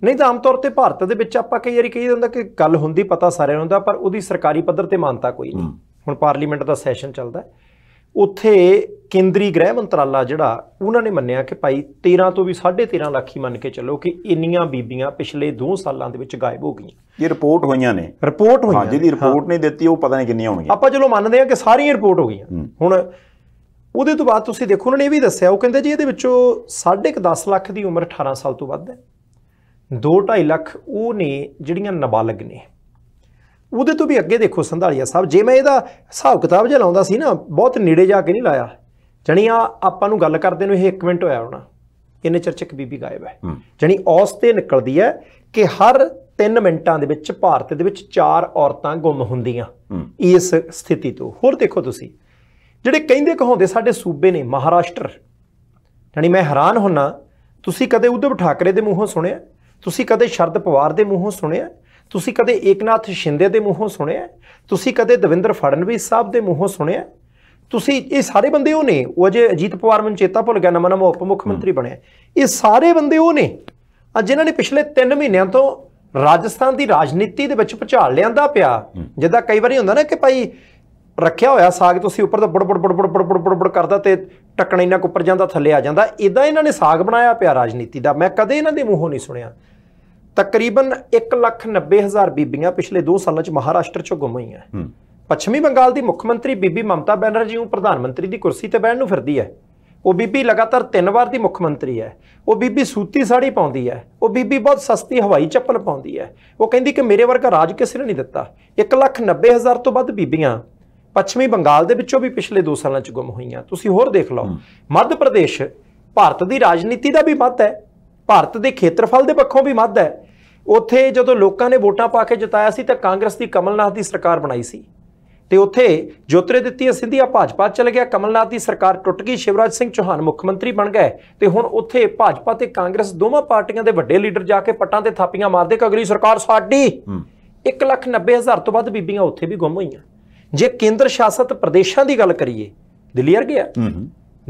ਨਹੀਂ ਤਾਂ ਆਮ ਤੌਰ ਤੇ ਭਾਰਤ ਦੇ ਵਿੱਚ ਆਪਾਂ ਕਈ ਵਾਰੀ ਕਹੀ ਜਾਂਦਾ ਕਿ ਗੱਲ ਹੁੰਦੀ ਪਤਾ ਸਾਰਿਆਂ ਨੂੰ ਹੁੰਦਾ ਪਰ ਉਹਦੀ ਸਰਕਾਰੀ ਪੱਧਰ ਤੇ ਮਾਨਤਾ ਕੋਈ ਨਹੀਂ ਹੁਣ ਪਾਰਲੀਮੈਂਟ ਦਾ ਸੈਸ਼ਨ ਚੱਲਦਾ ਹੈ ਉੱਥੇ ਕੇਂਦਰੀ ਗ੍ਰਹਿ ਮੰਤਰਾਲਾ ਜਿਹੜਾ ਉਹਨਾਂ ਨੇ ਮੰਨਿਆ ਕਿ ਭਾਈ 13 ਤੋਂ ਵੀ 13.5 ਲੱਖ ਹੀ ਮੰਨ ਕੇ ਚੱਲੋ ਕਿ ਇੰਨੀਆਂ ਬੀਬੀਆਂ ਪਿਛਲੇ 2 ਸਾਲਾਂ ਦੇ ਵਿੱਚ ਗਾਇਬ ਹੋ ਗਈਆਂ ਇਹ ਰਿਪੋਰਟ ਹੋਈਆਂ ਨੇ ਰਿਪੋਰਟ ਹੋਈਆਂ ਹਾਂ ਜਿਹਦੀ ਰਿਪੋਰਟ ਨਹੀਂ ਦਿੱਤੀ ਉਹ ਪਤਾ ਨਹੀਂ ਕਿੰਨੀਆਂ ਹੋਣਗੀਆਂ ਆਪਾਂ ਚਲੋ ਮੰਨਦੇ ਹਾਂ ਕਿ ਸਾਰੀਆਂ ਰਿਪੋਰਟ ਹੋ ਗਈਆਂ ਹੁਣ ਉਹਦੇ ਤੋਂ ਬਾਅਦ ਤੁਸੀਂ ਦੇਖੋ ਉਹਨਾਂ ਨੇ ਇਹ ਵੀ ਦੱਸਿਆ ਉਹ ਕਹਿੰਦੇ ਜੀ ਇਹਦੇ ਵਿੱਚੋਂ 1.5-10 ਲੱਖ ਦੀ ਉਮਰ 18 ਸਾਲ ਤੋਂ ਵੱਧ ਹੈ 2.5 ਲੱਖ ਉਹ ਨੇ ਜਿਹੜੀਆਂ ਨਾਬਾਲਗ ਨੇ ਉਹਦੇ ਤੋਂ ਵੀ ਅੱਗੇ ਦੇਖੋ ਸੰਧਾਲੀਆ ਸਾਹਿਬ ਜੇ ਮੈਂ ਇਹਦਾ ਹਿਸਾਬ ਕਿਤਾਬ ਜੇ ਲਾਉਂਦਾ ਸੀ ਨਾ ਬਹੁਤ ਨੇੜੇ ਜਾ ਕੇ ਨਹੀਂ ਲਾਇਆ ਜਣੀ ਆ ਆਪਾਂ ਨੂੰ ਗੱਲ ਕਰਦੇ ਨੂੰ ਇਹ 1 ਮਿੰਟ ਹੋਇਆ ਹੋਣਾ ਇੰਨੇ ਚਰਚਕ ਬੀਬੀ ਗਾਇਬ ਹੈ ਜਣੀ ਔਸ ਤੇ ਨਿਕਲਦੀ ਹੈ ਕਿ ਹਰ 3 ਮਿੰਟਾਂ ਦੇ ਵਿੱਚ ਭਾਰਤ ਦੇ ਵਿੱਚ 4 ਔਰਤਾਂ ਗੁੰਮ ਹੁੰਦੀਆਂ ਇਸ ਸਥਿਤੀ ਤੋਂ ਹੋਰ ਦੇਖੋ ਤੁਸੀਂ ਜਿਹੜੇ ਕਹਿੰਦੇ ਕਹਾਉਂਦੇ ਸਾਡੇ ਸੂਬੇ ਨੇ ਮਹਾਰਾਸ਼ਟਰ ਜਣੀ ਮੈਂ ਹੈਰਾਨ ਹੁੰਨਾ ਤੁਸੀਂ ਕਦੇ ਉਧਵ ਠਾਕਰੇ ਦੇ ਮੂੰਹੋਂ ਸੁਣਿਆ ਤੁਸੀਂ ਕਦੇ ਸ਼ਰਦ ਪਵਾਰ ਦੇ ਮੂੰਹੋਂ ਸੁਣਿਆ ਤੁਸੀਂ ਕਦੇ ਏਕਨਾਥ ਸ਼ਿੰਦੇ ਦੇ ਮੂੰਹੋਂ ਸੁਣਿਆ ਤੁਸੀਂ ਕਦੇ ਦਵਿੰਦਰ ਫੜਨਵੀਸ ਸਾਹਿਬ ਦੇ ਮੂੰਹੋਂ ਸੁਣਿਆ ਤੁਸੀਂ ਇਹ ਸਾਰੇ ਬੰਦੇ ਉਹ ਨੇ ਉਹ ਅਜੇ ਅਜੀਤ ਪਵਾਰ ਮਨ ਚੇਤਾ ਭੁੱਲ ਗਿਆ ਨਮਨਮ ਉਪ ਮੁੱਖ ਮੰਤਰੀ ਬਣਿਆ ਇਹ ਸਾਰੇ ਬੰਦੇ ਉਹ ਨੇ ਅੱਜ ਜਿਨ੍ਹਾਂ ਨੇ ਪਿਛਲੇ 3 ਮਹੀਨਿਆਂ ਤੋਂ ਰਾਜਸਥਾਨ ਦੀ ਰਾਜਨੀਤੀ ਦੇ ਵਿੱਚ ਭੁਚਾਲ ਲਿਆਂਦਾ ਪਿਆ ਜਿੱਦਾਂ ਕਈ ਵਾਰੀ ਹੁੰਦਾ ਨਾ ਕਿ ਭਾਈ ਰੱਖਿਆ ਹੋਇਆ ਸਾਗ ਤੁਸੀਂ ਉੱਪਰ ਤੋਂ ਬੜ ਬੜ ਬੜ ਬੜ ਬੜ ਬੜ ਬੜ ਕਰਦਾ ਤੇ ਟੱਕਣ ਇਨਾ ਕੁੱਪਰ ਜਾਂਦਾ ਥੱਲੇ ਆ ਜਾਂਦਾ ਇਦਾਂ ਇਹਨਾਂ ਨੇ ਸਾਗ ਬਣਾਇਆ ਪਿਆ ਰਾਜਨੀਤੀ ਦਾ ਮੈਂ ਕਦੇ ਇਹਨਾਂ ਦੇ ਮੂੰਹੋਂ ਨਹੀਂ ਸੁਣਿਆ ਤਕਰੀਬਨ 1,90,000 ਬੀਬੀਆਂ ਪਿਛਲੇ 2 ਸਾਲਾਂ 'ਚ ਮਹਾਰਾਸ਼ਟਰ 'ਚੋਂ ਗੁੰਮ ਹੋਈਆਂ ਪੱਛਮੀ ਬੰਗਾਲ ਦੀ ਮੁੱਖ ਮੰਤਰੀ ਬੀਬੀ ਮਮਤਾ ਬੈਨਰਜੀ ਨੂੰ ਪ੍ਰਧਾਨ ਮੰਤਰੀ ਦੀ ਕੁਰਸੀ ਤੇ ਬਹਿਣ ਨੂੰ ਫਿਰਦੀ ਹੈ ਉਹ ਬੀਬੀ ਲਗਾਤਾਰ ਤਿੰਨ ਵਾਰ ਦੀ ਮੁੱਖ ਮੰਤਰੀ ਹੈ ਉਹ ਬੀਬੀ ਸੂਤੀ ਸਾੜੀ ਪਾਉਂਦੀ ਹੈ ਉਹ ਬੀਬੀ ਬਹੁਤ ਸਸਤੀ ਹਵਾਈ ਚੱਪਲ ਪਾਉਂਦੀ ਹੈ ਉਹ ਕਹਿੰਦੀ ਕਿ ਮੇਰੇ ਵਰਗਾ ਰਾਜ ਕਿਸੇ ਨੇ ਨਹੀਂ ਦਿੱਤਾ 1,90,000 ਤੋਂ ਵੱਧ ਬੀਬੀਆਂ ਪੱਛਮੀ ਬੰਗਾਲ ਦੇ ਵਿੱਚੋਂ ਵੀ ਪਿਛਲੇ 2 ਸਾਲਾਂ 'ਚ ਗੁੰਮ ਹੋਈਆਂ ਤੁਸੀਂ ਹੋਰ ਦੇਖ ਲਓ ਮੱਧ ਪ੍ਰਦੇਸ਼ ਭਾਰਤ ਦੀ ਰਾਜਨੀਤੀ ਦਾ ਵੀ ਮੱਧ ਹੈ ਭਾਰਤ ਦੇ ਖੇਤਰਫਲ ਦੇ ਪੱਖੋਂ ਵੀ ਮੱਧ ਹੈ ਉੱਥੇ ਜਦੋਂ ਲੋਕਾਂ ਨੇ ਵੋਟਾਂ ਪਾ ਕੇ ਜਿਤਾਇਆ ਸੀ ਤਾਂ ਕਾਂਗਰਸ ਦੀ ਕਮਲਨਾਥ ਦੀ ਸਰਕਾਰ ਬਣਾਈ ਸੀ ਤੇ ਉੱਥੇ ਜੋਤਰੇ ਦਿੱਤੀ ਸਿੰਧੀਆ ਭਾਜਪਾ ਚਲੇ ਗਿਆ ਕਮਲਨਾਥ ਦੀ ਸਰਕਾਰ ਟੁੱਟ ਗਈ ਸ਼ਿਵਰਾਜ ਸਿੰਘ ਚੌਹਾਨ ਮੁੱਖ ਮੰਤਰੀ ਬਣ ਗਏ ਤੇ ਹੁਣ ਉੱਥੇ ਭਾਜਪਾ ਤੇ ਕਾਂਗਰਸ ਦੋਵਾਂ ਪਾਰਟੀਆਂ ਦੇ ਵੱਡੇ ਲੀਡਰ ਜਾ ਕੇ ਪੱਟਾਂ ਤੇ ਥਾਪੀਆਂ ਮਾਰਦੇ ਕਿ ਅਗਲੀ ਸਰਕਾਰ ਸਾਡੀ 190000 ਤੋਂ ਵੱਧ ਬੀਬੀਆਂ ਉੱਥੇ ਵੀ ਗੁੰਮ ਹੋਈਆਂ ਜੇ ਕੇਂਦਰ ਸ਼ਾਸਤ ਪ੍ਰਦੇਸ਼ਾਂ ਦੀ ਗੱਲ ਕਰੀਏ ਦਿੱਲੀ ਅਰ ਗਿਆ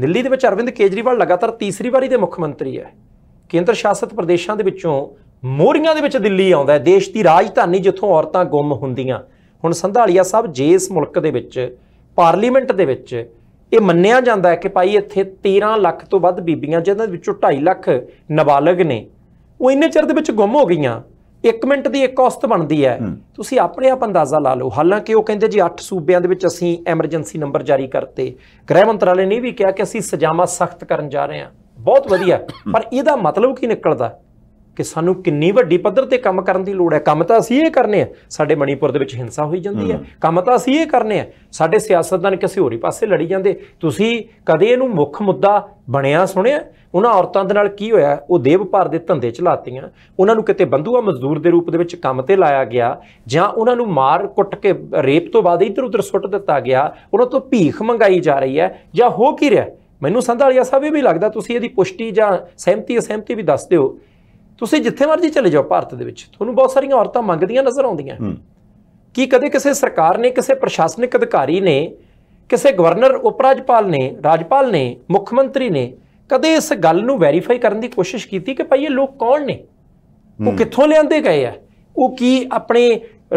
ਦਿੱਲੀ ਦੇ ਵਿੱਚ ਅਰਵਿੰਦ ਕੇਜਰੀਵਾਲ ਲਗਾਤਾਰ ਤੀਸਰੀ ਵਾਰੀ ਦੇ ਮੁੱਖ ਮੰਤਰੀ ਹੈ ਕੇਂਦਰ ਸ਼ਾਸਤ ਪ੍ਰਦੇਸ਼ਾਂ ਦੇ ਵਿੱਚੋਂ ਮੋਰੀਆਂ ਦੇ ਵਿੱਚ ਦਿੱਲੀ ਆਉਂਦਾ ਹੈ ਦੇਸ਼ ਦੀ ਰਾਜਧਾਨੀ ਜਿੱਥੋਂ ਔਰਤਾਂ ਗੁੰਮ ਹੁੰਦੀਆਂ ਹੁਣ ਸੰਧਾਲੀਆ ਸਾਹਿਬ ਜੇਸ ਮੁਲਕ ਦੇ ਵਿੱਚ ਪਾਰਲੀਮੈਂਟ ਦੇ ਵਿੱਚ ਇਹ ਮੰਨਿਆ ਜਾਂਦਾ ਹੈ ਕਿ ਭਾਈ ਇੱਥੇ 13 ਲੱਖ ਤੋਂ ਵੱਧ ਬੀਬੀਆਂ ਜਿਹਨਾਂ ਦੇ ਵਿੱਚੋਂ 2.5 ਲੱਖ ਨਾਬਾਲਗ ਨੇ ਉਹ ਇੰਨੇ ਚਿਰ ਦੇ ਵਿੱਚ ਗੁੰਮ ਹੋ ਗਈਆਂ 1 ਮਿੰਟ ਦੀ ਇੱਕ ਔਸਤ ਬਣਦੀ ਹੈ ਤੁਸੀਂ ਆਪਣੇ ਆਪ ਅੰਦਾਜ਼ਾ ਲਾ ਲਓ ਹਾਲਾਂਕਿ ਉਹ ਕਹਿੰਦੇ ਜੀ 8 ਸੂਬਿਆਂ ਦੇ ਵਿੱਚ ਅਸੀਂ ਐਮਰਜੈਂਸੀ ਨੰਬਰ ਜਾਰੀ ਕਰਤੇ ਗ੍ਰਹਿ ਮੰਤਰਾਲੇ ਨੇ ਵੀ ਕਿਹਾ ਕਿ ਅਸੀਂ ਸਜ਼ਾਵਾਂ ਸਖਤ ਕਰਨ ਜਾ ਰਹੇ ਹਾਂ ਬਹੁਤ ਵਧੀਆ ਪਰ ਇਹਦਾ ਮਤਲਬ ਕੀ ਨਿਕਲਦਾ ਕਿ ਸਾਨੂੰ ਕਿੰਨੀ ਵੱਡੀ ਪੱਧਰ ਤੇ ਕੰਮ ਕਰਨ ਦੀ ਲੋੜ ਹੈ ਕੰਮ ਤਾਂ ਅਸੀਂ ਇਹ ਕਰਨੇ ਆ ਸਾਡੇ ਮਣੀਪੁਰ ਦੇ ਵਿੱਚ ਹਿੰਸਾ ਹੋਈ ਜਾਂਦੀ ਹੈ ਕੰਮ ਤਾਂ ਅਸੀਂ ਇਹ ਕਰਨੇ ਆ ਸਾਡੇ ਸਿਆਸਤਦਾਨ ਕਿਸੇ ਹੋਰੀ ਪਾਸੇ ਲੜੀ ਜਾਂਦੇ ਤੁਸੀਂ ਕਦੇ ਇਹਨੂੰ ਮੁੱਖ ਮੁੱਦਾ ਬਣਿਆ ਸੁਣਿਆ ਉਹਨਾਂ ਔਰਤਾਂ ਦੇ ਨਾਲ ਕੀ ਹੋਇਆ ਉਹ ਦੇਵ ਭਾਰ ਦੇ ਧੰਦੇ ਚਲਾਤੀਆਂ ਉਹਨਾਂ ਨੂੰ ਕਿਤੇ ਬੰਦੂਆ ਮਜ਼ਦੂਰ ਦੇ ਰੂਪ ਦੇ ਵਿੱਚ ਕੰਮ ਤੇ ਲਾਇਆ ਗਿਆ ਜਾਂ ਉਹਨਾਂ ਨੂੰ ਮਾਰ ਕੁੱਟ ਕੇ ਰੇਪ ਤੋਂ ਬਾਅਦ ਇੱਧਰ ਉੱਧਰ ਸੁੱਟ ਦਿੱਤਾ ਗਿਆ ਉਹਨਾਂ ਤੋਂ ਭੀਖ ਮੰਗਾਈ ਜਾ ਰਹੀ ਹੈ ਜਾਂ ਹੋ ਕੀ ਰਿਹਾ ਮੈਨੂੰ ਸੰਧਾਲੀਆ ਸਾਹਿਬ ਇਹ ਵੀ ਲੱਗਦਾ ਤੁਸੀਂ ਇਹਦੀ ਪੁਸ਼ਟੀ ਜਾਂ ਸਹਿਮਤੀ ਅਸਹਿਮਤੀ ਵੀ ਦੱਸ ਦਿਓ ਤੁਸੀਂ ਜਿੱਥੇ ਮਰਜ਼ੀ ਚਲੇ ਜਾਓ ਭਾਰਤ ਦੇ ਵਿੱਚ ਤੁਹਾਨੂੰ ਬਹੁਤ ਸਾਰੀਆਂ ਔਰਤਾਂ ਮੰਗਦੀਆਂ ਨਜ਼ਰ ਆਉਂਦੀਆਂ ਕੀ ਕਦੇ ਕਿਸੇ ਸਰਕਾਰ ਨੇ ਕਿਸੇ ਪ੍ਰਸ਼ਾਸਨਿਕ ਅਧਿਕਾਰੀ ਨੇ ਕਿਸੇ ਗਵਰਨਰ ਉਪ ਰਾਜਪਾਲ ਨੇ ਰਾਜਪਾਲ ਨੇ ਮੁੱਖ ਮੰਤਰੀ ਨੇ ਕਦੇ ਇਸ ਗੱਲ ਨੂੰ ਵੈਰੀਫਾਈ ਕਰਨ ਦੀ ਕੋਸ਼ਿਸ਼ ਕੀਤੀ ਕਿ ਭਾਈ ਇਹ ਲੋਕ ਕੌਣ ਨੇ ਉਹ ਕਿੱਥੋਂ ਲਿਆਂਦੇ ਗਏ ਆ ਉਹ ਕੀ ਆਪਣੇ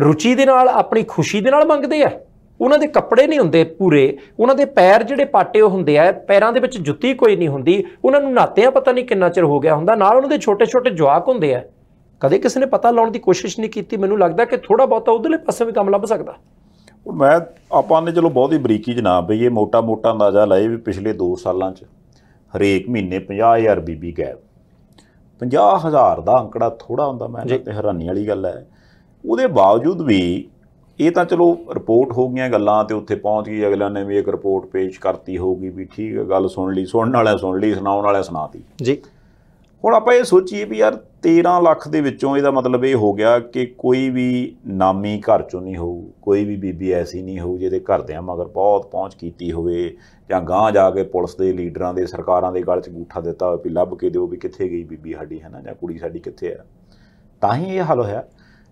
ਰੁਚੀ ਦੇ ਨਾਲ ਆਪਣੀ ਖੁਸ਼ੀ ਦੇ ਨਾਲ ਮੰਗਦੇ ਆ ਉਹਨਾਂ ਦੇ ਕੱਪੜੇ ਨਹੀਂ ਹੁੰਦੇ ਪੂਰੇ ਉਹਨਾਂ ਦੇ ਪੈਰ ਜਿਹੜੇ ਪਾਟੇ ਹੁੰਦੇ ਆ ਪੈਰਾਂ ਦੇ ਵਿੱਚ ਜੁੱਤੀ ਕੋਈ ਨਹੀਂ ਹੁੰਦੀ ਉਹਨਾਂ ਨੂੰ ਨਾਤਿਆਂ ਪਤਾ ਨਹੀਂ ਕਿੰਨਾ ਚਿਰ ਹੋ ਗਿਆ ਹੁੰਦਾ ਨਾਲ ਉਹਨਾਂ ਦੇ ਛੋਟੇ-ਛੋਟੇ ਜਵਾਕ ਹੁੰਦੇ ਆ ਕਦੇ ਕਿਸੇ ਨੇ ਪਤਾ ਲਾਉਣ ਦੀ ਕੋਸ਼ਿਸ਼ ਨਹੀਂ ਕੀਤੀ ਮੈਨੂੰ ਲੱਗਦਾ ਕਿ ਥੋੜਾ ਬਹੁਤਾ ਉਧਰਲੇ ਪਾਸੇ ਵੀ ਕੰਮ ਲੱਭ ਸਕਦਾ ਮੈਂ ਆਪਾਂ ਨੇ ਚਲੋ ਬਹੁਤ ਹੀ ਬਰੀਕੀ ਜਨਾਬ ਬਈ ਇਹ ਮੋਟਾ-ਮੋਟਾ ਅੰਦਾਜ਼ਾ ਲਾਏ ਵੀ ਪਿਛਲੇ 2 ਸਾਲਾਂ 'ਚ ਹਰੇਕ ਮਹੀਨੇ 50000 ਬੀਬੀ ਗਾਇਬ 50000 ਦਾ ਅੰਕੜਾ ਥੋੜਾ ਹੁੰਦਾ ਮੈਂ ਤੇ ਹੈਰਾਨੀ ਵਾਲੀ ਗੱਲ ਹੈ ਉਹਦੇ ਬਾਵਜੂਦ ਵੀ ਇਹ ਤਾਂ ਚਲੋ ਰਿਪੋਰਟ ਹੋ ਗਈਆਂ ਗੱਲਾਂ ਤੇ ਉੱਥੇ ਪਹੁੰਚ ਗਈ ਅਗਲਾ ਨੇ ਵੀ ਇੱਕ ਰਿਪੋਰਟ ਪੇਸ਼ ਕਰਤੀ ਹੋਊਗੀ ਵੀ ਠੀਕ ਹੈ ਗੱਲ ਸੁਣ ਲਈ ਸੁਣਨ ਵਾਲਾ ਸੁਣ ਲਈ ਸੁਣਾਉਣ ਵਾਲਾ ਸੁਣਾਤੀ ਜੀ ਹੁਣ ਆਪਾਂ ਇਹ ਸੋਚੀਏ ਵੀ ਯਾਰ 13 ਲੱਖ ਦੇ ਵਿੱਚੋਂ ਇਹਦਾ ਮਤਲਬ ਇਹ ਹੋ ਗਿਆ ਕਿ ਕੋਈ ਵੀ ਨਾਮੀ ਘਰ ਚੋਂ ਨਹੀਂ ਹੋਊ ਕੋਈ ਵੀ ਬੀਬੀ ਐਸੀ ਨਹੀਂ ਹੋਊ ਜਿਹਦੇ ਘਰਦਿਆਂ ਮਗਰ ਬਹੁਤ ਪਹੁੰਚ ਕੀਤੀ ਹੋਵੇ ਜਾਂ ਗਾਂ ਜਾ ਕੇ ਪੁਲਿਸ ਦੇ ਲੀਡਰਾਂ ਦੇ ਸਰਕਾਰਾਂ ਦੇ ਗਲ 'ਚ ਗੂਠਾ ਦਿੱਤਾ ਹੋਵੇ ਵੀ ਲੱਭ ਕੇ ਦਿਓ ਵੀ ਕਿੱਥੇ ਗਈ ਬੀਬੀ ਸਾਡੀ ਹੈ ਨਾ ਜਾਂ ਕੁੜੀ ਸਾਡੀ ਕਿੱਥੇ ਆ ਤਾਂ ਹੀ ਇਹ ਹਾਲ ਹੋਇਆ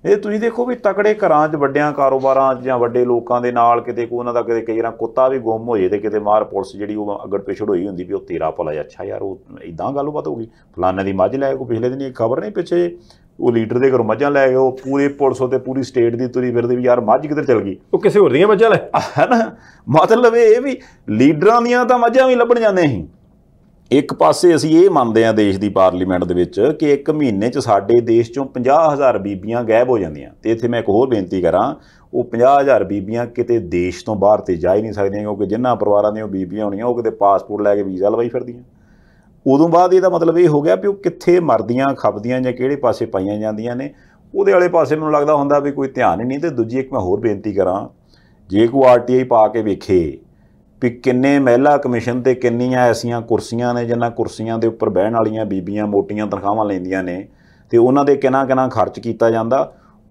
ਇਹ ਤੁਸੀਂ ਦੇਖੋ ਵੀ ਤਕੜੇ ਘਰਾਂ 'ਚ ਵੱਡਿਆਂ ਕਾਰੋਬਾਰਾਂ 'ਚ ਜਾਂ ਵੱਡੇ ਲੋਕਾਂ ਦੇ ਨਾਲ ਕਿਤੇ ਕੋ ਉਹਨਾਂ ਦਾ ਕਿਤੇ ਕਈ ਵਾਰ ਕੁੱਤਾ ਵੀ ਗੁੰਮ ਹੋ ਜੇ ਤੇ ਕਿਤੇ ਮਾਰ ਪੁਲਿਸ ਜਿਹੜੀ ਉਹ ਅਗੜ ਪਿਛੜ ਹੋਈ ਹੁੰਦੀ ਵੀ ਉਹ ਤੇਰਾ ਪਲਾ ਅੱਛਾ ਯਾਰ ਉਹ ਇਦਾਂ ਗੱਲਬਾਤ ਹੋ ਗਈ ਫਲਾਣੇ ਦੀ ਮੱਝ ਲੈ ਕੋ ਪਿਛਲੇ ਦਿਨ ਇਹ ਖਬਰ ਨਹੀਂ ਪਿੱਛੇ ਉਹ ਲੀਡਰ ਦੇ ਘਰ ਮੱਝਾਂ ਲੈ ਗਏ ਉਹ ਪੂਰੇ ਪੁਲਿਸ ਤੇ ਪੂਰੀ ਸਟੇਟ ਦੀ ਤੁਰੀ ਫਿਰਦੇ ਵੀ ਯਾਰ ਮੱਝ ਕਿੱਧਰ ਚਲ ਗਈ ਉਹ ਕਿਸੇ ਹੋਰ ਦੀਆਂ ਮੱਝਾਂ ਲੈ ਹੈ ਨਾ ਮਤਲਬ ਇਹ ਵੀ ਲੀਡਰਾਂ ਦੀਆਂ ਤਾਂ ਮੱਝਾਂ ਵੀ ਲੱਭਣ ਜਾਂਦੇ ਅਸੀਂ ਇੱਕ ਪਾਸੇ ਅਸੀਂ ਇਹ ਮੰਨਦੇ ਆ ਦੇਸ਼ ਦੀ ਪਾਰਲੀਮੈਂਟ ਦੇ ਵਿੱਚ ਕਿ ਇੱਕ ਮਹੀਨੇ 'ਚ ਸਾਡੇ ਦੇਸ਼ 'ਚੋਂ 50000 ਬੀਬੀਆਂ ਗਾਇਬ ਹੋ ਜਾਂਦੀਆਂ ਤੇ ਇੱਥੇ ਮੈਂ ਇੱਕ ਹੋਰ ਬੇਨਤੀ ਕਰਾਂ ਉਹ 50000 ਬੀਬੀਆਂ ਕਿਤੇ ਦੇਸ਼ ਤੋਂ ਬਾਹਰ ਤੇ ਜਾ ਹੀ ਨਹੀਂ ਸਕਦੀਆਂ ਕਿਉਂਕਿ ਜਿਨ੍ਹਾਂ ਪਰਿਵਾਰਾਂ ਦੀਆਂ ਉਹ ਬੀਬੀਆਂ ਹੋਣੀਆਂ ਉਹ ਕਿਤੇ ਪਾਸਪੋਰਟ ਲੈ ਕੇ ਵੀਜ਼ਾ ਲਵਾਈ ਫਿਰਦੀਆਂ ਉਦੋਂ ਬਾਅਦ ਇਹਦਾ ਮਤਲਬ ਇਹ ਹੋ ਗਿਆ ਵੀ ਉਹ ਕਿੱਥੇ ਮਰਦੀਆਂ ਖਪਦੀਆਂ ਜਾਂ ਕਿਹੜੇ ਪਾਸੇ ਪਾਈਆਂ ਜਾਂਦੀਆਂ ਨੇ ਉਹਦੇ ਵਾਲੇ ਪਾਸੇ ਮੈਨੂੰ ਲੱਗਦਾ ਹੁੰਦਾ ਵੀ ਕੋਈ ਧਿਆਨ ਹੀ ਨਹੀਂ ਤੇ ਦੂਜੀ ਇੱਕ ਮੈਂ ਹੋਰ ਬੇਨਤੀ ਕਰਾਂ ਜੇ ਕੋ ਆਰਟੀਆਈ ਪਾ ਕੇ ਵੇਖੇ ਵੀ ਕਿੰਨੇ ਮਹਿਲਾ ਕਮਿਸ਼ਨ ਤੇ ਕਿੰਨੀਆਂ ਐਸੀਆਂ ਕੁਰਸੀਆਂ ਨੇ ਜਿਨ੍ਹਾਂ ਕੁਰਸੀਆਂ ਦੇ ਉੱਪਰ ਬਹਿਣ ਵਾਲੀਆਂ ਬੀਬੀਆਂ ਮੋਟੀਆਂ ਤਨਖਾਹਾਂ ਲੈਂਦੀਆਂ ਨੇ ਤੇ ਉਹਨਾਂ ਦੇ ਕਿੰਨਾ ਕਿੰਨਾ ਖਰਚ ਕੀਤਾ ਜਾਂਦਾ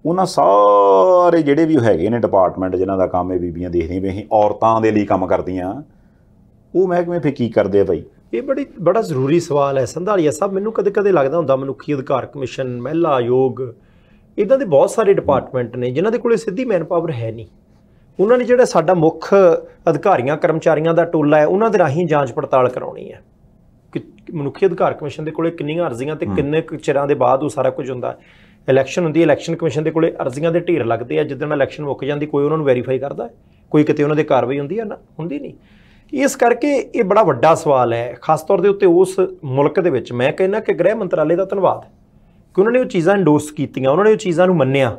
ਉਹਨਾਂ ਸਾਰੇ ਜਿਹੜੇ ਵੀ ਹੈਗੇ ਨੇ ਡਿਪਾਰਟਮੈਂਟ ਜਿਨ੍ਹਾਂ ਦਾ ਕੰਮ ਇਹ ਬੀਬੀਆਂ ਦੇਖਦੀਆਂ ਵੀ ਅਸੀਂ ਔਰਤਾਂ ਦੇ ਲਈ ਕੰਮ ਕਰਦੀਆਂ ਉਹ ਮਹਿਕਮੇ ਫੇ ਕੀ ਕਰਦੇ ਆ ਭਾਈ ਇਹ ਬੜੀ ਬੜਾ ਜ਼ਰੂਰੀ ਸਵਾਲ ਹੈ ਸੰਧਾਲੀਆ ਸਾਹਿਬ ਮੈਨੂੰ ਕਦੇ-ਕਦੇ ਲੱਗਦਾ ਹੁੰਦਾ ਮਨੁੱਖੀ ਅਧਿਕਾਰ ਕਮਿਸ਼ਨ ਮਹਿਲਾ ਆਯੋਗ ਇਦਾਂ ਦੇ ਬਹੁਤ ਸਾਰੇ ਡਿਪਾਰਟਮੈਂਟ ਨੇ ਜਿਨ੍ਹਾਂ ਦੇ ਕੋਲੇ ਸਿੱਧੀ ਮੈਨਪਾਵਰ ਹੈ ਨਹੀਂ ਉਹਨਾਂ ਨੇ ਜਿਹੜਾ ਸਾਡਾ ਮੁੱਖ ਅਧਿਕਾਰੀਆਂ ਕਰਮਚਾਰੀਆਂ ਦਾ ਟੋਲਾ ਹੈ ਉਹਨਾਂ ਦੇ ਰਾਹੀਂ ਜਾਂਚ ਪੜਤਾਲ ਕਰਾਉਣੀ ਹੈ ਕਿ ਮਨੁੱਖੀ ਅਧਿਕਾਰ ਕਮਿਸ਼ਨ ਦੇ ਕੋਲੇ ਕਿੰਨੀਆਂ ਅਰਜ਼ੀਆਂ ਤੇ ਕਿੰਨੇ ਚਿਰਾਂ ਦੇ ਬਾਅਦ ਉਹ ਸਾਰਾ ਕੁਝ ਹੁੰਦਾ ਇਲੈਕਸ਼ਨ ਹੁੰਦੀ ਹੈ ਇਲੈਕਸ਼ਨ ਕਮਿਸ਼ਨ ਦੇ ਕੋਲੇ ਅਰਜ਼ੀਆਂ ਦੇ ਢੇਰ ਲੱਗਦੇ ਆ ਜਿੱਦਣ ਇਲੈਕਸ਼ਨ ਮੁੱਕ ਜਾਂਦੀ ਕੋਈ ਉਹਨਾਂ ਨੂੰ ਵੈਰੀਫਾਈ ਕਰਦਾ ਕੋਈ ਕਿਤੇ ਉਹਨਾਂ ਦੇ ਕਾਰਵਾਈ ਹੁੰਦੀ ਹੈ ਨਾ ਹੁੰਦੀ ਨਹੀਂ ਇਸ ਕਰਕੇ ਇਹ ਬੜਾ ਵੱਡਾ ਸਵਾਲ ਹੈ ਖਾਸ ਤੌਰ ਦੇ ਉੱਤੇ ਉਸ ਮੁਲਕ ਦੇ ਵਿੱਚ ਮੈਂ ਕਹਿੰਨਾ ਕਿ ਗ੍ਰਹਿ ਮੰਤਰਾਲੇ ਦਾ ਧੰਨਵਾਦ ਕਿ ਉਹਨਾਂ ਨੇ ਉਹ ਚੀਜ਼ਾਂ ਐਂਡੋਰਸ ਕੀਤੀਆਂ ਉਹਨਾਂ ਨੇ ਉਹ ਚੀਜ਼ਾਂ ਨੂੰ ਮੰਨਿਆ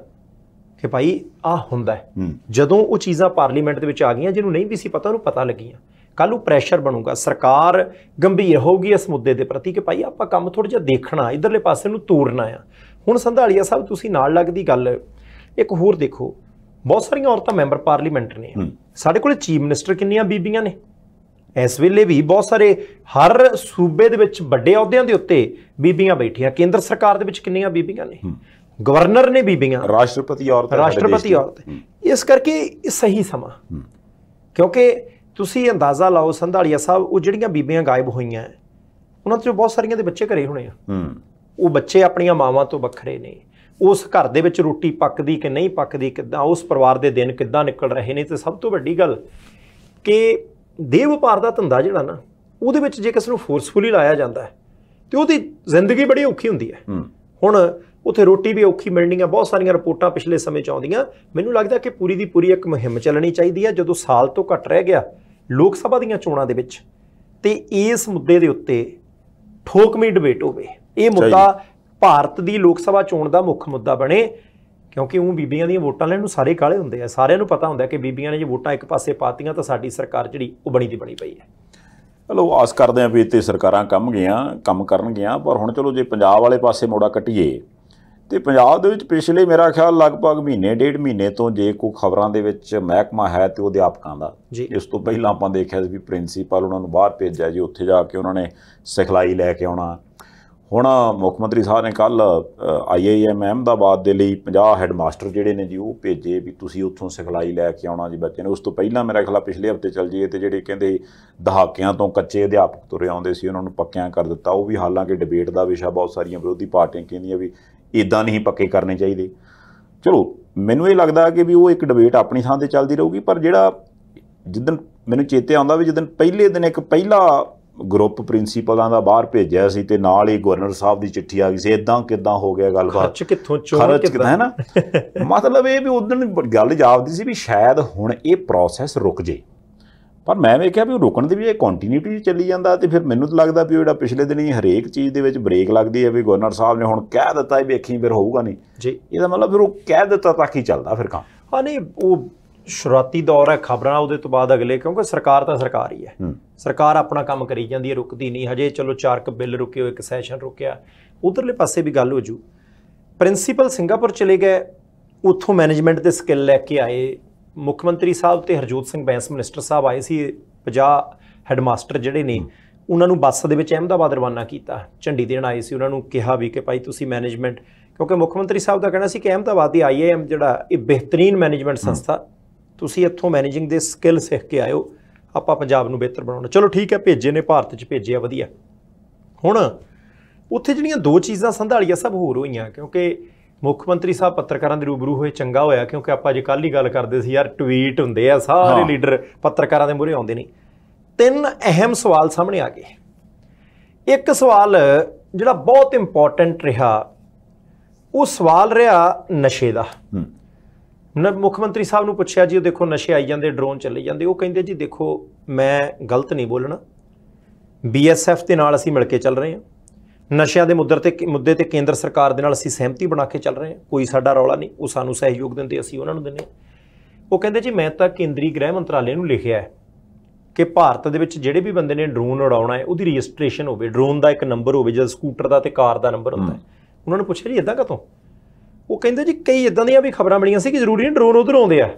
ਕਿ ਭਾਈ ਆ ਹੁੰਦਾ ਹੈ ਜਦੋਂ ਉਹ ਚੀਜ਼ਾਂ ਪਾਰਲੀਮੈਂਟ ਦੇ ਵਿੱਚ ਆ ਗਈਆਂ ਜਿਹਨੂੰ ਨਹੀਂ ਵੀ ਸੀ ਪਤਾ ਉਹਨੂੰ ਪਤਾ ਲੱਗੀਆਂ ਕੱਲ ਨੂੰ ਪ੍ਰੈਸ਼ਰ ਬਣੂਗਾ ਸਰਕਾਰ ਗੰਭੀਰ ਹੋਊਗੀ ਇਸ ਮੁੱਦੇ ਦੇ ਪ੍ਰਤੀ ਕਿ ਭਾਈ ਆਪਾਂ ਕੰਮ ਥੋੜਾ ਜਿਹਾ ਦੇਖਣਾ ਇਧਰਲੇ ਪਾਸੇ ਨੂੰ ਤੋੜਨਾ ਆ ਹੁਣ ਸੰਧਾਲੀਆ ਸਾਹਿਬ ਤੁਸੀਂ ਨਾਲ ਲੱਗਦੀ ਗੱਲ ਇੱਕ ਹੋਰ ਦੇਖੋ ਬਹੁਤ ਸਾਰੀਆਂ ਔਰਤਾਂ ਮੈਂਬਰ ਪਾਰਲੀਮੈਂਟ ਨੇ ਸਾਡੇ ਕੋਲ ਚੀਫ ਮਿਨਿਸਟਰ ਕਿੰਨੀਆਂ ਬੀਬੀਆਂ ਨੇ ਇਸ ਵੇਲੇ ਵੀ ਬਹੁਤ ਸਾਰੇ ਹਰ ਸੂਬੇ ਦੇ ਵਿੱਚ ਵੱਡੇ ਅਹੁਦਿਆਂ ਦੇ ਉੱਤੇ ਬੀਬੀਆਂ ਬੈਠੀਆਂ ਕੇਂਦਰ ਸਰਕਾਰ ਦੇ ਵਿੱਚ ਕਿੰਨੀਆਂ ਬੀਬੀਆਂ ਨੇ ਗਵਰਨਰ ਨੇ ਬੀਬੀਆਂ ਰਾਸ਼ਟਰਪਤੀ ਔਰਤ ਰਾਸ਼ਟਰਪਤੀ ਔਰਤ ਇਸ ਕਰਕੇ ਇਹ ਸਹੀ ਸਮਾਂ ਕਿਉਂਕਿ ਤੁਸੀਂ ਅੰਦਾਜ਼ਾ ਲਾਓ ਸੰਧਾਲੀਆ ਸਾਹਿਬ ਉਹ ਜਿਹੜੀਆਂ ਬੀਬੀਆਂ ਗਾਇਬ ਹੋਈਆਂ ਉਹਨਾਂ ਤੋਂ ਬਹੁਤ ਸਾਰੀਆਂ ਦੇ ਬੱਚੇ ਘਰੇ ਹੋਣੇ ਆ ਉਹ ਬੱਚੇ ਆਪਣੀਆਂ ਮਾਵਾਂ ਤੋਂ ਵੱਖਰੇ ਨੇ ਉਸ ਘਰ ਦੇ ਵਿੱਚ ਰੋਟੀ ਪੱਕਦੀ ਕਿ ਨਹੀਂ ਪੱਕਦੀ ਕਿਦਾਂ ਉਸ ਪਰਿਵਾਰ ਦੇ ਦਿਨ ਕਿਦਾਂ ਨਿਕਲ ਰਹੇ ਨੇ ਤੇ ਸਭ ਤੋਂ ਵੱਡੀ ਗੱਲ ਕਿ ਦੇਹ ਵਪਾਰ ਦਾ ਧੰਦਾ ਜਿਹੜਾ ਨਾ ਉਹਦੇ ਵਿੱਚ ਜੇ ਕਿਸ ਨੂੰ ਫੋਰਸਫੁਲੀ ਲਾਇਆ ਜਾਂਦਾ ਤੇ ਉਹਦੀ ਜ਼ਿੰਦਗੀ ਬੜੀ ਔਖੀ ਹੁੰਦੀ ਹੈ ਹੁਣ ਉੱਥੇ ਰੋਟੀ ਵੀ ਔਖੀ ਮਿਲਣੀ ਆ ਬਹੁਤ ਸਾਰੀਆਂ ਰਿਪੋਰਟਾਂ ਪਿਛਲੇ ਸਮੇਂ ਚ ਆਉਂਦੀਆਂ ਮੈਨੂੰ ਲੱਗਦਾ ਕਿ ਪੂਰੀ ਦੀ ਪੂਰੀ ਇੱਕ ਮੁਹਿੰਮ ਚੱਲਣੀ ਚਾਹੀਦੀ ਆ ਜਦੋਂ ਸਾਲ ਤੋਂ ਘੱਟ ਰਹਿ ਗਿਆ ਲੋਕ ਸਭਾ ਦੀਆਂ ਚੋਣਾਂ ਦੇ ਵਿੱਚ ਤੇ ਇਸ ਮੁੱਦੇ ਦੇ ਉੱਤੇ ਠੋਕਮੀ ਡਿਬੇਟ ਹੋਵੇ ਇਹ ਮੁੱਦਾ ਭਾਰਤ ਦੀ ਲੋਕ ਸਭਾ ਚੋਣ ਦਾ ਮੁੱਖ ਮੁੱਦਾ ਬਣੇ ਕਿਉਂਕਿ ਉਹ ਬੀਬੀਆਂ ਦੀਆਂ ਵੋਟਾਂ ਲੈਣ ਨੂੰ ਸਾਰੇ ਕਾਲੇ ਹੁੰਦੇ ਆ ਸਾਰਿਆਂ ਨੂੰ ਪਤਾ ਹੁੰਦਾ ਕਿ ਬੀਬੀਆਂ ਨੇ ਜੇ ਵੋਟਾਂ ਇੱਕ ਪਾਸੇ ਪਾਤੀਆਂ ਤਾਂ ਸਾਡੀ ਸਰਕਾਰ ਜਿਹੜੀ ਉਹ ਬਣੀ ਦੀ ਬਣੀ ਪਈ ਹੈ ਚਲੋ ਆਸ ਕਰਦੇ ਆ ਵੀ ਇੱਥੇ ਸਰਕਾਰਾਂ ਕੰਮ ਗਈਆਂ ਕੰਮ ਕਰਨ ਗਿਆ ਪਰ ਹੁਣ ਚਲੋ ਜੇ ਪੰਜਾਬ ਵਾਲੇ ਪਾਸੇ ਮੋੜਾ ਕੱਟੀਏ ਤੇ ਪੰਜਾਬ ਦੇ ਵਿੱਚ ਪਿਛਲੇ ਮੇਰਾ ਖਿਆਲ ਲਗਭਗ ਮਹੀਨੇ ਡੇਢ ਮਹੀਨੇ ਤੋਂ ਜੇ ਕੋਈ ਖਬਰਾਂ ਦੇ ਵਿੱਚ ਮਹਿਕਮਾ ਹੈ ਤੇ ਉਹ ਅਧਿਆਪਕਾਂ ਦਾ ਇਸ ਤੋਂ ਪਹਿਲਾਂ ਆਪਾਂ ਦੇਖਿਆ ਸੀ ਵੀ ਪ੍ਰਿੰਸੀਪਲ ਉਹਨਾਂ ਨੂੰ ਬਾਹਰ ਭੇਜਿਆ ਜੀ ਉੱਥੇ ਜਾ ਕੇ ਉਹਨਾਂ ਨੇ ਸਿਖਲਾਈ ਲੈ ਕੇ ਆਉਣਾ ਹੁਣ ਮੁੱਖ ਮੰਤਰੀ ਸਾਹਿਬ ਨੇ ਕੱਲ ਆਈਆਈਐਮ ਅਹਿਮਦਾਬਾਦ ਦੇ ਲਈ 50 ਹੈਡਮਾਸਟਰ ਜਿਹੜੇ ਨੇ ਜੀ ਉਹ ਭੇਜੇ ਵੀ ਤੁਸੀਂ ਉੱਥੋਂ ਸਿਖਲਾਈ ਲੈ ਕੇ ਆਉਣਾ ਜੀ ਬੱਚੇ ਨੇ ਉਸ ਤੋਂ ਪਹਿਲਾਂ ਮੇਰਾ ਖਿਆਲ ਪਿਛਲੇ ਹਫਤੇ ਚੱਲ ਜੀਏ ਤੇ ਜਿਹੜੇ ਕਹਿੰਦੇ ਦਹਾਕਿਆਂ ਤੋਂ ਕੱਚੇ ਅਧਿਆਪਕ ਤੁਰੇ ਆਉਂਦੇ ਸੀ ਉਹਨਾਂ ਨੂੰ ਪੱਕਿਆਂ ਕਰ ਦਿੱਤਾ ਉਹ ਵੀ ਹਾਲਾਂਕਿ ਡਿਬੇਟ ਦਾ ਵਿਸ਼ਾ ਬਹੁਤ ਸਾਰੀਆਂ ਵਿਰੋਧੀ ਪਾਰਟੀਆਂ ਕਹਿੰਦੀਆਂ ਵੀ ਇਦਾਂ ਨਹੀਂ ਪੱਕੇ ਕਰਨੇ ਚਾਹੀਦੇ ਚਲੋ ਮੈਨੂੰ ਇਹ ਲੱਗਦਾ ਕਿ ਵੀ ਉਹ ਇੱਕ ਡਿਬੇਟ ਆਪਣੀ ਥਾਂ ਤੇ ਚੱਲਦੀ ਰਹੂਗੀ ਪਰ ਜਿਹੜਾ ਜਿੱਦਨ ਮੈਨੂੰ ਚੇਤੇ ਆਉਂਦਾ ਵੀ ਜਿੱਦਨ ਪਹਿਲੇ ਦਿਨ ਇੱਕ ਪਹਿਲਾ ਗਰੁੱਪ ਪ੍ਰਿੰਸੀਪਲਾਂ ਦਾ ਬਾਹਰ ਭੇਜਿਆ ਸੀ ਤੇ ਨਾਲ ਹੀ ਗਵਰਨਰ ਸਾਹਿਬ ਦੀ ਚਿੱਠੀ ਆ ਗਈ ਸੀ ਇਦਾਂ ਕਿਦਾਂ ਹੋ ਗਿਆ ਗੱਲਬਾਤ ਖਰਚ ਕਿੱਥੋਂ ਚੋਰ ਖਰਚ ਕਿਦਾਂ ਹੈ ਨਾ *laughs* ਮਤਲਬ ਇਹ ਵੀ ਉਦੋਂ ਗੱਲ ਜਾਪਦੀ ਸੀ ਵੀ ਸ਼ਾਇਦ ਹੁਣ ਇਹ ਪ੍ਰੋਸੈਸ ਰੁਕ ਜੇ ਪਰ ਮੈਂ ਵੇਖਿਆ ਵੀ ਉਹ ਰੁਕਣ ਦੀ ਵੀ ਇਹ ਕੰਟੀਨਿਊਟੀ ਚੱਲੀ ਜਾਂਦਾ ਤੇ ਫਿਰ ਮੈਨੂੰ ਤਾਂ ਲੱਗਦਾ ਵੀ ਜਿਹੜਾ ਪਿਛਲੇ ਹੀ ਹਰੇਕ ਚੀਜ਼ ਦੇ ਵਿੱਚ ਬ੍ਰੇਕ ਲੱਗਦੀ ਹੈ ਵੀ ਗਵਰਨਰ ਸਾਹਿਬ ਨੇ ਹੁਣ ਕਹਿ ਦਿੱਤਾ ਵੀ ਵੇਖੀ ਫਿਰ ਹੋਊਗਾ ਨਹੀਂ ਜੀ ਇਹਦਾ ਮਤਲਬ ਫਿਰ ਉਹ ਕਹਿ ਦਿੱਤਾ ਤਾਂ ਕੀ ਚੱਲਦਾ ਫਿਰ ਕੰਮ ਹਾਂ ਨਹੀਂ ਉਹ ਸ਼ੁਰੂਆਤੀ ਦੌਰ ਹੈ ਖਬਰਾਂ ਉਹਦੇ ਤੋਂ ਬਾਅਦ ਅਗਲੇ ਕਿਉਂਕਿ ਸਰਕਾਰ ਤਾਂ ਸਰਕਾਰ ਹੀ ਹੈ ਸਰਕਾਰ ਆਪਣਾ ਕੰਮ ਕਰੀ ਜਾਂਦੀ ਹੈ ਰੁਕਦੀ ਨਹੀਂ ਹਜੇ ਚਲੋ ਚਾਰ ਕ ਬਿੱਲ ਰੁਕੇ ਹੋਏ ਇੱਕ ਸੈਸ਼ਨ ਰੁਕਿਆ ਉਧਰਲੇ ਪਾਸੇ ਵੀ ਗੱਲ ਹੋ ਜੂ ਪ੍ਰਿੰਸੀਪਲ ਸਿੰਗਾਪੁਰ ਚਲੇ ਗਏ ਉੱਥੋਂ ਮੈਨੇਜਮੈਂਟ ਦੇ ਸਕਿੱਲ ਲੈ ਕੇ ਆਏ ਮੁੱਖ ਮੰਤਰੀ ਸਾਹਿਬ ਤੇ ਹਰਜੋਤ ਸਿੰਘ ਬੈਂਸ ਮਿਨਿਸਟਰ ਸਾਹਿਬ ਆਏ ਸੀ 50 ਹੈਡਮਾਸਟਰ ਜਿਹੜੇ ਨੇ ਉਹਨਾਂ ਨੂੰ ਬੱਸ ਦੇ ਵਿੱਚ ਅਹਿਮਦਾਬਾਦ ਰਵਾਨਾ ਕੀਤਾ ਝੰਡੀ ਦੇਣ ਆਏ ਸੀ ਉਹਨਾਂ ਨੂੰ ਕਿਹਾ ਵੀ ਕਿ ਭਾਈ ਤੁਸੀਂ ਮੈਨੇਜਮੈਂਟ ਕਿਉਂਕਿ ਮੁੱਖ ਮੰਤਰੀ ਸਾਹਿਬ ਦਾ ਕਹਿਣਾ ਸੀ ਕਿ ਅਹਿਮਦਾਬਾਦ ਦੀ ਆਈਏਐਮ ਜਿਹੜਾ ਇਹ ਬਿਹਤਰੀਨ ਮੈਨੇਜਮੈਂਟ ਸੰਸਥਾ ਤੁਸੀਂ ਇੱਥੋਂ ਮੈਨੇਜਿੰਗ ਦੇ ਸਕਿੱਲ ਸਿੱਖ ਕੇ ਆਇਓ ਆਪਾਂ ਪੰਜਾਬ ਨੂੰ ਬਿਹਤਰ ਬਣਾਉਣਾ ਚਲੋ ਠੀਕ ਹੈ ਭੇਜੇ ਨੇ ਭਾਰਤ 'ਚ ਭੇਜਿਆ ਵਧੀਆ ਹੁਣ ਉੱਥੇ ਜਿਹੜੀਆਂ ਦੋ ਚੀਜ਼ਾਂ ਸੰਧਾਲੀਆਂ ਸਭ ਹੋਰ ਹੋਈਆਂ ਕਿਉਂਕਿ ਮੁੱਖ ਮੰਤਰੀ ਸਾਹਿਬ ਪੱਤਰਕਾਰਾਂ ਦੇ ਰੂਬਰੂ ਹੋਏ ਚੰਗਾ ਹੋਇਆ ਕਿਉਂਕਿ ਆਪਾਂ ਜੇ ਕੱਲ ਹੀ ਗੱਲ ਕਰਦੇ ਸੀ ਯਾਰ ਟਵੀਟ ਹੁੰਦੇ ਆ ਸਾਰੇ ਲੀਡਰ ਪੱਤਰਕਾਰਾਂ ਦੇ ਮੂਹਰੇ ਆਉਂਦੇ ਨੇ ਤਿੰਨ ਅਹਿਮ ਸਵਾਲ ਸਾਹਮਣੇ ਆ ਗਏ ਇੱਕ ਸਵਾਲ ਜਿਹੜਾ ਬਹੁਤ ਇੰਪੋਰਟੈਂਟ ਰਿਹਾ ਉਹ ਸਵਾਲ ਰਿਹਾ ਨਸ਼ੇ ਦਾ ਮੁੱਖ ਮੰਤਰੀ ਸਾਹਿਬ ਨੂੰ ਪੁੱਛਿਆ ਜੀ ਉਹ ਦੇਖੋ ਨਸ਼ੇ ਆਈ ਜਾਂਦੇ ਡਰੋਨ ਚੱਲੇ ਜਾਂਦੇ ਉਹ ਕਹਿੰਦੇ ਜੀ ਦੇਖੋ ਮੈਂ ਗਲਤ ਨਹੀਂ ਬੋਲਣਾ ਬੀਐਸਐਫ ਦੇ ਨਾਲ ਅਸੀਂ ਮਿਲ ਕੇ ਚੱਲ ਰਹੇ ਹਾਂ ਨਸ਼ਿਆਂ ਦੇ ਮੁੱਦੇ ਤੇ ਮੁੱਦੇ ਤੇ ਕੇਂਦਰ ਸਰਕਾਰ ਦੇ ਨਾਲ ਅਸੀਂ ਸਹਿਮਤੀ ਬਣਾ ਕੇ ਚੱਲ ਰਹੇ ਹਾਂ ਕੋਈ ਸਾਡਾ ਰੌਲਾ ਨਹੀਂ ਉਹ ਸਾਨੂੰ ਸਹਿਯੋਗ ਦਿੰਦੇ ਅਸੀਂ ਉਹਨਾਂ ਨੂੰ ਦਿੰਨੇ ਉਹ ਕਹਿੰਦੇ ਜੀ ਮੈਂ ਤਾਂ ਕੇਂਦਰੀ ਗ੍ਰਹਿ ਮੰਤਰਾਲੇ ਨੂੰ ਲਿਖਿਆ ਹੈ ਕਿ ਭਾਰਤ ਦੇ ਵਿੱਚ ਜਿਹੜੇ ਵੀ ਬੰਦੇ ਨੇ ਡਰੋਨ ਉਡਾਉਣਾ ਹੈ ਉਹਦੀ ਰਜਿਸਟ੍ਰੇਸ਼ਨ ਹੋਵੇ ਡਰੋਨ ਦਾ ਇੱਕ ਨੰਬਰ ਹੋਵੇ ਜਦ ਸਕੂਟਰ ਦਾ ਤੇ ਕਾਰ ਦਾ ਨੰਬਰ ਹੁੰਦਾ ਹੈ ਉਹਨਾਂ ਨੇ ਪੁੱਛਿਆ ਜੀ ਇਦਾਂ ਕਦੋਂ ਉਹ ਕਹਿੰਦੇ ਜੀ ਕਈ ਇਦਾਂ ਦੀਆਂ ਵੀ ਖਬਰਾਂ ਬਣੀਆਂ ਸੀ ਕਿ ਜ਼ਰੂਰੀ ਨਹੀਂ ਡਰੋਨ ਉਧਰ ਆਉਂਦੇ ਆ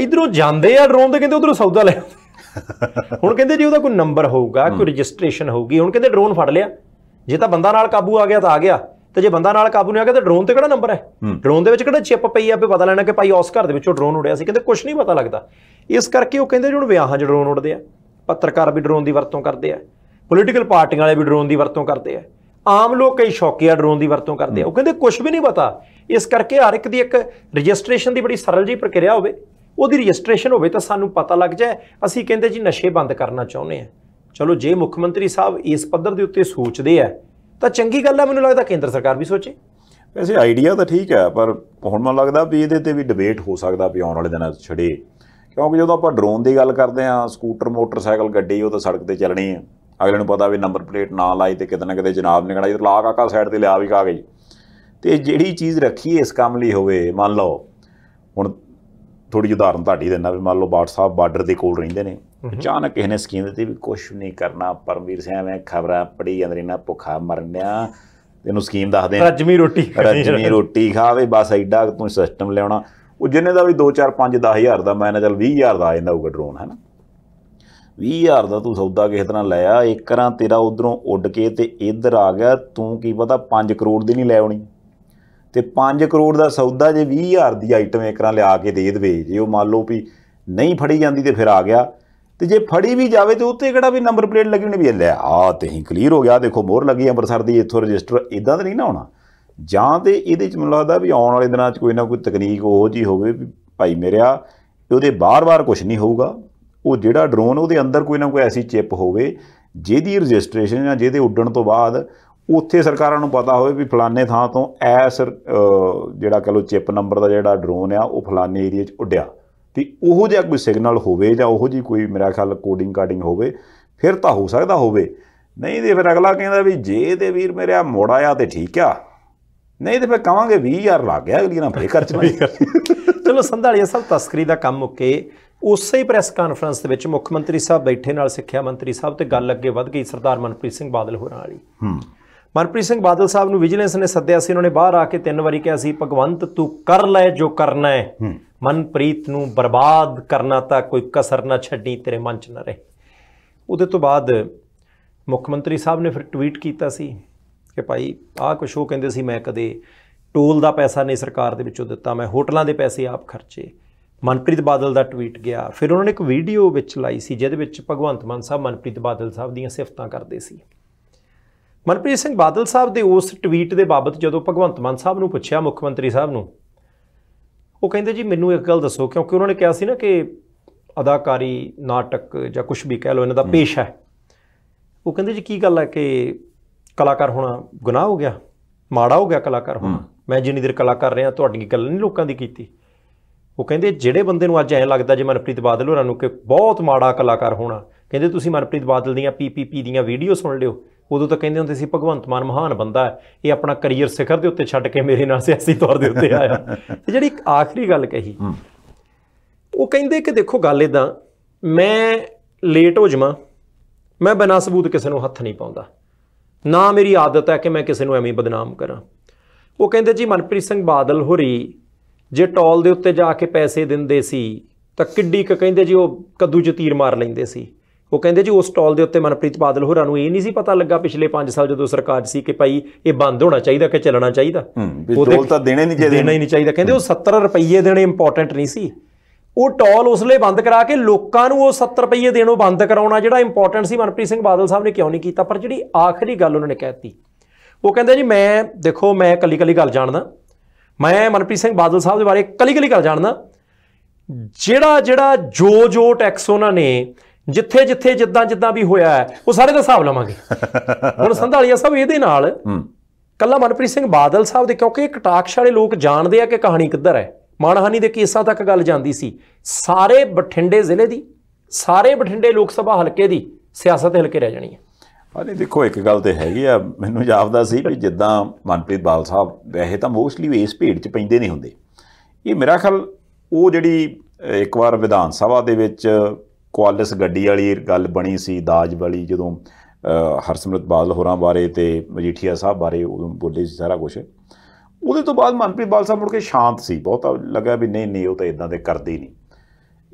ਇਧਰੋਂ ਜਾਂਦੇ ਆ ਡਰੋਨ ਤੇ ਕਹਿੰਦੇ ਉਧਰੋਂ ਸੌਦਾ ਲੈ *laughs* ਹੁਣ ਕਹਿੰਦੇ ਜੀ ਉਹਦਾ ਕੋਈ ਨੰਬਰ ਹੋਊਗਾ ਕੋਈ ਰਜਿਸਟ੍ਰੇਸ਼ਨ ਹੋਊਗੀ ਹੁਣ ਕਹਿੰਦੇ ਡਰੋਨ ਫੜ ਲਿਆ ਜੇ ਤਾਂ ਬੰਦਾ ਨਾਲ ਕਾਬੂ ਆ ਗਿਆ ਤਾਂ ਆ ਗਿਆ ਤੇ ਜੇ ਬੰਦਾ ਨਾਲ ਕਾਬੂ ਨਹੀਂ ਆ ਗਿਆ ਤਾਂ ਡਰੋਨ ਤੇ ਕਿਹੜਾ ਨੰਬਰ ਹੈ ਡਰੋਨ ਦੇ ਵਿੱਚ ਕਿਹੜਾ ਚਿਪ ਪਈ ਆ ਵੀ ਪਤਾ ਲੈਣਾ ਕਿ ਭਾਈ ਉਸ ਘਰ ਦੇ ਵਿੱਚੋਂ ਡਰੋਨ ਉੜਿਆ ਸੀ ਕਹਿੰਦੇ ਕੁਝ ਨਹੀਂ ਪਤਾ ਲੱਗਦਾ ਇਸ ਕਰਕੇ ਉਹ ਕਹਿੰਦੇ ਜਿਹਨੂੰ ਵਿਆਹਾਂ 'ਚ ਡਰੋਨ ਉੜਦੇ ਆ ਪੱਤਰਕਾਰ ਵੀ ਡਰੋਨ ਦੀ ਵਰਤੋਂ ਕਰਦੇ ਆ ਪੋਲੀਟੀਕਲ ਪਾਰਟੀਆਂ ਵਾਲੇ ਵੀ ਡਰੋਨ ਦੀ ਵਰਤੋਂ ਕਰਦੇ ਆ ਆਮ ਲੋਕ ਕਈ ਸ਼ੌਕੀਆ ਡਰੋਨ ਦੀ ਵਰਤੋਂ ਕਰਦੇ ਆ ਉਹ ਕਹਿੰਦੇ ਕੁਝ ਵੀ ਨਹੀਂ ਪਤਾ ਇਸ ਕਰਕੇ ਹਰ ਇੱਕ ਦੀ ਇੱਕ ਰਜਿਸਟ੍ਰੇਸ਼ਨ ਦੀ ਬੜੀ ਸਰਲ ਜੀ ਪ੍ਰਕਿਰਿਆ ਹੋਵੇ ਉਹਦੀ ਰਜਿਸਟ੍ਰੇਸ਼ਨ ਹੋਵੇ ਤਾਂ ਸਾਨੂੰ ਪਤਾ ਲੱਗ ਜਾਏ ਅਸੀਂ ਕਹਿੰਦੇ ਜੀ ਨਸ਼ੇ ਬੰਦ ਕਰਨਾ ਚਾਹੁੰਦੇ ਆ ਚਲੋ ਜੇ ਮੁੱਖ ਮੰਤਰੀ ਸਾਹਿਬ ਇਸ ਪੱਧਰ ਦੇ ਉੱਤੇ ਸੋਚਦੇ ਆ ਤਾਂ ਚੰਗੀ ਗੱਲ ਆ ਮੈਨੂੰ ਲੱਗਦਾ ਕੇਂਦਰ ਸਰਕਾਰ ਵੀ ਸੋਚੇ ਵੈਸੇ ਆਈਡੀਆ ਤਾਂ ਠੀਕ ਹੈ ਪਰ ਹੁਣ ਮੈਨੂੰ ਲੱਗਦਾ ਵੀ ਇਹਦੇ ਤੇ ਵੀ ਡਿਬੇਟ ਹੋ ਸਕਦਾ ਵੀ ਆਉਣ ਵਾਲੇ ਦਿਨਾਂ 'ਚ ਛੜੇ ਕਿਉਂਕਿ ਜਦੋਂ ਆਪਾਂ ਡਰੋਨ ਦੀ ਗੱਲ ਕਰਦੇ ਆ ਸਕੂਟਰ ਮੋਟਰਸਾਈਕਲ ਗੱਡੀ ਉਹ ਤਾਂ ਸੜਕ ਤੇ ਚੱਲਣੀ ਹੈ ਅਗਲੇ ਨੂੰ ਪਤਾ ਵੀ ਨੰਬਰ ਪਲੇਟ ਨਾ ਲਾਈ ਤੇ ਕਿਤੇ ਨਾ ਕਿਤੇ ਜਨਾਬ ਨੇ ਕਹਣਾ ਇਹ ਲਾ ਕਾਕਾ ਸਾਈਡ ਤੇ ਲਿਆ ਵੀ ਕਾ ਗਈ ਤੇ ਜਿਹੜੀ ਚੀਜ਼ ਰੱਖੀ ਇਸ ਕੰਮ ਲਈ ਹੋਵੇ ਮੰਨ ਲਓ ਹੁਣ ਥੋੜੀ ਉਦਾਹਰਨ ਤੁਹਾਡੀ ਦਿੰਦਾ ਵੀ ਮੰਨ ਲਓ ਬਾਟ ਸਾਹਿਬ ਬਾਰਡਰ ਦੇ ਕੋਲ ਰਹਿੰਦੇ ਨੇ ਅਚਾਨਕ ਕਿਸੇ ਨੇ ਸਕੀਮ ਦਿੱਤੀ ਵੀ ਕੁਝ ਨਹੀਂ ਕਰਨਾ ਪਰਮਵੀਰ ਸਿੰਘ ਐਵੇਂ ਖਬਰਾਂ ਪੜੀ ਜਾਂਦੇ ਨਾ ਭੁੱਖਾ ਮਰਨਿਆ ਇਹਨੂੰ ਸਕੀਮ ਦੱਸਦੇ ਰਜਮੀ ਰੋਟੀ ਰਜਮੀ ਰੋਟੀ ਖਾਵੇ ਬਸ ਐਡਾ ਤੂੰ ਸਿਸਟਮ ਲਿਆਉਣਾ ਉਹ ਜਿੰਨੇ ਦਾ ਵੀ 2 4 5 10000 ਦਾ ਮੈਂ ਨਾ 20 20000 ਦਾ ਆ ਜਾਂਦਾ ਉਹ ਡਰੋਨ ਹੈ 20 20000 ਦਾ ਤੂੰ ਸੌਦਾ ਕਿਸੇ ਤਰ੍ਹਾਂ ਲਿਆ ਏਕਰਾਂ ਤੇਰਾ ਉਧਰੋਂ ਉੱਡ ਕੇ ਤੇ ਇੱਧਰ ਆ ਗਿਆ ਤੂੰ ਕੀ ਪਤਾ 5 ਕਰੋੜ ਦੀ ਨਹੀਂ ਲੈ ਆਉਣੀ ਤੇ 5 ਕਰੋੜ ਦਾ ਸੌਦਾ ਜੇ 20000 ਦੀ ਆਈਟਮ ਏਕਰਾਂ ਲਿਆ ਕੇ ਦੇ ਦੇਵੇ ਜੇ ਉਹ ਮੰਨ ਲਓ ਵੀ ਨਹੀਂ ਫੜੀ ਜਾਂਦੀ ਤੇ ਫਿਰ ਆ ਗਿਆ ਤੇ ਜੇ ਫੜੀ ਵੀ ਜਾਵੇ ਤੇ ਉੱਤੇ ਕਿਹੜਾ ਵੀ ਨੰਬਰ ਪਲੇਟ ਲੱਗੀ ਹੋਣੀ ਵੀ ਲੈ ਆ ਤੇ ਹੀ ਕਲੀਅਰ ਹੋ ਗਿਆ ਦੇਖੋ ਮੋਹਰ ਲੱਗੀ ਅੰਮ੍ਰਿਤਸਰ ਦੀ ਇੱਥੋਂ ਰਜਿਸਟਰ ਇਦਾਂ ਤਾਂ ਨਹੀਂ ਨਾ ਹੋਣਾ ਜਾਂ ਤੇ ਇਹਦੇ ਚ ਮੈਨੂੰ ਲੱਗਦਾ ਵੀ ਆਉਣ ਵਾਲੇ ਦਿਨਾਂ 'ਚ ਕੋਈ ਨਾ ਕੋਈ ਤਕਨੀਕ ਉਹ ਜੀ ਹੋਵੇ ਵੀ ਭਾਈ ਮੇਰਿਆ ਉਹਦੇ ਬਾਰ-ਬਾਰ ਕੁਝ ਨਹੀਂ ਹੋਊਗਾ ਉਹ ਜਿਹੜਾ ਡਰੋਨ ਉਹਦੇ ਅੰਦਰ ਕੋਈ ਨਾ ਕੋਈ ਐਸੀ ਚਿਪ ਹੋਵੇ ਜਿਹਦੀ ਰਜਿਸਟ੍ਰੇਸ਼ਨ ਜਾਂ ਜਿਹਦੇ ਉੱਡਣ ਤੋਂ ਬਾਅਦ ਉੱਥੇ ਸਰਕਾਰਾਂ ਨੂੰ ਪਤਾ ਹੋਵੇ ਵੀ ਫਲਾਣੇ ਥਾਂ ਤੋਂ ਐਸ ਜਿਹੜਾ ਕਹ ਲੋ ਚਿਪ ਨੰਬਰ ਦਾ ਜਿਹੜਾ ਡਰੋਨ ਆ ਉਹ ਫਲਾਣੇ ਏਰੀਆ 'ਚ ਉੱਡਿਆ ਵੀ ਉਹੋ ਜਿਹਾ ਕੋਈ ਸਿਗਨਲ ਹੋਵੇ ਜਾਂ ਉਹੋ ਜੀ ਕੋਈ ਮੇਰਾ ਖਿਆਲ ਕੋਡਿੰਗ ਕਾਡਿੰਗ ਹੋਵੇ ਫਿਰ ਤਾਂ ਹੋ ਸਕਦਾ ਹੋਵੇ ਨਹੀਂ ਤੇ ਫਿਰ ਅਗਲਾ ਕਹਿੰਦਾ ਵੀ ਜੇ ਤੇ ਵੀਰ ਮੇਰਾ ਮੋੜਾ ਆ ਤੇ ਠੀਕ ਆ ਨਹੀਂ ਤੇ ਫਿਰ ਕਵਾਂਗੇ 20000 ਲੱਗ ਗਿਆ ਅਗਲੀ ਨਾ ਫੇਰ ਖਰਚ ਨਹੀਂ ਚਲੋ ਸੰਧਾਲੀਆ ਸਭ ਤਸਕਰੀ ਦਾ ਕੰਮ ਮੁੱਕੇ ਉਸੇ ਹੀ ਪ੍ਰੈਸ ਕਾਨਫਰੰਸ ਦੇ ਵਿੱਚ ਮੁੱਖ ਮੰਤਰੀ ਸਾਹਿਬ ਬੈਠੇ ਨਾਲ ਸਿੱਖਿਆ ਮੰਤਰੀ ਸਾਹਿਬ ਤੇ ਗੱਲ ਅੱਗੇ ਵਧ ਗਈ ਸਰਦਾਰ ਮਨਪ੍ਰੀਤ ਸਿੰਘ ਬਾਦਲ ਹੋਰਾਂ ਵਾਲੀ ਹੂੰ ਮਨਪ੍ਰੀਤ ਸਿੰਘ ਬਾਦਲ ਸਾਹਿਬ ਨੂੰ ਵਿਜੀਲੈਂਸ ਨੇ ਸੱਦਿਆ ਸੀ ਉਹਨਾਂ ਨੇ ਬਾਹਰ ਆ ਕੇ ਤਿੰਨ ਵਾਰੀ ਕਿਹਾ ਸੀ ਭਗਵੰਤ ਤੂੰ ਕਰ ਲੈ ਜੋ ਕਰਨਾ ਹੈ ਮਨਪ੍ਰੀਤ ਨੂੰ ਬਰਬਾਦ ਕਰਨਾ ਤਾਂ ਕੋਈ ਕਸਰ ਨਾ ਛੱਡੀ ਤੇਰੇ ਮਨ 'ਚ ਨਾ ਰਹੇ ਉਹਦੇ ਤੋਂ ਬਾਅਦ ਮੁੱਖ ਮੰਤਰੀ ਸਾਹਿਬ ਨੇ ਫਿਰ ਟਵੀਟ ਕੀਤਾ ਸੀ ਕਿ ਭਾਈ ਆਹ ਕੁਛ ਉਹ ਕਹਿੰਦੇ ਸੀ ਮੈਂ ਕਦੇ ਟੋਲ ਦਾ ਪੈਸਾ ਨਹੀਂ ਸਰਕਾਰ ਦੇ ਵਿੱਚੋਂ ਦਿੱਤਾ ਮੈਂ ਹੋਟਲਾਂ ਦੇ ਪੈਸੇ ਆਪ ਖਰਚੇ ਮਨਪ੍ਰੀਤ ਬਾਦਲ ਦਾ ਟਵੀਟ ਗਿਆ ਫਿਰ ਉਹਨਾਂ ਨੇ ਇੱਕ ਵੀਡੀਓ ਵਿੱਚ ਲਾਈ ਸੀ ਜਿਹਦੇ ਵਿੱਚ ਭਗਵੰਤ ਮਾਨ ਸਾਹਿਬ ਮਨਪ੍ਰੀਤ ਬਾਦਲ ਸਾਹਿਬ ਦੀਆਂ ਸਿਫਤਾਂ ਕਰਦੇ ਸੀ ਮਨਪ੍ਰੀਤ ਸਿੰਘ ਬਾਦਲ ਸਾਹਿਬ ਦੇ ਉਸ ਟਵੀਟ ਦੇ ਬਾਬਤ ਜਦੋਂ ਭਗਵੰਤ ਮਾਨ ਸਾਹਿਬ ਨੂੰ ਪੁੱਛਿਆ ਮੁੱਖ ਮੰਤਰੀ ਸਾਹਿਬ ਨੂੰ ਉਹ ਕਹਿੰਦੇ ਜੀ ਮੈਨੂੰ ਇੱਕ ਗੱਲ ਦੱਸੋ ਕਿਉਂਕਿ ਉਹਨਾਂ ਨੇ ਕਿਹਾ ਸੀ ਨਾ ਕਿ ਅਦਾਕਾਰੀ ਨਾਟਕ ਜਾਂ ਕੁਝ ਵੀ ਕਹਿ ਲਓ ਇਹਨਾਂ ਦਾ ਪੇਸ਼ਾ ਹੈ ਉਹ ਕਹਿੰਦੇ ਜੀ ਕੀ ਗੱਲ ਹੈ ਕਿ ਕਲਾਕਾਰ ਹੋਣਾ ਗੁਨਾਹ ਹੋ ਗਿਆ ਮਾੜਾ ਹੋ ਗਿਆ ਕਲਾਕਾਰ ਹੋਣਾ ਮੈਂ ਜਿੰਨੀ ਦੇਰ ਕਲਾਕਾਰ ਰਿਹਾ ਤੁਹਾਡੀ ਗੱਲ ਨਹੀਂ ਲੋਕਾਂ ਦੀ ਕੀਤੀ ਉਹ ਕਹਿੰਦੇ ਜਿਹੜੇ ਬੰਦੇ ਨੂੰ ਅੱਜ ਐਂ ਲੱਗਦਾ ਜੇ ਮਨਪ੍ਰੀਤ ਬਾਦਲ ਹੋਰਾਂ ਨੂੰ ਕਿ ਬਹੁਤ ਮਾੜਾ ਕਲਾਕਾਰ ਹੋਣਾ ਕਹਿੰਦੇ ਤੁਸੀਂ ਮਨਪ੍ਰੀਤ ਬਾਦਲ ਦੀਆਂ ਪੀਪੀਪੀ ਦੀਆਂ ਵੀਡੀਓ ਸੁਣ ਲਿਓ ਉਦੋਂ ਤਾਂ ਕਹਿੰਦੇ ਹੁੰਦੇ ਸੀ ਭਗਵੰਤ ਮਾਨ ਮਹਾਨ ਬੰਦਾ ਹੈ ਇਹ ਆਪਣਾ ਕੈਰੀਅਰ ਸਿਖਰ ਦੇ ਉੱਤੇ ਛੱਡ ਕੇ ਮੇਰੇ ਨਾਲ ਸਿਆਸੀ ਤੌਰ ਦੇ ਉੱਤੇ ਆਇਆ *laughs* ਤੇ ਜਿਹੜੀ ਇੱਕ ਆਖਰੀ ਗੱਲ ਕਹੀ ਉਹ ਕਹਿੰਦੇ ਕਿ ਦੇਖੋ ਗੱਲ ਇਦਾਂ ਮੈਂ ਲੇਟ ਹੋ ਜਮਾ ਮੈਂ ਬਿਨਾਂ ਸਬੂਤ ਕਿਸੇ ਨੂੰ ਹੱਥ ਨਹੀਂ ਪਾਉਂਦਾ ਨਾ ਮੇਰੀ ਆਦਤ ਹੈ ਕਿ ਮੈਂ ਕਿਸੇ ਨੂੰ ਐਵੇਂ ਬਦਨਾਮ ਕਰਾਂ ਉਹ ਕਹਿੰਦੇ ਜੀ ਮਨਪ੍ਰੀਤ ਸਿੰਘ ਬਾਦਲ ਹੋਰੀ ਜੇ ਟੋਲ ਦੇ ਉੱਤੇ ਜਾ ਕੇ ਪੈਸੇ ਦਿੰਦੇ ਸੀ ਤਾਂ ਕਿੱਡੀ ਕ ਕਹਿੰਦੇ ਜੀ ਉਹ ਕੱਦੂ 'ਚ ਤੀਰ ਮਾਰ ਲੈਂਦੇ ਸੀ ਉਹ ਕਹਿੰਦੇ ਜੀ ਉਸ ਸਟਾਲ ਦੇ ਉੱਤੇ ਮਨਪ੍ਰੀਤ ਬਾਦਲ ਹੋਰਾਂ ਨੂੰ ਇਹ ਨਹੀਂ ਸੀ ਪਤਾ ਲੱਗਾ ਪਿਛਲੇ 5 ਸਾਲ ਜਦੋਂ ਸਰਕਾਰ ਸੀ ਕਿ ਭਾਈ ਇਹ ਬੰਦ ਹੋਣਾ ਚਾਹੀਦਾ ਕਿ ਚੱਲਣਾ ਚਾਹੀਦਾ ਉਹ ਤਾਂ ਦੇਣੇ ਨਹੀਂ ਚਾਹੀਦੇ ਦੇਣਾ ਹੀ ਨਹੀਂ ਚਾਹੀਦਾ ਕਹਿੰਦੇ ਉਹ 70 ਰੁਪਏ ਦੇਣੇ ਇੰਪੋਰਟੈਂਟ ਨਹੀਂ ਸੀ ਉਹ ਟੋਲ ਉਸ ਲਈ ਬੰਦ ਕਰਾ ਕੇ ਲੋਕਾਂ ਨੂੰ ਉਹ 70 ਰੁਪਏ ਦੇਣੋਂ ਬੰਦ ਕਰਾਉਣਾ ਜਿਹੜਾ ਇੰਪੋਰਟੈਂਟ ਸੀ ਮਨਪ੍ਰੀਤ ਸਿੰਘ ਬਾਦਲ ਸਾਹਿਬ ਨੇ ਕਿਉਂ ਨਹੀਂ ਕੀਤਾ ਪਰ ਜਿਹੜੀ ਆਖਰੀ ਗੱਲ ਉਹਨਾਂ ਨੇ ਕਹਿਤੀ ਉਹ ਕਹਿੰਦੇ ਜੀ ਮੈਂ ਦੇਖੋ ਮੈਂ ਕੱਲੀ ਕੱਲੀ ਗੱਲ ਜਾਣਦਾ ਮੈਂ ਮਨਪ੍ਰੀਤ ਸਿੰਘ ਬਾਦਲ ਸਾਹਿਬ ਦੇ ਬਾਰੇ ਕੱਲੀ ਕੱਲੀ ਗੱਲ ਜਾਣਦਾ ਜਿਹੜਾ ਜਿਹੜਾ ਜੋ ਜੋ ਟੈਕਸ ਉਹਨਾਂ ਨੇ ਜਿੱਥੇ ਜਿੱਥੇ ਜਿੱਦਾਂ ਜਿੱਦਾਂ ਵੀ ਹੋਇਆ ਹੈ ਉਹ ਸਾਰੇ ਦਾ ਹਿਸਾਬ ਲਵਾਂਗੇ *laughs* ਹੁਣ ਸੰਧਾਲੀਆ ਸਾਹਿਬ ਇਹਦੇ ਨਾਲ ਕੱਲਾ ਮਨਪ੍ਰੀਤ ਸਿੰਘ ਬਾਦਲ ਸਾਹਿਬ ਦੇ ਕਿਉਂਕਿ ਇਹ ਕਟਾਕਸ਼ ਵਾਲੇ ਲੋਕ ਜਾਣਦੇ ਆ ਕਿ ਕਹਾਣੀ ਕਿੱਧਰ ਹੈ ਮਾਨਹਾਨੀ ਦੇ ਕੇਸਾਂ ਤੱਕ ਗੱਲ ਜਾਂਦੀ ਸੀ ਸਾਰੇ ਬਠਿੰਡੇ ਜ਼ਿਲ੍ਹੇ ਦੀ ਸਾਰੇ ਬਠਿੰਡੇ ਲੋਕ ਸਭਾ ਹਲਕੇ ਦੀ ਸਿਆਸਤ ਹਲਕੇ ਰਹਿ ਜਾਣੀ ਹੈ ਅਰੇ ਦੇਖੋ ਇੱਕ ਗੱਲ ਤੇ ਹੈਗੀ ਆ ਮੈਨੂੰ ਜਾਪਦਾ ਸੀ ਵੀ ਜਿੱਦਾਂ ਮਨਪ੍ਰੀਤ ਬਾਲ ਸਾਹਿਬ ਵੈਸੇ ਤਾਂ ਮੋਸਟਲੀ ਇਸ ਭੇਡ 'ਚ ਪੈਂਦੇ ਨਹੀਂ ਹੁੰਦੇ ਇਹ ਮੇਰਾ ਖਿਆਲ ਉਹ ਜਿਹੜੀ ਇੱਕ ਵਾਰ ਵਿਧਾਨ ਸਭਾ ਦੇ ਵਿੱਚ ਕੁਆਲਿਸ ਗੱਡੀ ਵਾਲੀ ਗੱਲ ਬਣੀ ਸੀ ਦਾਜ ਵਾਲੀ ਜਦੋਂ ਹਰਸਿਮਰਤ ਬਾਦਲ ਹੋਰਾਂ ਬਾਰੇ ਤੇ ਮਜੀਠੀਆ ਸਾਹਿਬ ਬਾਰੇ ਉਦੋਂ ਬੋਲੇ ਸੀ ਸਾਰਾ ਕੁਝ ਉਹਦੇ ਤੋਂ ਬਾਅਦ ਮਨਪ੍ਰੀਤ ਬਾਲ ਸਾਹਿਬ ਮੁੜ ਕੇ ਸ਼ਾਂਤ ਸੀ ਬਹੁਤਾ ਲੱਗਾ ਵੀ ਨਹੀਂ ਨਹੀਂ ਉਹ ਤਾਂ ਇਦਾਂ ਦੇ ਕਰਦੇ ਹੀ ਨਹੀਂ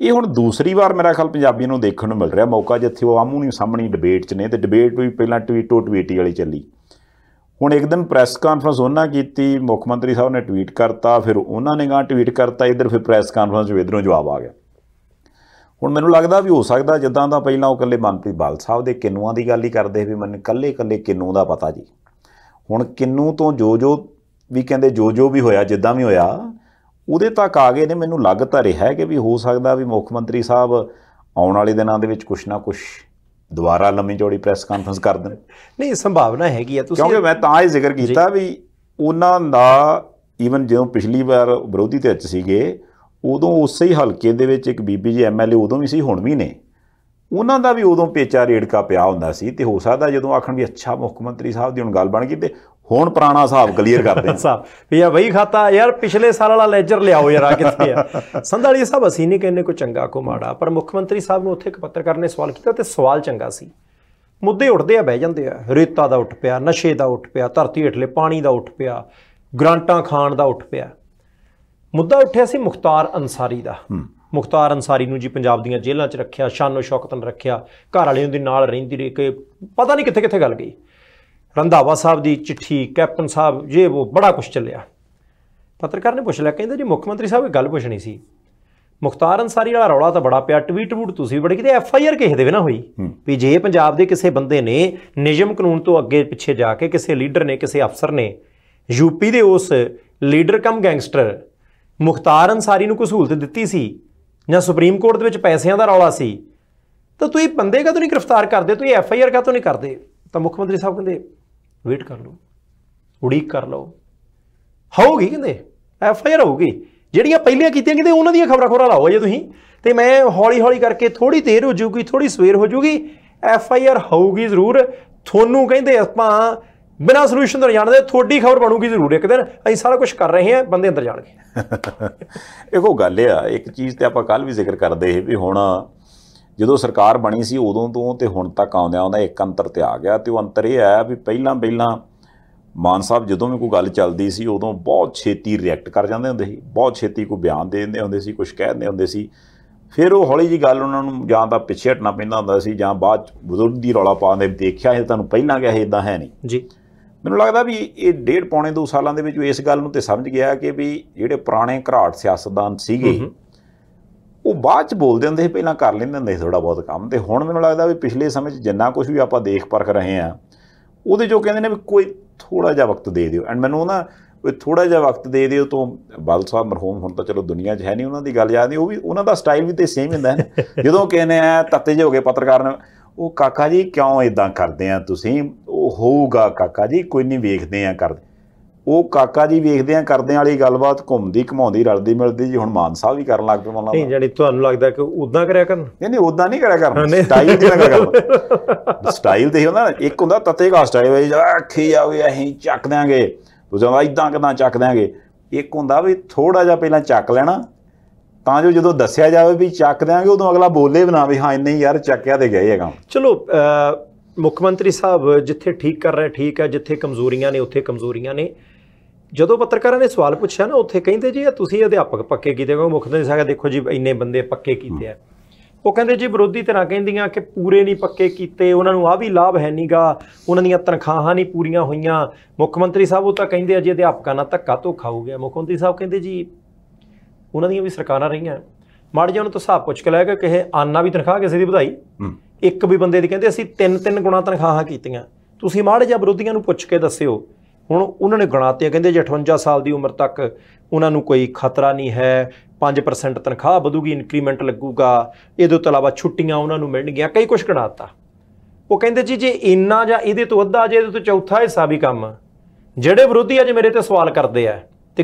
ਇਹ ਹੁਣ ਦੂਸਰੀ ਵਾਰ ਮੇਰਾ ਖਿਆਲ ਪੰਜਾਬੀਆਂ ਨੂੰ ਦੇਖਣ ਨੂੰ ਮਿਲ ਰਿਹਾ ਮੌਕਾ ਜਿੱਥੇ ਉਹ ਆਮੂ ਨਹੀਂ ਸਾਹਮਣੀ ਡਿਬੇਟ 'ਚ ਨੇ ਤੇ ਡਿਬੇਟ ਵੀ ਪਹਿਲਾਂ ਟਵੀਟੋ ਟਵੀਟੀ ਵਾਲੀ ਚੱਲੀ ਹੁਣ ਇੱਕ ਦਿਨ ਪ੍ਰੈਸ ਕਾਨਫਰੰਸ ਉਹਨਾਂ ਕੀਤੀ ਮੁੱਖ ਮੰਤਰੀ ਸਾਹਿਬ ਨੇ ਟਵੀਟ ਕਰਤਾ ਫਿਰ ਉਹਨਾਂ ਨੇ ਗਾਂ ਟਵੀਟ ਕਰਤਾ ਇਧਰ ਫਿਰ ਪ੍ਰੈਸ ਕਾਨਫਰੰਸ 'ਚ ਇਧਰੋਂ ਜਵਾਬ ਆ ਗਿਆ ਹੁਣ ਮੈਨੂੰ ਲੱਗਦਾ ਵੀ ਹੋ ਸਕਦਾ ਜਿੱਦਾਂ ਦਾ ਪਹਿਲਾਂ ਉਹ ਇਕੱਲੇ ਮਨਪ੍ਰੀਤ ਬਾਲ ਸਾਹਿਬ ਦੇ ਕਿੰਨੂਆਂ ਦੀ ਗੱਲ ਹੀ ਕਰਦੇ ਵੀ ਮੈਨੂੰ ਇਕੱਲੇ ਇਕੱਲੇ ਕਿੰਨੂ ਦਾ ਪਤਾ ਜੀ ਹੁਣ ਕਿੰਨੂ ਤੋਂ ਜੋ ਜੋ ਵੀ ਕਹਿੰਦੇ ਜੋ ਜੋ ਵੀ ਹੋਇਆ ਜਿੱਦਾਂ ਵੀ ਹੋਇਆ ਉਹਦੇ ਤੱਕ ਆ ਗਏ ਨੇ ਮੈਨੂੰ ਲੱਗ ਤਾਂ ਰਿਹਾ ਕਿ ਵੀ ਹੋ ਸਕਦਾ ਵੀ ਮੁੱਖ ਮੰਤਰੀ ਸਾਹਿਬ ਆਉਣ ਵਾਲੇ ਦਿਨਾਂ ਦੇ ਵਿੱਚ ਕੁਛ ਨਾ ਕੁਛ ਦੁਬਾਰਾ ਲੰਮੀ ਜੋੜੀ ਪ੍ਰੈਸ ਕਾਨਫਰੰਸ ਕਰ ਦੇਣ ਨਹੀਂ ਸੰਭਾਵਨਾ ਹੈਗੀ ਆ ਤੁਸੀਂ ਕਿਉਂਕਿ ਮੈਂ ਤਾਂ ਇਹ ਜ਼ਿਕਰ ਕੀਤਾ ਵੀ ਉਹਨਾਂ ਦਾ ਈਵਨ ਜਦੋਂ ਪਿਛਲੀ ਵਾਰ ਵਿਰੋਧੀ ਧਿਰ ਚ ਸੀਗੇ ਉਦੋਂ ਉਸੇ ਹੀ ਹਲਕੇ ਦੇ ਵਿੱਚ ਇੱਕ ਬੀਬੀ ਜੀ ਐਮਐਲਏ ਉਦੋਂ ਵੀ ਸੀ ਹੁਣ ਵੀ ਨੇ ਉਹਨਾਂ ਦਾ ਵੀ ਉਦੋਂ ਪੇਚਾ ਰੇੜਕਾ ਪਿਆ ਹੁੰਦਾ ਸੀ ਤੇ ਹੋ ਸਕਦਾ ਜਦੋਂ ਆਖਣ ਵੀ ਅੱਛਾ ਮੁੱਖ ਮੰਤਰੀ ਸਾਹਿਬ ਦੀ ਹੁਣ ਗੱਲ ਬਣ ਗਈ ਤੇ ਹੁਣ ਪੁਰਾਣਾ ਹਿਸਾਬ ਕਲੀਅਰ ਕਰਦੇ *laughs* ਹਾਂ ਸਾਹਿਬ ਵੀ ਆ ਵਹੀ ਖਾਤਾ ਯਾਰ ਪਿਛਲੇ ਸਾਲ ਵਾਲਾ ਲੈਜਰ ਲਿਆਓ ਯਾਰ ਆ ਕਿੱਥੇ ਆ *laughs* ਸੰਧਾਲੀ ਸਾਹਿਬ ਅਸੀਂ ਨਹੀਂ ਕਹਿੰਨੇ ਕੋ ਚੰਗਾ ਕੋ ਮਾੜਾ ਪਰ ਮੁੱਖ ਮੰਤਰੀ ਸਾਹਿਬ ਨੂੰ ਉੱਥੇ ਇੱਕ ਪੱਤਰਕਾਰ ਨੇ ਸਵਾਲ ਕੀਤਾ ਤੇ ਸਵਾਲ ਚੰਗਾ ਸੀ ਮੁੱਦੇ ਉੱਠਦੇ ਆ ਬਹਿ ਜਾਂਦੇ ਆ ਰੇਤਾ ਦਾ ਉੱਠ ਪਿਆ ਨਸ਼ੇ ਦਾ ਉੱਠ ਪਿਆ ਧਰਤੀ ਹੇਠਲੇ ਪਾਣੀ ਦਾ ਉੱਠ ਪਿਆ ਗ੍ਰਾਂਟਾਂ ਖਾਣ ਦਾ ਉੱਠ ਪਿਆ ਮੁੱਦਾ ਉੱਠਿਆ ਸੀ ਮੁਖਤਾਰ ਅਨਸਾਰੀ ਦਾ ਮੁਖਤਾਰ ਅਨਸਾਰੀ ਨੂੰ ਜੀ ਪੰਜਾਬ ਦੀਆਂ ਜੇਲ੍ਹਾਂ 'ਚ ਰੱਖਿਆ ਸ਼ਾਨੋ ਸ਼ੌਕਤ ਨਾਲ ਰੱਖਿਆ ਘਰ ਵਾਲਿਆਂ ਦੇ ਨਾਲ ਰਹਿੰਦੀ ਰਹੀ ਕਿ ਪਤਾ ਨਹੀਂ ਕਿੱਥੇ ਕਿੱਥੇ ਗੱਲ ਗਈ ਰੰਧਾਵਾ ਸਾਹਿਬ ਦੀ ਚਿੱਠੀ ਕੈਪਟਨ ਸਾਹਿਬ ਜੇ ਉਹ ਬੜਾ ਕੁਝ ਚੱਲਿਆ ਪੱਤਰਕਾਰ ਨੇ ਪੁੱਛ ਲਿਆ ਕਹਿੰਦੇ ਜੀ ਮੁੱਖ ਮੰਤਰੀ ਸਾਹਿਬ ਇਹ ਗੱਲ ਪੁੱਛਣੀ ਸੀ ਮੁਖਤਾਰ ਅਨਸਾਰੀ ਵਾਲਾ ਰੌਲਾ ਤਾਂ ਬੜਾ ਪਿਆ ਟਵੀਟ ਵੂਟ ਤੁਸੀਂ ਬੜੇ ਕਿਤੇ ਐਫ ਆਈ ਆਰ ਕਿਸੇ ਦੇ ਵੀ ਨਾ ਹੋਈ ਵੀ ਜੇ ਪੰਜਾਬ ਦੇ ਕਿਸੇ ਬੰਦੇ ਨੇ ਨਿਯਮ ਕਾਨੂੰਨ ਤੋਂ ਅੱਗੇ ਪਿੱਛੇ ਜਾ ਕੇ ਕਿਸੇ ਲੀਡਰ ਨੇ ਕਿਸੇ ਅਫਸਰ ਨੇ ਯੂਪੀ ਦੇ ਉਸ ਲੀਡਰ ਕਮ ਗੈਂਗਸਟਰ ਮੁਖਤਾਰ ਅਨਸਾਰੀ ਨੂੰ ਕੋਈ ਸਹੂਲਤ ਦਿੱਤੀ ਸੀ ਜਾਂ ਸੁਪਰੀਮ ਕੋਰਟ ਦੇ ਵਿੱਚ ਪੈਸਿਆਂ ਦਾ ਰੌਲਾ ਸੀ ਤਾਂ ਤੁਸੀਂ ਬੰਦੇ ਕਾ ਤੋਂ ਨਹੀਂ ਗ੍ਰਿਫਤਾਰ ਕਰਦੇ ਤੁਸੀਂ ਐਫ ਆਈ ਆਰ ਕਾ ਤੋਂ ਨਹੀਂ ਕਰਦੇ ਤਾਂ ਮੁੱਖ ਮੰਤਰੀ ਸਾਹਿਬ ਕਹਿੰਦੇ ਵੇਟ ਕਰ ਲਓ ਉਡੀਕ ਕਰ ਲਓ ਹੋਊਗੀ ਕਹਿੰਦੇ ਐਫ ਆਈ ਆਰ ਹੋਊਗੀ ਜਿਹੜੀਆਂ ਪਹਿਲੀਆਂ ਕੀਤੀਆਂ ਕਹਿੰਦੇ ਉਹਨਾਂ ਦੀਆਂ ਖਬਰਾਂ ਖੋਰਾ ਲਾਓ ਜੇ ਤੁਸੀਂ ਤੇ ਮੈਂ ਹੌਲੀ ਹੌਲੀ ਕਰਕੇ ਥੋੜੀ ਦੇਰ ਹੋ ਜੂਗੀ ਥੋੜੀ ਸਵੇਰ ਹੋ ਜੂਗੀ ਐਫ ਆਈ ਆਰ ਹੋਊਗੀ ਜ਼ਰੂਰ ਤੁਹਾਨੂੰ ਕਹਿੰਦੇ ਆਪਾਂ ਬਿਨਾ ਸੋਲੂਸ਼ਨ ਤੋਂ ਜਾਣਦੇ ਥੋੜੀ ਖਬਰ ਬਣੂਗੀ ਜ਼ਰੂਰ ਇੱਕ ਦਿਨ ਅਸੀਂ ਸਾਰਾ ਕੁਝ ਕਰ ਰਹੇ ਹਾਂ ਬੰਦੇ ਅੰਦਰ ਜਾਣਗੇ ਇਹੋ *laughs* ਗੱਲ ਆ ਇੱਕ ਚੀਜ਼ ਤੇ ਆਪਾਂ ਕੱਲ ਵੀ ਜ਼ਿਕਰ ਕਰਦੇ ਸੀ ਵੀ ਹੁਣ ਜਦੋਂ ਸਰਕਾਰ ਬਣੀ ਸੀ ਉਦੋਂ ਤੋਂ ਤੇ ਹੁਣ ਤੱਕ ਆਉਂਦਿਆਂ ਆਉਂਦਾ ਇੱਕ ਅੰਤਰ ਤੇ ਆ ਗਿਆ ਤੇ ਉਹ ਅੰਤਰ ਇਹ ਆਇਆ ਵੀ ਪਹਿਲਾਂ ਪਹਿਲਾਂ ਮਾਨ ਸਾਹਿਬ ਜਦੋਂ ਵੀ ਕੋਈ ਗੱਲ ਚੱਲਦੀ ਸੀ ਉਦੋਂ ਬਹੁਤ ਛੇਤੀ ਰਿਐਕਟ ਕਰ ਜਾਂਦੇ ਹੁੰਦੇ ਸੀ ਬਹੁਤ ਛੇਤੀ ਕੋਈ ਬਿਆਨ ਦੇ ਦਿੰਦੇ ਹੁੰਦੇ ਸੀ ਕੁਝ ਕਹਿ ਦਿੰਦੇ ਹੁੰਦੇ ਸੀ ਫਿਰ ਉਹ ਹੌਲੀ ਜੀ ਗੱਲ ਉਹਨਾਂ ਨੂੰ ਜਾਂ ਤਾਂ ਪਿੱਛੇ ਹਟਣਾ ਪੈਂਦਾ ਹੁੰਦਾ ਸੀ ਜਾਂ ਬਾਅਦ ਬਜ਼ੁਰਗ ਦੀ ਰੌਲਾ ਪਾਉਂਦੇ ਦੇਖਿਆ ਇਹ ਤੁਹਾਨੂੰ ਪਹਿਲਾਂ ਕਿਹਾ ਇਦਾਂ ਹੈ ਨਹੀਂ ਜੀ ਮੈਨੂੰ ਲੱਗਦਾ ਵੀ ਇਹ ਡੇਢ ਪੌਣੇ 2 ਸਾਲਾਂ ਦੇ ਵਿੱਚ ਇਸ ਗੱਲ ਨੂੰ ਤੇ ਸਮਝ ਗਿਆ ਕਿ ਵੀ ਜਿਹੜੇ ਪੁਰਾਣੇ ਘਰਾਟ ਸਿਆਸਤਦਾਨ ਸੀਗੇ ਉਹ ਬਾਅਦ ਚ ਬੋਲਦੇ ਹੁੰਦੇ ਸੀ ਪਹਿਲਾਂ ਕਰ ਲੈਂਦੇ ਹੁੰਦੇ ਥੋੜਾ ਬਹੁਤ ਕੰਮ ਤੇ ਹੁਣ ਮੈਨੂੰ ਲੱਗਦਾ ਵੀ ਪਿਛਲੇ ਸਮੇਂ 'ਚ ਜਿੰਨਾ ਕੁਝ ਵੀ ਆਪਾਂ ਦੇਖ ਪਰਖ ਰਹੇ ਆ ਉਹਦੇ ਜੋ ਕਹਿੰਦੇ ਨੇ ਵੀ ਕੋਈ ਥੋੜਾ ਜਿਹਾ ਵਕਤ ਦੇ ਦਿਓ ਐਂਡ ਮੈਨੂੰ ਨਾ ਕੋਈ ਥੋੜਾ ਜਿਹਾ ਵਕਤ ਦੇ ਦਿਓ ਤੋਂ ਬਲ ਸਾਹਿਬ ਮਰਹੂਮ ਹੁਣ ਤਾਂ ਚਲੋ ਦੁਨੀਆ 'ਚ ਹੈ ਨਹੀਂ ਉਹਨਾਂ ਦੀ ਗੱਲ ਯਾਦ ਨਹੀਂ ਉਹ ਵੀ ਉਹਨਾਂ ਦਾ ਸਟਾਈਲ ਵੀ ਤੇ ਸੇਮ ਹੁੰਦਾ ਹੈ *laughs* ਜਦੋਂ ਕਹਿੰਦੇ ਆ ਤੱਤੇ ਜੇ ਹੋ ਗਏ ਪੱਤਰਕਾਰ ਨੇ ਉਹ ਕਾਕਾ ਜੀ ਕਿਉਂ ਇਦਾਂ ਕਰਦੇ ਆ ਤੁਸੀਂ ਹੋਊਗਾ ਕਾਕਾ ਜੀ ਕੋਈ ਨਹੀਂ ਵੇਖਦੇ ਆ ਕਰਦੇ ਉਹ ਕਾਕਾ ਜੀ ਵੇਖਦੇ ਆ ਕਰਦੇ ਵਾਲੀ ਗੱਲਬਾਤ ਘੁੰਮਦੀ ਘਮਾਉਂਦੀ ਰਲਦੀ ਮਿਲਦੀ ਜੀ ਹੁਣ ਮਾਨ ਸਾਹਿਬ ਵੀ ਕਰਨ ਲੱਗ ਪਏ ਮਨ ਨਹੀਂ ਜਾਨੀ ਤੁਹਾਨੂੰ ਲੱਗਦਾ ਕਿ ਉਦਾਂ ਕਰਿਆ ਕਰਨ ਨਹੀਂ ਨਹੀਂ ਉਦਾਂ ਨਹੀਂ ਕਰਿਆ ਕਰਨ ਸਟਾਈਲ ਜਿਹੜਾ ਕਰਿਆ ਕਰਨ ਸਟਾਈਲ *laughs* ਤੇ ਹੁੰਦਾ ਇੱਕ ਹੁੰਦਾ ਤਤੇ ਕਾ ਸਟਾਈਲ ਵੇ ਅੱਖੇ ਜਾਵੇ ਅਸੀਂ ਚੱਕ ਦਾਂਗੇ ਤੁਸੀਂ ਵਾ ਇਦਾਂ ਕਿਦਾਂ ਚੱਕ ਦਾਂਗੇ ਇੱਕ ਹੁੰਦਾ ਵੀ ਥੋੜਾ ਜਿਹਾ ਪਹਿਲਾਂ ਚੱਕ ਲੈਣਾ ਤਾਂ ਜੋ ਜਦੋਂ ਦੱਸਿਆ ਜਾਵੇ ਵੀ ਚੱਕ ਦਿਆਂਗੇ ਉਦੋਂ ਅਗਲਾ ਬੋਲੇ ਬਣਾਵੇ ਵੀ ਹਾਂ ਇੰਨੇ ਯਾਰ ਚੱਕਿਆ ਤੇ ਗਏ ਹੈਗਾ ਚਲੋ ਮੁੱਖ ਮੰਤਰੀ ਸਾਹਿਬ ਜਿੱਥੇ ਠੀਕ ਕਰ ਰਹੇ ਠੀਕ ਹੈ ਜਿੱਥੇ ਕਮਜ਼ੋਰੀਆਂ ਨੇ ਉੱਥੇ ਕਮਜ਼ੋਰੀਆਂ ਨੇ ਜਦੋਂ ਪੱਤਰਕਾਰਾਂ ਨੇ ਸਵਾਲ ਪੁੱਛਿਆ ਨਾ ਉੱਥੇ ਕਹਿੰਦੇ ਜੀ ਤੁਸੀਂ ਅਧਿਆਪਕ ਪੱਕੇ ਕੀਤੇ ਹੋ ਮੁੱਖ ਮੰਤਰੀ ਸਾਹਿਬ ਦੇਖੋ ਜੀ ਇੰਨੇ ਬੰਦੇ ਪੱਕੇ ਕੀਤੇ ਆ ਉਹ ਕਹਿੰਦੇ ਜੀ ਵਿਰੋਧੀ ਤਰ੍ਹਾਂ ਕਹਿੰਦੀਆਂ ਕਿ ਪੂਰੇ ਨਹੀਂ ਪੱਕੇ ਕੀਤੇ ਉਹਨਾਂ ਨੂੰ ਆ ਵੀ ਲਾਭ ਹੈ ਨਹੀਂਗਾ ਉਹਨਾਂ ਦੀਆਂ ਤਨਖਾਹਾਂ ਨਹੀਂ ਪੂਰੀਆਂ ਹੋਈਆਂ ਮੁੱਖ ਮੰਤਰੀ ਸਾਹਿਬ ਉਹ ਤਾਂ ਕਹਿੰਦੇ ਆ ਜੀ ਅਧਿਆਪਕਾਂ ਨਾਲ ਧੱਕਾ ਧੋਖਾ ਹੋ ਗਿਆ ਮੁੱਖ ਮੰਤਰੀ ਸਾਹਿਬ ਕਹਿੰਦੇ ਜੀ ਉਹਨਾਂ ਦੀਆਂ ਵੀ ਸਰਕਾਰਾਂ ਰਹੀਆਂ ਮਾੜੇ ਜਿਹਾ ਉਹਨੂੰ ਤਾਂ ਹਿਸਾਬ ਪੁੱਛ ਕੇ ਲਾਇਆ ਕਿ ਕਿਸੇ ਆਨਾ ਵੀ ਤਨਖਾਹ ਕਿਸੇ ਦੀ ਵਧਾਈ ਇੱਕ ਵੀ ਬੰਦੇ ਦੀ ਕਹਿੰਦੇ ਅਸੀਂ ਤਿੰਨ ਤਿੰਨ ਗੁਣਾ ਤਨਖਾਹਾਂ ਕੀਤੀਆਂ ਤੁਸੀਂ ਮਾੜੇ ਜਾਂ ਵਿਰੋਧੀਆਂ ਨੂੰ ਪੁੱਛ ਕੇ ਦੱਸਿਓ ਹੁਣ ਉਹਨਾਂ ਨੇ ਗਣਾਤੇ ਕਹਿੰਦੇ ਜੇ 58 ਸਾਲ ਦੀ ਉਮਰ ਤੱਕ ਉਹਨਾਂ ਨੂੰ ਕੋਈ ਖਤਰਾ ਨਹੀਂ ਹੈ 5% ਤਨਖਾਹ ਵਧੂਗੀ ਇਨਕਰੀਮੈਂਟ ਲੱਗੂਗਾ ਇਹਦੇ ਤੋਂ ਇਲਾਵਾ ਛੁੱਟੀਆਂ ਉਹਨਾਂ ਨੂੰ ਮਿਲਣਗੀਆਂ ਕਈ ਕੁਝ ਗਣਾਤਾ ਉਹ ਕਹਿੰਦੇ ਜੀ ਜੇ ਇੰਨਾ ਜਾਂ ਇਹਦੇ ਤੋਂ ਅੱਧਾ ਜੇ ਇਹਦੇ ਤੋਂ ਚੌਥਾ ਹਿੱਸਾ ਵੀ ਕੰਮ ਜਿਹੜੇ ਵਿਰੋਧੀ ਅੱਜ ਮੇਰੇ ਤੇ ਸਵਾਲ ਕਰਦੇ ਆ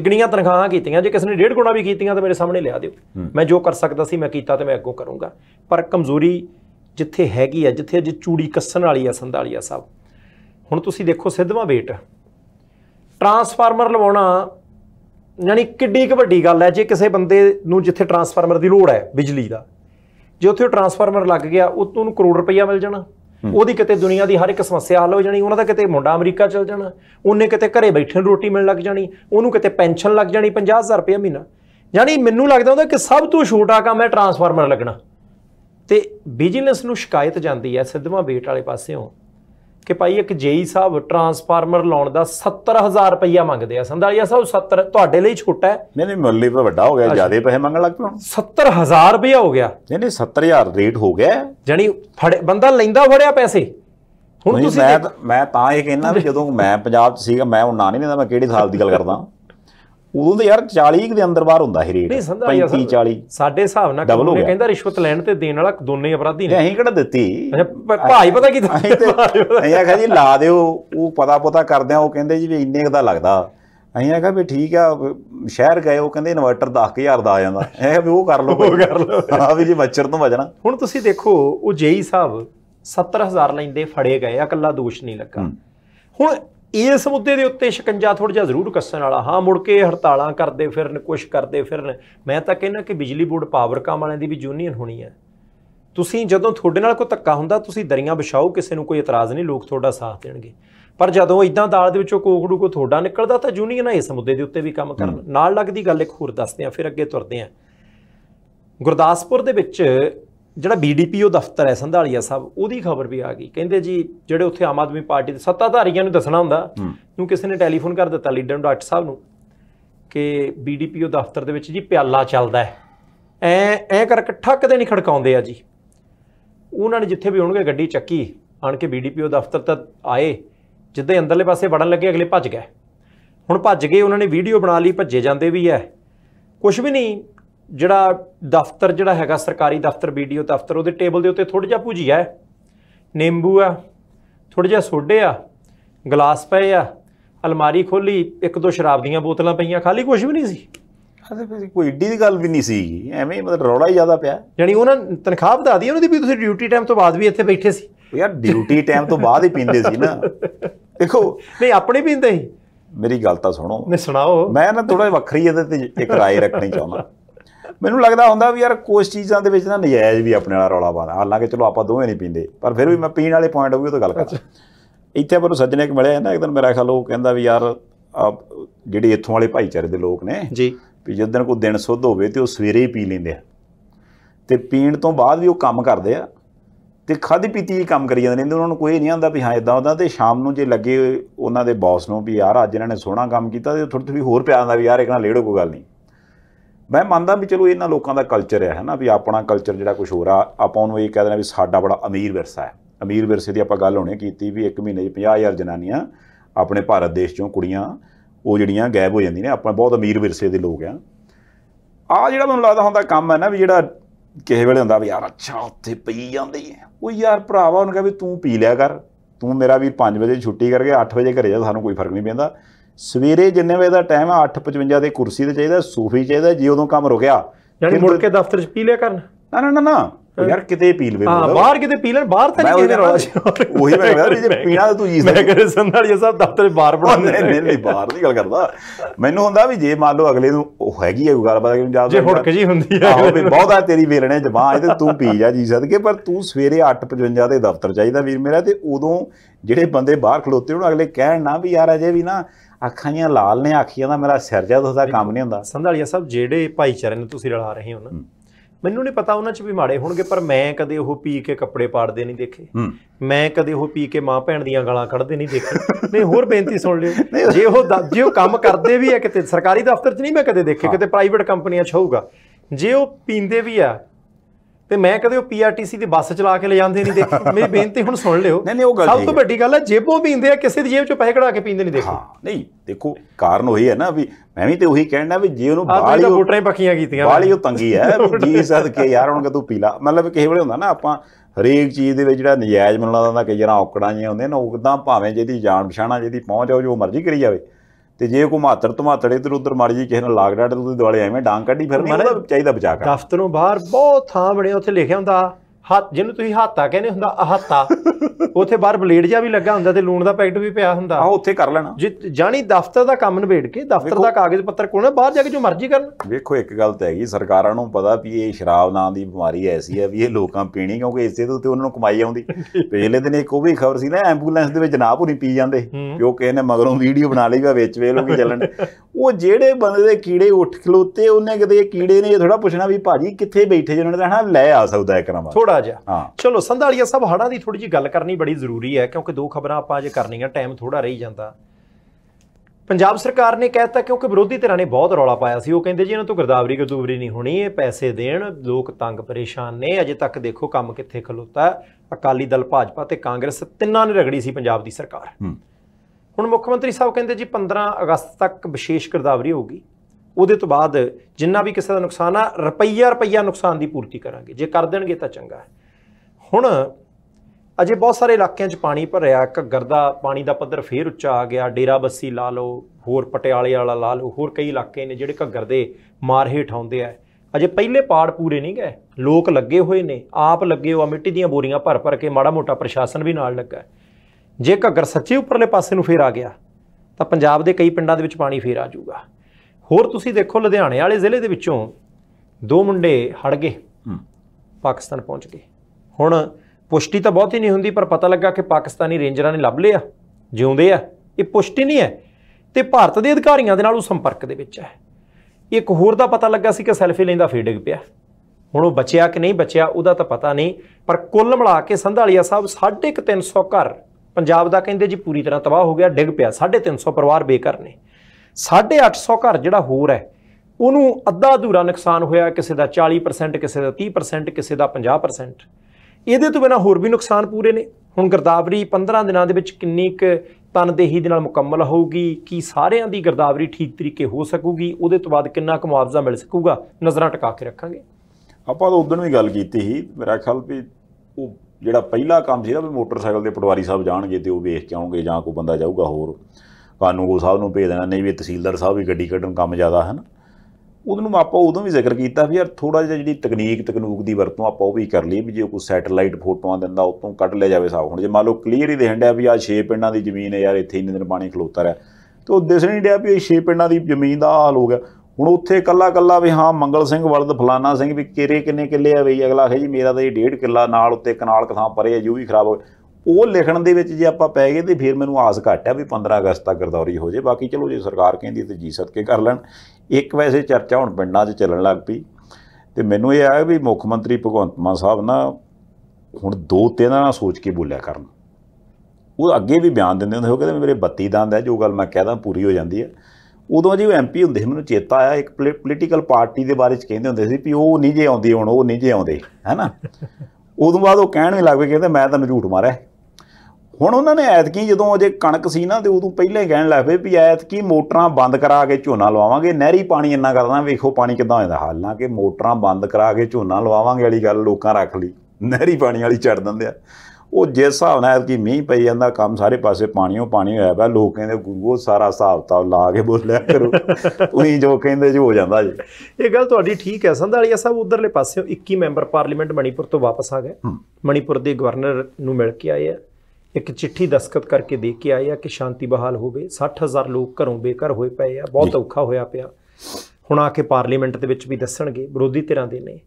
ਗਣੀਆਂ ਤਨਖਾਹਾਂ ਕੀਤੀਆਂ ਜੇ ਕਿਸੇ ਨੇ ਡੇਢ ਗੁਣਾ ਵੀ ਕੀਤੀਆਂ ਤਾਂ ਮੇਰੇ ਸਾਹਮਣੇ ਲਿਆ ਦਿਓ ਮੈਂ ਜੋ ਕਰ ਸਕਦਾ ਸੀ ਮੈਂ ਕੀਤਾ ਤੇ ਮੈਂ ਅੱਗੋਂ ਕਰੂੰਗਾ ਪਰ ਕਮਜ਼ੋਰੀ ਜਿੱਥੇ ਹੈਗੀ ਆ ਜਿੱਥੇ ਅਜੇ ਚੂੜੀ ਕੱਸਣ ਵਾਲੀ ਆ ਸੰਧਾਲੀਆ ਸਾਹਿਬ ਹੁਣ ਤੁਸੀਂ ਦੇਖੋ ਸਿੱਧਵਾਂ ਵੇਟ ਟਰਾਂਸਫਾਰਮਰ ਲਵਾਉਣਾ ਯਾਨੀ ਕਿੱਡੀ ਕੁ ਵੱਡੀ ਗੱਲ ਹੈ ਜੇ ਕਿਸੇ ਬੰਦੇ ਨੂੰ ਜਿੱਥੇ ਟਰਾਂਸਫਾਰਮਰ ਦੀ ਲੋੜ ਹੈ ਬਿਜਲੀ ਦਾ ਜੇ ਉੱਥੇ ਟਰਾਂਸਫਾਰਮਰ ਲੱਗ ਗਿਆ ਉਹਨੂੰ ਕਰੋੜ ਰੁਪਈਆ ਮਿਲ ਜਾਣਾ ਉਹਦੀ ਕਿਤੇ ਦੁਨੀਆ ਦੀ ਹਰ ਇੱਕ ਸਮੱਸਿਆ ਹੱਲ ਹੋ ਜਾਣੀ ਉਹਨਾਂ ਦਾ ਕਿਤੇ ਮੁੰਡਾ ਅਮਰੀਕਾ ਚਲ ਜਾਣਾ ਉਹਨੇ ਕਿਤੇ ਘਰੇ ਬੈਠੇ ਰੋਟੀ ਮਿਲਣ ਲੱਗ ਜਾਣੀ ਉਹਨੂੰ ਕਿਤੇ ਪੈਨਸ਼ਨ ਲੱਗ ਜਾਣੀ 50000 ਰੁਪਈਆ ਮਹੀਨਾ ਯਾਨੀ ਮੈਨੂੰ ਲੱਗਦਾ ਹੁੰਦਾ ਕਿ ਸਭ ਤੋਂ ਛੋਟਾ ਕੰਮ ਹੈ ਟਰਾਂਸਫਾਰਮਰ ਲੱਗਣਾ ਤੇ ਵਿਜੀਲੈਂਸ ਨੂੰ ਸ਼ਿਕਾਇਤ ਜਾਂਦੀ ਹੈ ਸਿੱਧਵਾ ਬੇਟ ਵਾਲੇ ਪਾਸਿਓਂ ਕਿ ਭਾਈ ਇੱਕ ਜੇਈ ਸਾਹਿਬ ਟਰਾਂਸਫਾਰਮਰ ਲਾਉਣ ਦਾ 70000 ਰੁਪਇਆ ਮੰਗਦੇ ਆ ਸੰਧਾਲੀਆ ਸਾਹਿਬ 70 ਤੁਹਾਡੇ ਲਈ ਛੋਟਾ ਹੈ ਨਹੀਂ ਨਹੀਂ ਮੁੱਲ ਤਾਂ ਵੱਡਾ ਹੋ ਗਿਆ ਜਿਆਦਾ ਪੈਸੇ ਮੰਗਣ ਲੱਗ ਪਏ 70000 ਰੁਪਇਆ ਹੋ ਗਿਆ ਨਹੀਂ ਨਹੀਂ 70000 ਰੇਟ ਹੋ ਗਿਆ ਜਾਨੀ ਫੜੇ ਬੰਦਾ ਲੈਂਦਾ ਫੜਿਆ ਪੈਸੇ ਹੁਣ ਤੁਸੀਂ ਮੈਂ ਮੈਂ ਤਾਂ ਇਹ ਕਹਿੰਦਾ ਵੀ ਜਦੋਂ ਮੈਂ ਪੰਜਾਬ 'ਚ ਸੀਗਾ ਮੈਂ ਉਹ ਨਾ ਨਹੀਂ ਲੈਂਦਾ ਮੈਂ ਕਿਹੜੀ ਸਾਲ ਦੀ ਗੱਲ ਕਰਦਾ ਉਦੋਂ ਤਾਂ ਯਾਰ 40 ਦੇ ਅੰਦਰ ਬਾਹਰ ਹੁੰਦਾ ਸੀ ਰੇਟ 35 40 ਸਾਡੇ ਹਿਸਾਬ ਨਾਲ ਡਬਲ ਕਹਿੰਦਾ ਰਿਸ਼ਵਤ ਲੈਣ ਤੇ ਦੇਣ ਵਾਲਾ ਦੋਨੇ ਅਪਰਾਧੀ ਨੇ ਅਸੀਂ ਕਿਹੜਾ ਦਿੱਤੀ ਭਾਈ ਪਤਾ ਕੀ ਅਸੀਂ ਆਖਿਆ ਜੀ ਲਾ ਦਿਓ ਉਹ ਪਤਾ ਪਤਾ ਕਰਦੇ ਆ ਉਹ ਕਹਿੰਦੇ ਜੀ ਵੀ ਇੰਨੇ ਦਾ ਲੱਗਦਾ ਅਸੀਂ ਆਖਿਆ ਵੀ ਠੀਕ ਆ ਸ਼ਹਿਰ ਗਏ ਉਹ ਕਹਿੰਦੇ ਇਨਵਰਟਰ 10000 ਦਾ ਆ ਜਾਂਦਾ ਇਹ ਵੀ ਉਹ ਕਰ ਲਓ ਉਹ ਕਰ ਲਓ ਆ ਵੀ ਜੀ ਮੱਛਰ ਤੋਂ ਬਚਣਾ ਹੁਣ ਤੁਸੀਂ ਦੇਖੋ ਉਹ ਜੇਈ ਸਾਹਿਬ 70000 ਲੈਂਦੇ ਫੜੇ ਗਏ ਆ ਕੱਲਾ ਦੋਸ਼ ਨਹੀਂ ਲੱਗਾ ਹੁਣ ਇਸ ਮੁੱਦੇ ਦੇ ਉੱਤੇ ਸ਼ਿਕੰਜਾ ਥੋੜਾ ਜਿਹਾ ਜ਼ਰੂਰ ਕੱਸਣ ਵਾਲਾ ਹਾਂ ਮੁੜ ਕੇ ਹੜਤਾਲਾਂ ਕਰਦੇ ਫਿਰਨ ਕੁਛ ਕਰਦੇ ਫਿਰਨ ਮੈਂ ਤਾਂ ਕਹਿੰਦਾ ਕਿ ਬਿਜਲੀ ਬੋਰਡ ਪਾਵਰਕਾਮ ਵਾਲਿਆਂ ਦੀ ਵੀ ਯੂਨੀਅਨ ਹੋਣੀ ਹੈ ਤੁਸੀਂ ਜਦੋਂ ਤੁਹਾਡੇ ਨਾਲ ਕੋਈ ਧੱਕਾ ਹੁੰਦਾ ਤੁਸੀਂ ਦਰੀਆਂ ਵਿਛਾਓ ਕਿਸੇ ਨੂੰ ਕੋਈ ਇਤਰਾਜ਼ ਨਹੀਂ ਲੋਕ ਤੁਹਾਡਾ ਸਾਥ ਦੇਣਗੇ ਪਰ ਜਦੋਂ ਇਦਾਂ ਦਾਲ ਦੇ ਵਿੱਚੋਂ ਕੋਕੜੂ ਕੋ ਤੁਹਾਡਾ ਨਿਕਲਦਾ ਤਾਂ ਯੂਨੀਅਨ ਇਸ ਮੁੱਦੇ ਦੇ ਉੱਤੇ ਵੀ ਕੰਮ ਕਰਨ ਨਾਲ ਲੱਗਦੀ ਗੱਲ ਇੱਕ ਹੋਰ ਦੱਸਦੇ ਆ ਫਿਰ ਅੱਗੇ ਤੁਰਦੇ ਆ ਗੁਰਦਾਸਪੁਰ ਦੇ ਵਿੱਚ ਜਿਹੜਾ ਬੀਡੀਪੀਓ ਦਫ਼ਤਰ ਹੈ ਸੰਧਾਲੀਆ ਸਾਹਿਬ ਉਹਦੀ ਖਬਰ ਵੀ ਆ ਗਈ ਕਹਿੰਦੇ ਜੀ ਜਿਹੜੇ ਉੱਥੇ ਆਮ ਆਦਮੀ ਪਾਰਟੀ ਦੇ ਸੱਤਾਧਾਰੀਆਂ ਨੂੰ ਦੱਸਣਾ ਹੁੰਦਾ ਨੂੰ ਕਿਸੇ ਨੇ ਟੈਲੀਫੋਨ ਕਰ ਦਿੱਤਾ ਲੀਡਰ ਨੂੰ ਡਾਕਟਰ ਸਾਹਿਬ ਨੂੰ ਕਿ ਬੀਡੀਪੀਓ ਦਫ਼ਤਰ ਦੇ ਵਿੱਚ ਜੀ ਪਿਆਲਾ ਚੱਲਦਾ ਹੈ ਐ ਐ ਕਰਕੇ ਠੱਕ ਦੇ ਨਹੀਂ ਖੜਕਾਉਂਦੇ ਆ ਜੀ ਉਹਨਾਂ ਨੇ ਜਿੱਥੇ ਵੀ ਹੋਣਗੇ ਗੱਡੀ ਚੱਕੀ ਆਣ ਕੇ ਬੀਡੀਪੀਓ ਦਫ਼ਤਰ ਤੱਕ ਆਏ ਜਿੱਦਾਂ ਅੰਦਰਲੇ ਪਾਸੇ ਵੜਨ ਲੱਗੇ ਅਗਲੇ ਭੱਜ ਗਏ ਹੁਣ ਭੱਜ ਗਏ ਉਹਨਾਂ ਨੇ ਵੀਡੀਓ ਬਣਾ ਲਈ ਭੱਜੇ ਜਾਂਦੇ ਵੀ ਐ ਕੁਝ ਵੀ ਨਹੀਂ ਜਿਹੜਾ ਦਫ਼ਤਰ ਜਿਹੜਾ ਹੈਗਾ ਸਰਕਾਰੀ ਦਫ਼ਤਰ ਵੀਡੀਓ ਦਫ਼ਤਰ ਉਹਦੇ ਟੇਬਲ ਦੇ ਉੱਤੇ ਥੋੜਾ ਜਿਹਾ ਭੁਜੀਆ ਹੈ ਨਿੰਬੂ ਆ ਥੋੜਾ ਜਿਹਾ ਸੋਡੇ ਆ ਗਲਾਸ ਪਏ ਆ ਅਲਮਾਰੀ ਖੋਲੀ ਇੱਕ ਦੋ ਸ਼ਰਾਬ ਦੀਆਂ ਬੋਤਲਾਂ ਪਈਆਂ ਖਾਲੀ ਕੁਝ ਵੀ ਨਹੀਂ ਸੀ ਕੋਈ ਏਡੀ ਦੀ ਗੱਲ ਵੀ ਨਹੀਂ ਸੀ ਐਵੇਂ ਮਤਲਬ ਰੌਲਾ ਹੀ ਜ਼ਿਆਦਾ ਪਿਆ ਯਾਨੀ ਉਹਨਾਂ ਤਨਖਾਹ ਵਧਾ ਦੀ ਉਹਨਾਂ ਦੀ ਵੀ ਤੁਸੀਂ ਡਿਊਟੀ ਟਾਈਮ ਤੋਂ ਬਾਅਦ ਵੀ ਇੱਥੇ ਬੈਠੇ ਸੀ ਯਾਰ ਡਿਊਟੀ ਟਾਈਮ ਤੋਂ ਬਾਅਦ ਹੀ ਪੀਂਦੇ ਸੀ ਨਾ ਦੇਖੋ ਨਹੀਂ ਆਪਣੇ ਪੀਂਦੇ ਸੀ ਮੇਰੀ ਗੱਲ ਤਾਂ ਸੁਣੋ ਨਹੀਂ ਸੁਣਾਓ ਮੈਂ ਨਾ ਥੋੜਾ ਵੱਖਰੀ ਇਹਦੇ ਤੇ ਇੱਕ ਰਾਏ ਰੱਖਣੀ ਚਾਹੁੰਦਾ ਮੈਨੂੰ ਲੱਗਦਾ ਹੁੰਦਾ ਵੀ ਯਾਰ ਕੁਝ ਚੀਜ਼ਾਂ ਦੇ ਵਿੱਚ ਨਾ ਨਜਾਇਜ਼ ਵੀ ਆਪਣੇ ਨਾਲ ਰੌਲਾ ਪਾਦਾ ਹਾਲਾਂਕਿ ਚਲੋ ਆਪਾਂ ਦੋਵੇਂ ਨਹੀਂ ਪੀਂਦੇ ਪਰ ਫਿਰ ਵੀ ਮੈਂ ਪੀਣ ਵਾਲੇ ਪੁਆਇੰਟ ਉਹ ਤੋਂ ਗੱਲ ਕਰਾਂ ਇੱਥੇ ਮੈਨੂੰ ਸੱਜਣੇ ਇੱਕ ਮਿਲਿਆ ਨਾ ਇੱਕ ਦਿਨ ਮੇਰਾ ਖਿਆਲ ਉਹ ਕਹਿੰਦਾ ਵੀ ਯਾਰ ਜਿਹੜੇ ਇੱਥੋਂ ਵਾਲੇ ਭਾਈਚਾਰੇ ਦੇ ਲੋਕ ਨੇ ਜੀ ਵੀ ਜਦੋਂ ਕੋਈ ਦਿਨ ਸੁੱਧ ਹੋਵੇ ਤੇ ਉਹ ਸਵੇਰੇ ਹੀ ਪੀ ਲੈਂਦੇ ਆ ਤੇ ਪੀਣ ਤੋਂ ਬਾਅਦ ਵੀ ਉਹ ਕੰਮ ਕਰਦੇ ਆ ਤੇ ਖਾਦੀ ਪੀਤੀ ਹੀ ਕੰਮ ਕਰੀ ਜਾਂਦੇ ਨੇ ਉਹਨਾਂ ਨੂੰ ਕੋਈ ਨਹੀਂ ਆਂਦਾ ਵੀ ਹਾਂ ਇਦਾਂ ਉਹਦਾ ਤੇ ਸ਼ਾਮ ਨੂੰ ਜੇ ਲੱਗੇ ਉਹਨਾਂ ਦੇ ਬੌਸ ਨੂੰ ਵੀ ਯਾਰ ਅੱਜ ਇਹਨਾਂ ਨੇ ਸੋਹਣਾ ਕੰਮ ਕੀਤਾ ਤੇ ਥੋੜੀ ਥੋੜੀ ਹੋਰ ਪਿਆ ਆਂਦਾ ਵੀ ਯਾਰ ਇੱਕ ਨਾਲ ਲੇੜੋ ਕੋਈ ਗੱਲ ਨਹੀਂ ਮੈਂ ਮੰਨਦਾ ਵੀ ਚਲੋ ਇਹਨਾਂ ਲੋਕਾਂ ਦਾ ਕਲਚਰ ਹੈ ਹਨਾ ਵੀ ਆਪਣਾ ਕਲਚਰ ਜਿਹੜਾ ਕੁਝ ਹੋਰ ਆ ਆਪਾਂ ਉਹਨੂੰ ਇਹ ਕਹਿ ਆ ਵੀ ਸਾਡਾ ਬੜਾ ਅਮੀਰ ਵਿਰਸਾ ਹੈ ਅਮੀਰ ਵਿਰਸੇ ਦੀ ਆਪਾਂ ਗੱਲ ਹੋਣੀ ਕੀਤੀ ਵੀ ਇੱਕ ਮਹੀਨੇ 'ਚ 50000 ਜਨਾਨੀਆਂ ਆਪਣੇ ਭਾਰਤ ਦੇਸ਼ 'ਚੋਂ ਕੁੜੀਆਂ ਉਹ ਜਿਹੜੀਆਂ ਗਾਇਬ ਹੋ ਜਾਂਦੀਆਂ ਨੇ ਆਪਾਂ ਬਹੁਤ ਅਮੀਰ ਵਿਰਸੇ ਦੇ ਲੋਕ ਆ ਆ ਜਿਹੜਾ ਮੈਨੂੰ ਲੱਗਦਾ ਹੁੰਦਾ ਕੰਮ ਹੈ ਨਾ ਵੀ ਜਿਹੜਾ ਕਿਸੇ ਵੇਲੇ ਹੁੰਦਾ ਵੀ ਯਾਰ ਅੱਛਾ ਉੱਥੇ ਪਈ ਜਾਂਦੀ ਹੈ ਉਹ ਯਾਰ ਭਰਾਵਾ ਉਹਨੂੰ ਕਹੇ ਵੀ ਤੂੰ ਪੀ ਲਿਆ ਕਰ ਤੂੰ ਮੇਰਾ ਵੀ 5 ਵਜੇ ਛੁੱਟੀ ਕਰਕੇ 8 ਵਜੇ ਘਰੇ ਜਾ ਸਾਨੂੰ ਕੋਈ ਫਰਕ ਨਹੀਂ ਪੈਂਦਾ ਸਵੇਰੇ ਜਿੰਨੇ ਵਜੇ ਦਾ ਟਾਈਮ ਆ 8:55 ਦੇ ਕੁਰਸੀ ਤੇ ਚਾਹੀਦਾ ਸੂਫੀ ਚਾਹੀਦਾ ਜੀ ਉਦੋਂ ਕੰਮ ਰੁਕਿਆ ਯਾਨੀ ਮੁੜ ਕੇ ਦਫ਼ਤਰ 'ਚ ਪੀ ਲਿਆ ਕਰਨ ਨਾ ਨਾ ਨਾ ਨਾ ਯਾਰ ਕਿਤੇ ਪੀ ਲਵੇ ਹਾਂ ਬਾਹਰ ਕਿਤੇ ਪੀ ਲੈਣ ਬਾਹਰ ਤਾਂ ਨਹੀਂ ਕਿਤੇ ਰੋਜ਼ ਉਹੀ ਮੈਂ ਕਹਿੰਦਾ ਜੇ ਪੀਣਾ ਤਾਂ ਤੂੰ ਜੀ ਮੈਂ ਕਹਿੰਦਾ ਸੰਧਾਲੀਆ ਸਾਹਿਬ ਦਫ਼ਤਰ ਬਾਹਰ ਬਣਾਉਂਦੇ ਨੇ ਨਹੀਂ ਨਹੀਂ ਬਾਹਰ ਦੀ ਗੱਲ ਕਰਦਾ ਮੈਨੂੰ ਹੁੰਦਾ ਵੀ ਜੇ ਮੰਨ ਲਓ ਅਗਲੇ ਨੂੰ ਉਹ ਹੈਗੀ ਹੈ ਕੋਈ ਗੱਲਬਾਤ ਕਿ ਜੇ ਹੁੜਕ ਜੀ ਹੁੰਦੀ ਹੈ ਆਹ ਵੀ ਬਹੁਤਾ ਤੇਰੀ ਵੇਲਣੇ ਜਬਾਂ ਤੇ ਤੂੰ ਪੀ ਜਾ ਜੀ ਸਦਕੇ ਪਰ ਤੂੰ ਸਵੇਰੇ 8:55 ਦੇ ਦਫ਼ਤਰ ਚਾਹੀਦਾ ਵੀਰ ਮੇਰਾ ਤੇ ਉਦੋਂ ਜਿਹੜੇ ਬੰਦੇ ਬਾਹਰ ਖਲੋਤੇ ਉਹਨਾਂ ਅਗਲੇ ਕਹਿਣ ਨਾ ਵੀ ਯਾਰ ਅਜੇ ਵੀ ਨਾ ਅੱਖਾਂ ਜੀਆਂ ਲਾਲ ਨੇ ਆਖੀਆਂ ਦਾ ਮੇਰਾ ਸਿਰ ਜਾ ਦੁਖਦਾ ਕੰਮ ਨਹੀਂ ਹੁੰਦਾ ਸੰਧਾਲੀਆ ਸਾਹਿਬ ਜਿਹੜੇ ਭਾਈਚਾਰੇ ਨੂੰ ਤੁਸੀਂ ਰਲਾ ਰਹੇ ਹੋ ਨਾ ਮੈਨੂੰ ਨਹੀਂ ਪਤਾ ਉਹਨਾਂ 'ਚ ਵੀ ਮਾੜੇ ਹੋਣਗੇ ਪਰ ਮੈਂ ਕਦੇ ਉਹ ਪੀ ਕੇ ਕੱਪੜੇ ਪਾੜਦੇ ਨਹੀਂ ਦੇਖੇ ਮੈਂ ਕਦੇ ਉਹ ਪੀ ਕੇ ਮਾਂ ਭੈਣ ਦੀਆਂ ਗਾਲਾਂ ਕੱਢਦੇ ਨਹੀਂ ਦੇਖੇ ਨਹੀਂ ਹੋਰ ਬੇਨਤੀ ਸੁਣ ਲਿਓ *laughs* ਜੇ ਉਹ ਜੇ ਉਹ ਕੰਮ ਕਰਦੇ ਵੀ ਆ ਕਿਤੇ ਸਰਕਾਰੀ ਦਫ਼ਤਰ 'ਚ ਨਹੀਂ ਮੈਂ ਕਦੇ ਦੇਖੇ ਕਿਤੇ ਪ੍ਰਾਈਵੇਟ ਕੰਪਨੀਆਂ 'ਚ ਹੋਊਗਾ ਜੇ ਉਹ ਪੀਂਦੇ ਵੀ ਆ ਤੇ ਮੈਂ ਕਦੇ ਉਹ ਪੀਆਰਟੀਸੀ ਦੀ ਬੱਸ ਚਲਾ ਕੇ ਲੈ ਜਾਂਦੇ ਨਹੀਂ ਦੇਖੀ ਮੇਰੀ *laughs* ਬੇਨਤੀ ਹੁਣ ਸੁਣ ਲਿਓ ਨਹੀਂ ਨਹੀਂ ਉਹ ਗੱਲ ਸਭ ਤੋਂ ਵੱਡੀ ਗੱਲ ਹੈ ਜੇਬੋਂ ਪੀਂਦੇ ਆ ਕਿਸੇ ਦੀ ਜੇਬ ਚੋਂ ਪੈਸੇ ਕਢਾ ਕੇ ਪੀਂਦੇ ਨਹੀਂ ਦੇਖੋ ਹਾਂ ਨਹੀਂ ਦੇਖੋ ਕਾਰਨ ਉਹੀ ਹੈ ਨਾ ਵੀ ਮੈਂ ਵੀ ਤੇ ਉਹੀ ਕਹਿਣਾ ਵੀ ਜੇ ਉਹਨੂੰ ਬਾਲੀ ਉਹ ਬੋਟਰੇ ਹੀ ਕੀਤੀਆਂ ਬਾਲੀ ਉਹ ਤੰਗੀ ਹੈ ਜੀ ਸਦਕੇ ਯਾਰ ਹੁਣ ਕਦੋਂ ਤੂੰ ਪੀਲਾ ਮਤਲਬ ਕਿਸੇ ਵੇਲੇ ਹੁੰਦਾ ਨਾ ਆਪਾਂ ਹਰੇਕ ਚੀਜ਼ ਦੇ ਵਿੱਚ ਜਿਹੜਾ ਨਜਾਇਜ਼ ਮਿਲਣਾ ਦਾ ਕਈ ਜਰਾ ਔਕੜਾਂ ਜਿਹੀਆਂ ਹੁੰਦੀਆਂ ਨਾ ਉਕਦਾਂ ਭਾਵੇਂ ਜਿਹਦੀ ਜਾਣ ਪਛਾਣਾ ਜਿਹਦੀ ਪਹੁੰਚ ਆ ਉਹ ਜੋ ਮਰਜ਼ੀ ਕਰੀ ਜਾਵੇ ਤੇ ਜੇ ਕੋ ਮਾਤਰ ਤਮਾਤੜ ਇਧਰ ਉਧਰ ਮਾਰ ਜੀ ਕਿਸੇ ਨਾਲ ਲਾਗ ਡਾਡ ਤੇ ਦਿਵਾਲੇ ਐਵੇਂ ਡਾਂਗ ਕੱਢੀ ਫਿਰ ਮਾਰੇ ਚਾਹੀਦਾ ਬਚਾ ਕਰ ਦਫ਼ਤਰੋਂ ਬਾਹਰ ਬਹੁਤ ਥਾਂ ਬਣਿਆ ਉੱਥੇ ਲਿਖਿਆ ਹੁੰਦਾ ਹੱਥ ਜਿਹਨੂੰ ਤੁਸੀਂ ਹਾਤਾ ਕਹਿੰਦੇ ਹੁੰਦਾ ਹਾਤਾ ਉੱਥੇ ਬਾਹਰ ਬਲੇਡ ਜਾਂ ਵੀ ਲੱਗਾ ਹੁੰਦਾ ਤੇ ਲੂਣ ਦਾ ਪੈਕਟ ਵੀ ਪਿਆ ਹੁੰਦਾ ਆ ਉੱਥੇ ਕਰ ਲੈਣਾ ਜਾਨੀ ਦਫ਼ਤਰ ਦਾ ਕੰਮ ਨਿਬੇੜ ਕੇ ਦਫ਼ਤਰ ਦਾ ਕਾਗਜ਼ ਪੱਤਰ ਕੋਲ ਬਾਹਰ ਜਾ ਕੇ ਜੋ ਮਰਜ਼ੀ ਕਰਨ ਵੇਖੋ ਇੱਕ ਗੱਲ ਤਾਂ ਹੈਗੀ ਸਰਕਾਰਾਂ ਨੂੰ ਪਤਾ ਵੀ ਇਹ ਸ਼ਰਾਬ ਨਾਂ ਦੀ ਬਿਮਾਰੀ ਐਸੀ ਹੈ ਵੀ ਇਹ ਲੋਕਾਂ ਪੀਣੀ ਕਿਉਂਕਿ ਇਸੇ ਤੋਂ ਤੇ ਉਹਨਾਂ ਨੂੰ ਕਮਾਈ ਆਉਂਦੀ ਪਿਛਲੇ ਦਿਨ ਇੱਕ ਉਹ ਵੀ ਖਬਰ ਸੀ ਨਾ ਐਂਬੂਲੈਂਸ ਦੇ ਵਿੱਚ ਨਾ ਪੂਰੀ ਪੀ ਜਾਂਦੇ ਕਿਉਂ ਕਿਸੇ ਨੇ ਮਗਰੋਂ ਵੀਡੀਓ ਬਣਾ ਲਈ ਵਾ ਵਿੱਚ ਵੇ ਲੋਕੀ ਚੱਲਣ ਉਹ ਜਿਹੜੇ ਬੰਦੇ ਦੇ ਕੀੜੇ ਉੱਠ ਖਲੋਤੇ ਉਹਨੇ ਕਿਤੇ ਕੀੜੇ ਨੇ ਇਹ ਥੋੜਾ ਪੁੱਛਣਾ ਵੀ ਭਾਜੀ ਕਿੱਥੇ ਬੈਠੇ ਜਿਹਨਾਂ ਨੇ ਕਹਿਣਾ ਲੈ ਆ ਸਕਦਾ ਇੱਕ ਨਵਾਂ ਥੋੜਾ ਜਿਹਾ ਚਲੋ ਸੰਧਾਲੀਆ ਸਭ ਹੜਾਂ ਦੀ ਥੋੜੀ ਜੀ ਗੱਲ ਕਰਨੀ ਬੜੀ ਜ਼ਰੂਰੀ ਹੈ ਕਿਉਂਕਿ ਦੋ ਖਬਰਾਂ ਆਪਾਂ ਅੱਜ ਕਰਨੀਆਂ ਟਾਈਮ ਥੋੜਾ ਰਹੀ ਜਾਂਦਾ ਪੰਜਾਬ ਸਰਕਾਰ ਨੇ ਕਹਿਤਾ ਕਿਉਂਕਿ ਵਿਰੋਧੀ ਧਿਰਾਂ ਨੇ ਬਹੁਤ ਰੌਲਾ ਪਾਇਆ ਸੀ ਉਹ ਕਹਿੰਦੇ ਜੀ ਇਹਨਾਂ ਤੋਂ ਗਰਦਾਵਰੀ ਗਦੂਵਰੀ ਨਹੀਂ ਹੋਣੀ ਇਹ ਪੈਸੇ ਦੇਣ ਲੋਕ ਤੰਗ ਪਰੇਸ਼ਾਨ ਨੇ ਅਜੇ ਤੱਕ ਦੇਖੋ ਕੰਮ ਕਿੱਥੇ ਖਲੋਤਾ ਅਕਾਲੀ ਦਲ ਭਾਜਪਾ ਤੇ ਕਾਂਗਰਸ ਤਿੰਨਾਂ ਨੇ ਰਗੜੀ ਸੀ ਪੰਜਾਬ ਦੀ ਸਰਕਾਰ ਹੁਣ ਮੁੱਖ ਮੰਤਰੀ ਸਾਹਿਬ ਕਹਿੰਦੇ ਜੀ 15 ਅਗਸਤ ਤੱਕ ਵਿਸ਼ੇਸ਼ ਗਰਦਾਵਰੀ ਹੋਊਗੀ ਉਹਦੇ ਤੋਂ ਬਾਅਦ ਜਿੰਨਾ ਵੀ ਕਿਸੇ ਦਾ ਨੁਕਸਾਨ ਆ ਰੁਪਈਆ ਰੁਪਈਆ ਨੁਕਸਾਨ ਦੀ ਪੂਰਤੀ ਕਰਾਂਗੇ ਜੇ ਕਰ ਦੇਣਗੇ ਤਾਂ ਚੰਗਾ ਹੈ ਹੁਣ ਅਜੇ ਬਹੁਤ ਸਾਰੇ ਇਲਾਕਿਆਂ 'ਚ ਪਾਣੀ ਭਰਿਆ ਘੱਗਰ ਦਾ ਪਾਣੀ ਦਾ ਪੱਧਰ ਫੇਰ ਉੱਚਾ ਆ ਗਿਆ ਡੇਰਾ ਬੱਸੀ ਲਾ ਲਓ ਹੋਰ ਪਟਿਆਲੇ ਵਾਲਾ ਲਾ ਲਓ ਹੋਰ ਕਈ ਇਲਾਕੇ ਨੇ ਜਿਹੜੇ ਘੱਗਰ ਦੇ ਮਾਰ ਹੇਠ ਆਉਂਦੇ ਆ ਅਜੇ ਪਹਿਲੇ ਪਾੜ ਪੂਰੇ ਨਹੀਂ ਗਏ ਲੋਕ ਲੱਗੇ ਹੋਏ ਨੇ ਆਪ ਲੱਗੇ ਹੋ ਆ ਮਿੱਟੀ ਦੀਆਂ ਬੋਰੀਆਂ ਭਰ ਭਰ ਕੇ ਮਾੜਾ ਮੋਟਾ ਪ੍ਰਸ਼ਾਸਨ ਵੀ ਨਾਲ ਲੱਗਾ ਜੇ ਘੱਗਰ ਸੱਚੇ ਉੱਪਰਲੇ ਪਾਸੇ ਨੂੰ ਫੇਰ ਆ ਗਿਆ ਤਾਂ ਪੰਜਾਬ ਦੇ ਕਈ ਪਿੰਡਾਂ ਦੇ ਵਿੱਚ ਪਾਣੀ ਫੇਰ ਆ ਜਾਊਗਾ ਹੋਰ ਤੁਸੀਂ ਦੇਖੋ ਲੁਧਿਆਣੇ ਵਾਲੇ ਜ਼ਿਲ੍ਹੇ ਦੇ ਵਿੱਚੋਂ ਦੋ ਮੁੰਡੇ ਹੜ ਗਏ ਪਾਕਿਸਤਾਨ ਪਹੁੰਚ ਗਏ ਹੁਣ ਪੁਸ਼ਟੀ ਤਾਂ ਬਹੁਤੀ ਨਹੀਂ ਹੁੰਦੀ ਪਰ ਪਤਾ ਲੱਗਾ ਕਿ ਪਾਕਿਸਤਾਨੀ ਰੇਂਜਰਾਂ ਨੇ ਲੱਭ ਲਿਆ ਜਿਉਂਦੇ ਆ ਇਹ ਪੁਸ਼ਟੀ ਨਹੀਂ ਹੈ ਤੇ ਭਾਰਤ ਦੇ ਅਧਿਕਾਰੀਆਂ ਦੇ ਨਾਲ ਉਹ ਸੰਪਰਕ ਦੇ ਵਿੱਚ ਹੈ ਇੱਕ ਹੋਰ ਦਾ ਪਤਾ ਲੱਗਾ ਸੀ ਕਿ ਸੈਲਫੀ ਲੈਂਦਾ ਫੇਰ ਡਿੱਗ ਪਿਆ ਹੁਣ ਉਹ ਬਚਿਆ ਕਿ ਨਹੀਂ ਬਚਿਆ ਉਹਦਾ ਤਾਂ ਪਤਾ ਨਹੀਂ ਪਰ ਕੁੱਲ ਮਿਲਾ ਕੇ ਸੰਧਾਲੀਆ ਸਾਹਿਬ 350 ਘਰ ਪੰਜਾਬ ਦਾ ਕਹਿੰਦੇ ਜੀ ਪੂਰੀ ਤਰ੍ਹਾਂ ਤਬਾਹ ਹੋ ਗਿਆ ਡਿੱਗ ਪਿਆ 350 ਪਰਿਵਾਰ ਬੇਕਰ ਨੇ 850 ਘਰ ਜਿਹੜਾ ਹੋਰ ਹੈ ਉਹਨੂੰ ਅੱਧਾ ਅਧੂਰਾ ਨੁਕਸਾਨ ਹੋਇਆ ਕਿਸੇ ਦਾ 40% ਕਿਸੇ ਦਾ 30% ਕਿਸੇ ਦਾ 50% ਇਹਦੇ ਤੋਂ ਬਿਨਾ ਹੋਰ ਵੀ ਨੁਕਸਾਨ ਪੂਰੇ ਨੇ ਹੁਣ ਗਰਦਾਵਰੀ 15 ਦਿਨਾਂ ਦੇ ਵਿੱਚ ਕਿੰਨੀ ਇੱਕ ਤਨਦੇਹੀ ਦੇ ਨਾਲ ਮੁਕੰਮਲ ਹੋਊਗੀ ਕੀ ਸਾਰਿਆਂ ਦੀ ਗਰਦਾਵਰੀ ਠੀਕ ਤਰੀਕੇ ਹੋ ਸਕੂਗੀ ਉਹਦੇ ਤੋਂ ਬਾਅਦ ਕਿੰਨਾ ਕੁ ਮੁਆਵਜ਼ਾ ਮਿਲ ਸਕੂਗਾ ਨਜ਼ਰਾਂ ਟਿਕਾ ਕੇ ਰੱਖਾਂਗੇ ਆਪਾਂ ਤਾਂ ਉਦੋਂ ਵੀ ਗੱਲ ਕੀਤੀ ਸੀ ਮੇਰਾ ਖਿਆਲ ਵੀ ਉਹ ਜਿਹੜਾ ਪਹਿਲਾ ਕੰਮ ਸੀ ਨਾ ਵੀ ਮੋਟਰਸਾਈਕਲ ਦੇ ਪਟਵਾਰੀ ਸਾਹਿਬ ਜਾਣਗੇ ਤੇ ਉਹ ਵੇਖ ਕੇ ਆਉਣਗੇ ਜਾਂ ਕੋਈ ਬੰਦਾ ਜਾਊਗਾ ਹੋਰ ਕਾਨੂੰਗੋ ਸਾਹਿਬ ਨੂੰ ਭੇਜ ਦੇਣਾ ਨਹੀਂ ਵੀ ਤਹਿਸੀਲਦਾਰ ਸਾਹਿਬ ਵੀ ਗੱਡੀ ਕੱਢਣ ਕੰਮ ਜ਼ਿਆਦਾ ਹਨ ਉਹਨੂੰ ਆਪਾਂ ਉਦੋਂ ਵੀ ਜ਼ਿਕਰ ਕੀਤਾ ਵੀ ਯਾਰ ਥੋੜਾ ਜਿਹਾ ਜਿਹੜੀ ਤਕਨੀਕ ਤਕਨੂਕ ਦੀ ਵਰਤੋਂ ਆਪਾਂ ਉਹ ਵੀ ਕਰ ਲਈ ਵੀ ਜੇ ਕੋਈ ਸੈਟੇਲਾਈਟ ਫੋਟੋਆਂ ਦਿੰਦਾ ਉਤੋਂ ਕੱਢ ਲਿਆ ਜਾਵੇ ਸਾਹ ਹੁਣ ਜੇ ਮੰਨ ਲਓ ਕਲੀਅਰ ਹੀ ਦੇਣ ਡਿਆ ਵੀ ਆ 6 ਪਿੰਡਾਂ ਦੀ ਜ਼ਮੀਨ ਹੈ ਯਾਰ ਇੱਥੇ ਇੰਨੇ ਦਿਨ ਪਾਣੀ ਖਲੋਤਾ ਰਿਹਾ ਤੇ ਉਹ ਦਿਸ ਨਹੀਂ ਡਿਆ ਵੀ ਇਹ 6 ਪਿੰਡਾਂ ਦੀ ਜ਼ਮੀਨ ਦਾ ਹਾਲ ਹੋ ਗਿਆ ਹੁਣ ਉੱਥੇ ਕੱਲਾ ਕੱਲਾ ਵੀ ਹਾਂ ਮੰਗਲ ਸਿੰਘ ਵਲਦ ਫਲਾਨਾ ਸਿੰਘ ਵੀ ਕਿਰੇ ਕਿੰਨੇ ਕਿੱਲੇ ਆ ਬਈ ਅਗਲਾ ਕਹੇ ਜੀ ਮੇਰਾ ਤਾਂ ਇਹ ਡੇਢ ਕਿੱਲਾ ਨਾਲ ਉੱਤੇ ਕਨਾਲ ਕਥਾਂ ਪਰੇ ਆ ਜੂ ਵੀ ਖਰਾਬ ਹੋ ਗਿਆ ਉਹ ਲਿਖਣ ਦੇ ਵਿੱਚ ਜੇ ਆਪਾਂ ਪੈ ਗਏ ਤੇ ਫਿਰ ਮੈਨੂੰ ਆਸ ਘੱਟ ਆ ਵੀ 15 ਅਗਸਤ ਤੱਕ ਗਰਦੌਰੀ ਹੋ ਜੇ ਬਾਕੀ ਚਲੋ ਜੇ ਸਰਕਾਰ ਕਹਿੰਦੀ ਤੇ ਜੀ ਸਦਕੇ ਕਰ ਲੈਣ ਇੱਕ ਵੈਸੇ ਚਰਚਾ ਹੁਣ ਪਿੰਡਾਂ 'ਚ ਚੱਲਣ ਲੱਗ ਪਈ ਤੇ ਮੈਨੂੰ ਇਹ ਆਇਆ ਵੀ ਮੁੱਖ ਮੰਤਰੀ ਭਗਵੰਤ ਮਾਨ ਸਾਹਿਬ ਨਾ ਹੁਣ ਦੋ ਤਿੰਨ ਨਾਲ ਸੋਚ ਕੇ ਬੋਲਿਆ ਕਰਨ ਉਹ ਅੱਗੇ ਵੀ ਬਿਆਨ ਦਿੰਦੇ ਹੁੰਦੇ ਹੋ ਕਹਿੰਦੇ ਮੇਰੇ ਬੱਤੀ ਦੰਦ ਹੈ ਜੋ ਗੱਲ ਮੈਂ ਕਹਦਾ ਪੂਰੀ ਹੋ ਜਾਂਦੀ ਹੈ ਉਦੋਂ ਜੀ ਉਹ ਐਮਪੀ ਹੁੰਦੇ ਸੀ ਮੈਨੂੰ ਚੇਤਾ ਆਇਆ ਇੱਕ ਪੋਲੀਟੀਕਲ ਪਾਰਟੀ ਦੇ ਬਾਰੇ ਚ ਕਹਿੰਦੇ ਹੁੰਦੇ ਸੀ ਵੀ ਉਹ ਨਹੀਂ ਜੇ ਆਉਂਦੀ ਹੁਣ ਉਹ ਨਹੀਂ ਜੇ ਆਉਂਦੇ ਹੈਨਾ ਉਦੋਂ ਬਾਅਦ ਉਹ ਕਹਿਣ ਵੀ ਲੱਗ ਪਏ ਕਹਿੰਦੇ ਮੈਂ ਤਾਂ ਝੂਠ ਮਾਰਿਆ ਹੁਣ ਉਹਨਾਂ ਨੇ ਐਤਕੀ ਜਦੋਂ ਅਜੇ ਕਣਕ ਸੀ ਨਾ ਤੇ ਉਦੋਂ ਪਹਿਲੇ ਕਹਿਣ ਲੱਗ ਪਏ ਵੀ ਐਤਕੀ ਮੋਟਰਾਂ ਬੰਦ ਕਰਾ ਕੇ ਝੋਨਾ ਲਵਾਵਾਂਗੇ ਨਹਿਰੀ ਪਾਣੀ ਇੰਨਾ ਕਰਦਾ ਵੇਖੋ ਪਾਣੀ ਕਿਦਾਂ ਹੁੰਦਾ ਹਾਲਾਂਕਿ ਮੋਟਰਾਂ ਬੰਦ ਕਰਾ ਕੇ ਝੋਨਾ ਲਵਾਵਾਂਗੇ ਵਾਲੀ ਗੱਲ ਲੋਕਾਂ ਰੱਖ ਲਈ ਨਹਿਰੀ ਪਾਣੀ ਵਾਲੀ ਛੱਡ ਦਿੰਦੇ ਆ ਉਹ ਜਿਸ ਹਿਸਾਬ ਨਾਲ ਐਤਕੀ ਮੀਂਹ ਪਈ ਜਾਂਦਾ ਕੰਮ ਸਾਰੇ ਪਾਸੇ ਪਾਣੀਓ ਪਾਣੀ ਹੋਇਆ ਪਿਆ ਲੋਕ ਕਹਿੰਦੇ ਗੁਰੂ ਸਾਰਾ ਹਿਸਾਬ ਤਾਂ ਲਾ ਕੇ ਬੋਲਿਆ ਕਰੋ ਤੁਸੀਂ ਜੋ ਕਹਿੰਦੇ ਜੋ ਹੋ ਜਾਂਦਾ ਜੀ ਇਹ ਗੱਲ ਤੁਹਾਡੀ ਠੀਕ ਹੈ ਸੰਧਾਲੀਆ ਸਾਹਿਬ ਉਧਰਲੇ ਪਾਸਿਓ 21 ਮੈਂਬਰ ਪਾਰਲੀਮੈਂਟ ਮਣੀਪੁਰ ਤੋਂ ਵਾਪਸ ਆ ਗਏ ਮਣੀਪੁਰ ਦੇ ਗਵਰਨਰ ਨੂੰ ਮਿਲ ਕੇ ਆਏ ਆ ਇੱਕ ਚਿੱਠੀ ਦਸਖਤ ਕਰਕੇ ਦੇ ਕੇ ਆਏ ਆ ਕਿ ਸ਼ਾਂਤੀ ਬਹਾਲ ਹੋਵੇ 60000 ਲੋਕ ਘਰੋਂ ਬੇਘਰ ਹੋਏ ਪਏ ਆ ਬਹੁਤ ਔਖਾ ਹੋਇਆ ਪਿਆ ਹੁਣ ਆ ਕੇ ਪਾਰਲੀਮੈਂਟ ਦੇ ਵਿੱਚ ਵੀ ਦੱਸਣਗੇ ਵਿਰੋਧੀ ਧਿਰਾਂ ਦੇ ਨੇ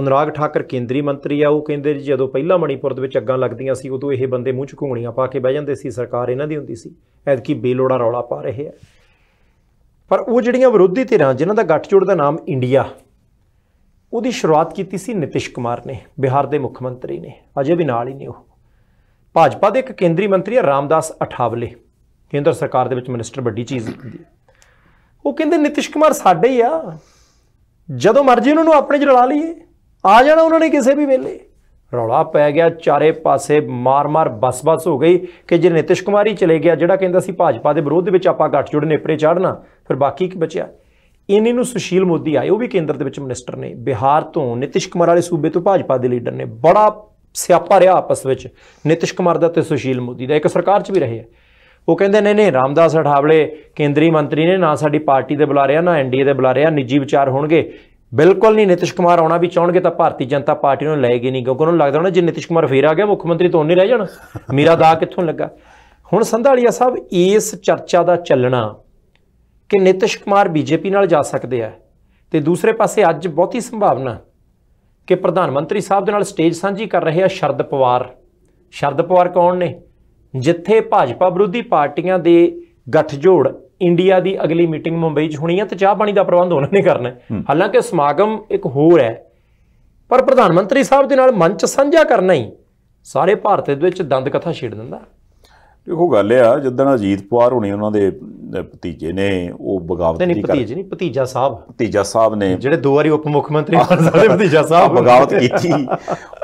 ਅਨੁਰਾਗ ਠਾਕਰ ਕੇਂਦਰੀ ਮੰਤਰੀ ਆ ਉਹ ਕਹਿੰਦੇ ਜਦੋਂ ਪਹਿਲਾਂ ਮਣੀਪੁਰ ਦੇ ਵਿੱਚ ਅੱਗਾਂ ਲੱਗਦੀਆਂ ਸੀ ਉਦੋਂ ਇਹ ਬੰਦੇ ਮੂੰਹ ਚ ਘੁੰਗਣੀਆਂ ਪਾ ਕੇ ਬਹਿ ਜਾਂਦੇ ਸੀ ਸਰਕਾਰ ਇਹਨਾਂ ਦੀ ਹੁੰਦੀ ਸੀ ਐਦਕੀ ਬੇਲੋੜਾ ਰੌਲਾ ਪਾ ਰਹੇ ਆ ਪਰ ਉਹ ਜਿਹੜੀਆਂ ਵਿਰੋਧੀ ਧਿਰਾਂ ਜਿਨ੍ਹਾਂ ਦਾ ਗੱਠਜੋੜ ਦਾ ਨਾਮ ਇੰਡੀਆ ਉਹਦੀ ਸ਼ੁਰੂਆਤ ਕੀਤੀ ਸੀ ਨਿਤਿਸ਼ ਕੁਮਾਰ ਨੇ ਬਿਹਾਰ ਦੇ ਮੁੱਖ ਮੰਤਰੀ ਨੇ ਅਜੇ ਵੀ ਨਾਲ ਹੀ ਨੇ ਉਹ ਭਾਜਪਾ ਦੇ ਇੱਕ ਕੇਂਦਰੀ ਮੰਤਰੀ ਹੈ ਰਾਮਦਾਸ ਅਠਾਵਲੇ ਕੇਂਦਰ ਸਰਕਾਰ ਦੇ ਵਿੱਚ ਮਿਨਿਸਟਰ ਵੱਡੀ ਚੀਜ਼ ਹੁੰਦੀ ਹੈ ਉਹ ਕਹਿੰਦੇ ਨਿਤਿਸ਼ ਕੁਮਾਰ ਸਾਡੇ ਹੀ ਆ ਜਦੋਂ ਮਰਜ਼ੀ ਉਹਨਾਂ ਨੂੰ ਆਪਣੇ 'ਚ ਰਲਾ ਲਈਏ ਆ ਜਾਣਾ ਉਹਨਾਂ ਨੇ ਕਿਸੇ ਵੀ ਵੇਲੇ ਰੌਲਾ ਪੈ ਗਿਆ ਚਾਰੇ ਪਾਸੇ ਮਾਰ-ਮਾਰ ਬਸ-ਬਸ ਹੋ ਗਈ ਕਿ ਜੇ ਨਿਤਿਸ਼ ਕੁਮਾਰ ਹੀ ਚਲੇ ਗਿਆ ਜਿਹੜਾ ਕਹਿੰਦਾ ਸੀ ਭਾਜਪਾ ਦੇ ਵਿਰੋਧ ਦੇ ਵਿੱਚ ਆਪਾਂ ਗੱਠ ਜੁੜ ਨੇਪਰੇ ਚੜਨਾ ਫਿਰ ਬਾਕੀ ਕੀ ਬਚਿਆ ਇਨੇ ਨੂੰ ਸੁਸ਼ੀਲ ਮੋਦੀ ਆਏ ਉਹ ਵੀ ਕੇਂਦਰ ਦੇ ਵਿੱਚ ਮਿਨਿਸਟਰ ਨੇ ਬਿਹਾਰ ਤੋਂ ਨਿਤਿਸ਼ ਕੁਮਾਰ ਵਾਲੇ ਸੂਬੇ ਤੋਂ ਭਾਜਪਾ ਦੇ ਲੀਡਰ ਨੇ ਬੜਾ ਸਿਆਪਾ ਰਿਹਾ ਆਪਸ ਵਿੱਚ ਨਿਤਿਸ਼ ਕੁਮਾਰ ਦਾ ਤੇ ਸੁਸ਼ੀਲ ਮੋਦੀ ਦਾ ਇੱਕ ਸਰਕਾਰ 'ਚ ਵੀ ਰਹੇ ਆ ਉਹ ਕਹਿੰਦੇ ਨੇ ਨੇ ਰਾਮਦਾਸ ਅਠਾਵਲੇ ਕੇਂਦਰੀ ਮੰਤਰੀ ਨੇ ਨਾ ਸਾਡੀ ਪਾਰਟੀ ਦੇ ਬੁਲਾ ਰਿਆ ਨਾ ਐਨਡੀਏ ਦੇ ਬੁਲਾ ਰਿਆ ਨਿੱਜੀ ਵਿਚਾਰ ਹੋਣਗੇ ਬਿਲਕੁਲ ਨਹੀਂ ਨਿਤਿਸ਼ ਕੁਮਾਰ ਆਉਣਾ ਵੀ ਚਾਹਣਗੇ ਤਾਂ ਭਾਰਤੀ ਜਨਤਾ ਪਾਰਟੀ ਨੂੰ ਲੈਗੇ ਨਹੀਂ ਕਿਉਂਕਿ ਉਹਨਾਂ ਨੂੰ ਲੱਗਦਾ ਹੋਣਾ ਜੇ ਨਿਤਿਸ਼ ਕੁਮਾਰ ਫੇਰ ਆ ਗਿਆ ਮੁੱਖ ਮੰਤਰੀ ਤੋਂ ਨਹੀਂ ਰਹਿ ਜਾਣਾ ਮੇਰਾ ਦਾ ਕਿੱਥੋਂ ਲੱਗਾ ਹੁਣ ਸੰਧਾਲੀਆ ਸਾਹਿਬ ਇਸ ਚਰਚਾ ਦਾ ਚੱਲਣਾ ਕਿ ਨਿਤਿਸ਼ ਕੁਮਾਰ ਬੀਜੇਪੀ ਨਾਲ ਜਾ ਸਕਦੇ ਆ ਤੇ ਦੂਸਰੇ ਪਾਸੇ ਅੱਜ ਬਹੁਤੀ ਸੰਭਾਵਨਾ ਕਿ ਪ੍ਰਧਾਨ ਮੰਤਰੀ ਸਾਹਿਬ ਦੇ ਨਾਲ ਸਟੇਜ ਸਾਂਝੀ ਕਰ ਰਹੇ ਆ ਸ਼ਰਦ ਪਵਾਰ ਸ਼ਰਦ ਪਵਾਰ ਕੌਣ ਨੇ ਜਿੱਥੇ ਭਾਜਪਾ ਵਿਰੋਧੀ ਪਾਰਟੀਆਂ ਦੇ ਗੱਠਜੋੜ ਇੰਡੀਆ ਦੀ ਅਗਲੀ ਮੀਟਿੰਗ ਮੁੰਬਈ 'ਚ ਹੋਣੀ ਹੈ ਤੇ ਚਾਹ ਪਾਣੀ ਦਾ ਪ੍ਰਬੰਧ ਉਹਨਾਂ ਨੇ ਕਰਨਾ ਹਾਲਾਂਕਿ ਸਮਾਗਮ ਇੱਕ ਹੋਰ ਹੈ ਪਰ ਪ੍ਰਧਾਨ ਮੰਤਰੀ ਸਾਹਿਬ ਦੇ ਨਾਲ ਮੰਚ ਸਾਂਝਾ ਕਰਨਾ ਹੀ ਸਾਰੇ ਭਾਰਤ ਦੇ ਵਿੱਚ ਦੰਦ ਕਥਾ ਛੇੜ ਦਿੰਦਾ ਦੇਖੋ ਗੱਲ ਇਹ ਆ ਜਿੱਦਣ ਅਜੀਤ ਪਵਾਰ ਹੋਣੀ ਉਹਨਾਂ ਦੇ ਭਤੀਜੇ ਨੇ ਉਹ ਬਗਾਵਤ ਨਹੀਂ ਭਤੀਜੇ ਨਹੀਂ ਭਤੀਜਾ ਸਾਹਿਬ ਭਤੀਜਾ ਸਾਹਿਬ ਨੇ ਜਿਹੜੇ ਦੋ ਵਾਰੀ ਉਪ ਮੁੱਖ ਮੰਤਰੀ ਬਣ *laughs* ਸਾਡੇ ਭਤੀਜਾ ਸਾਹਿਬ ਬਗਾਵਤ ਕੀਤੀ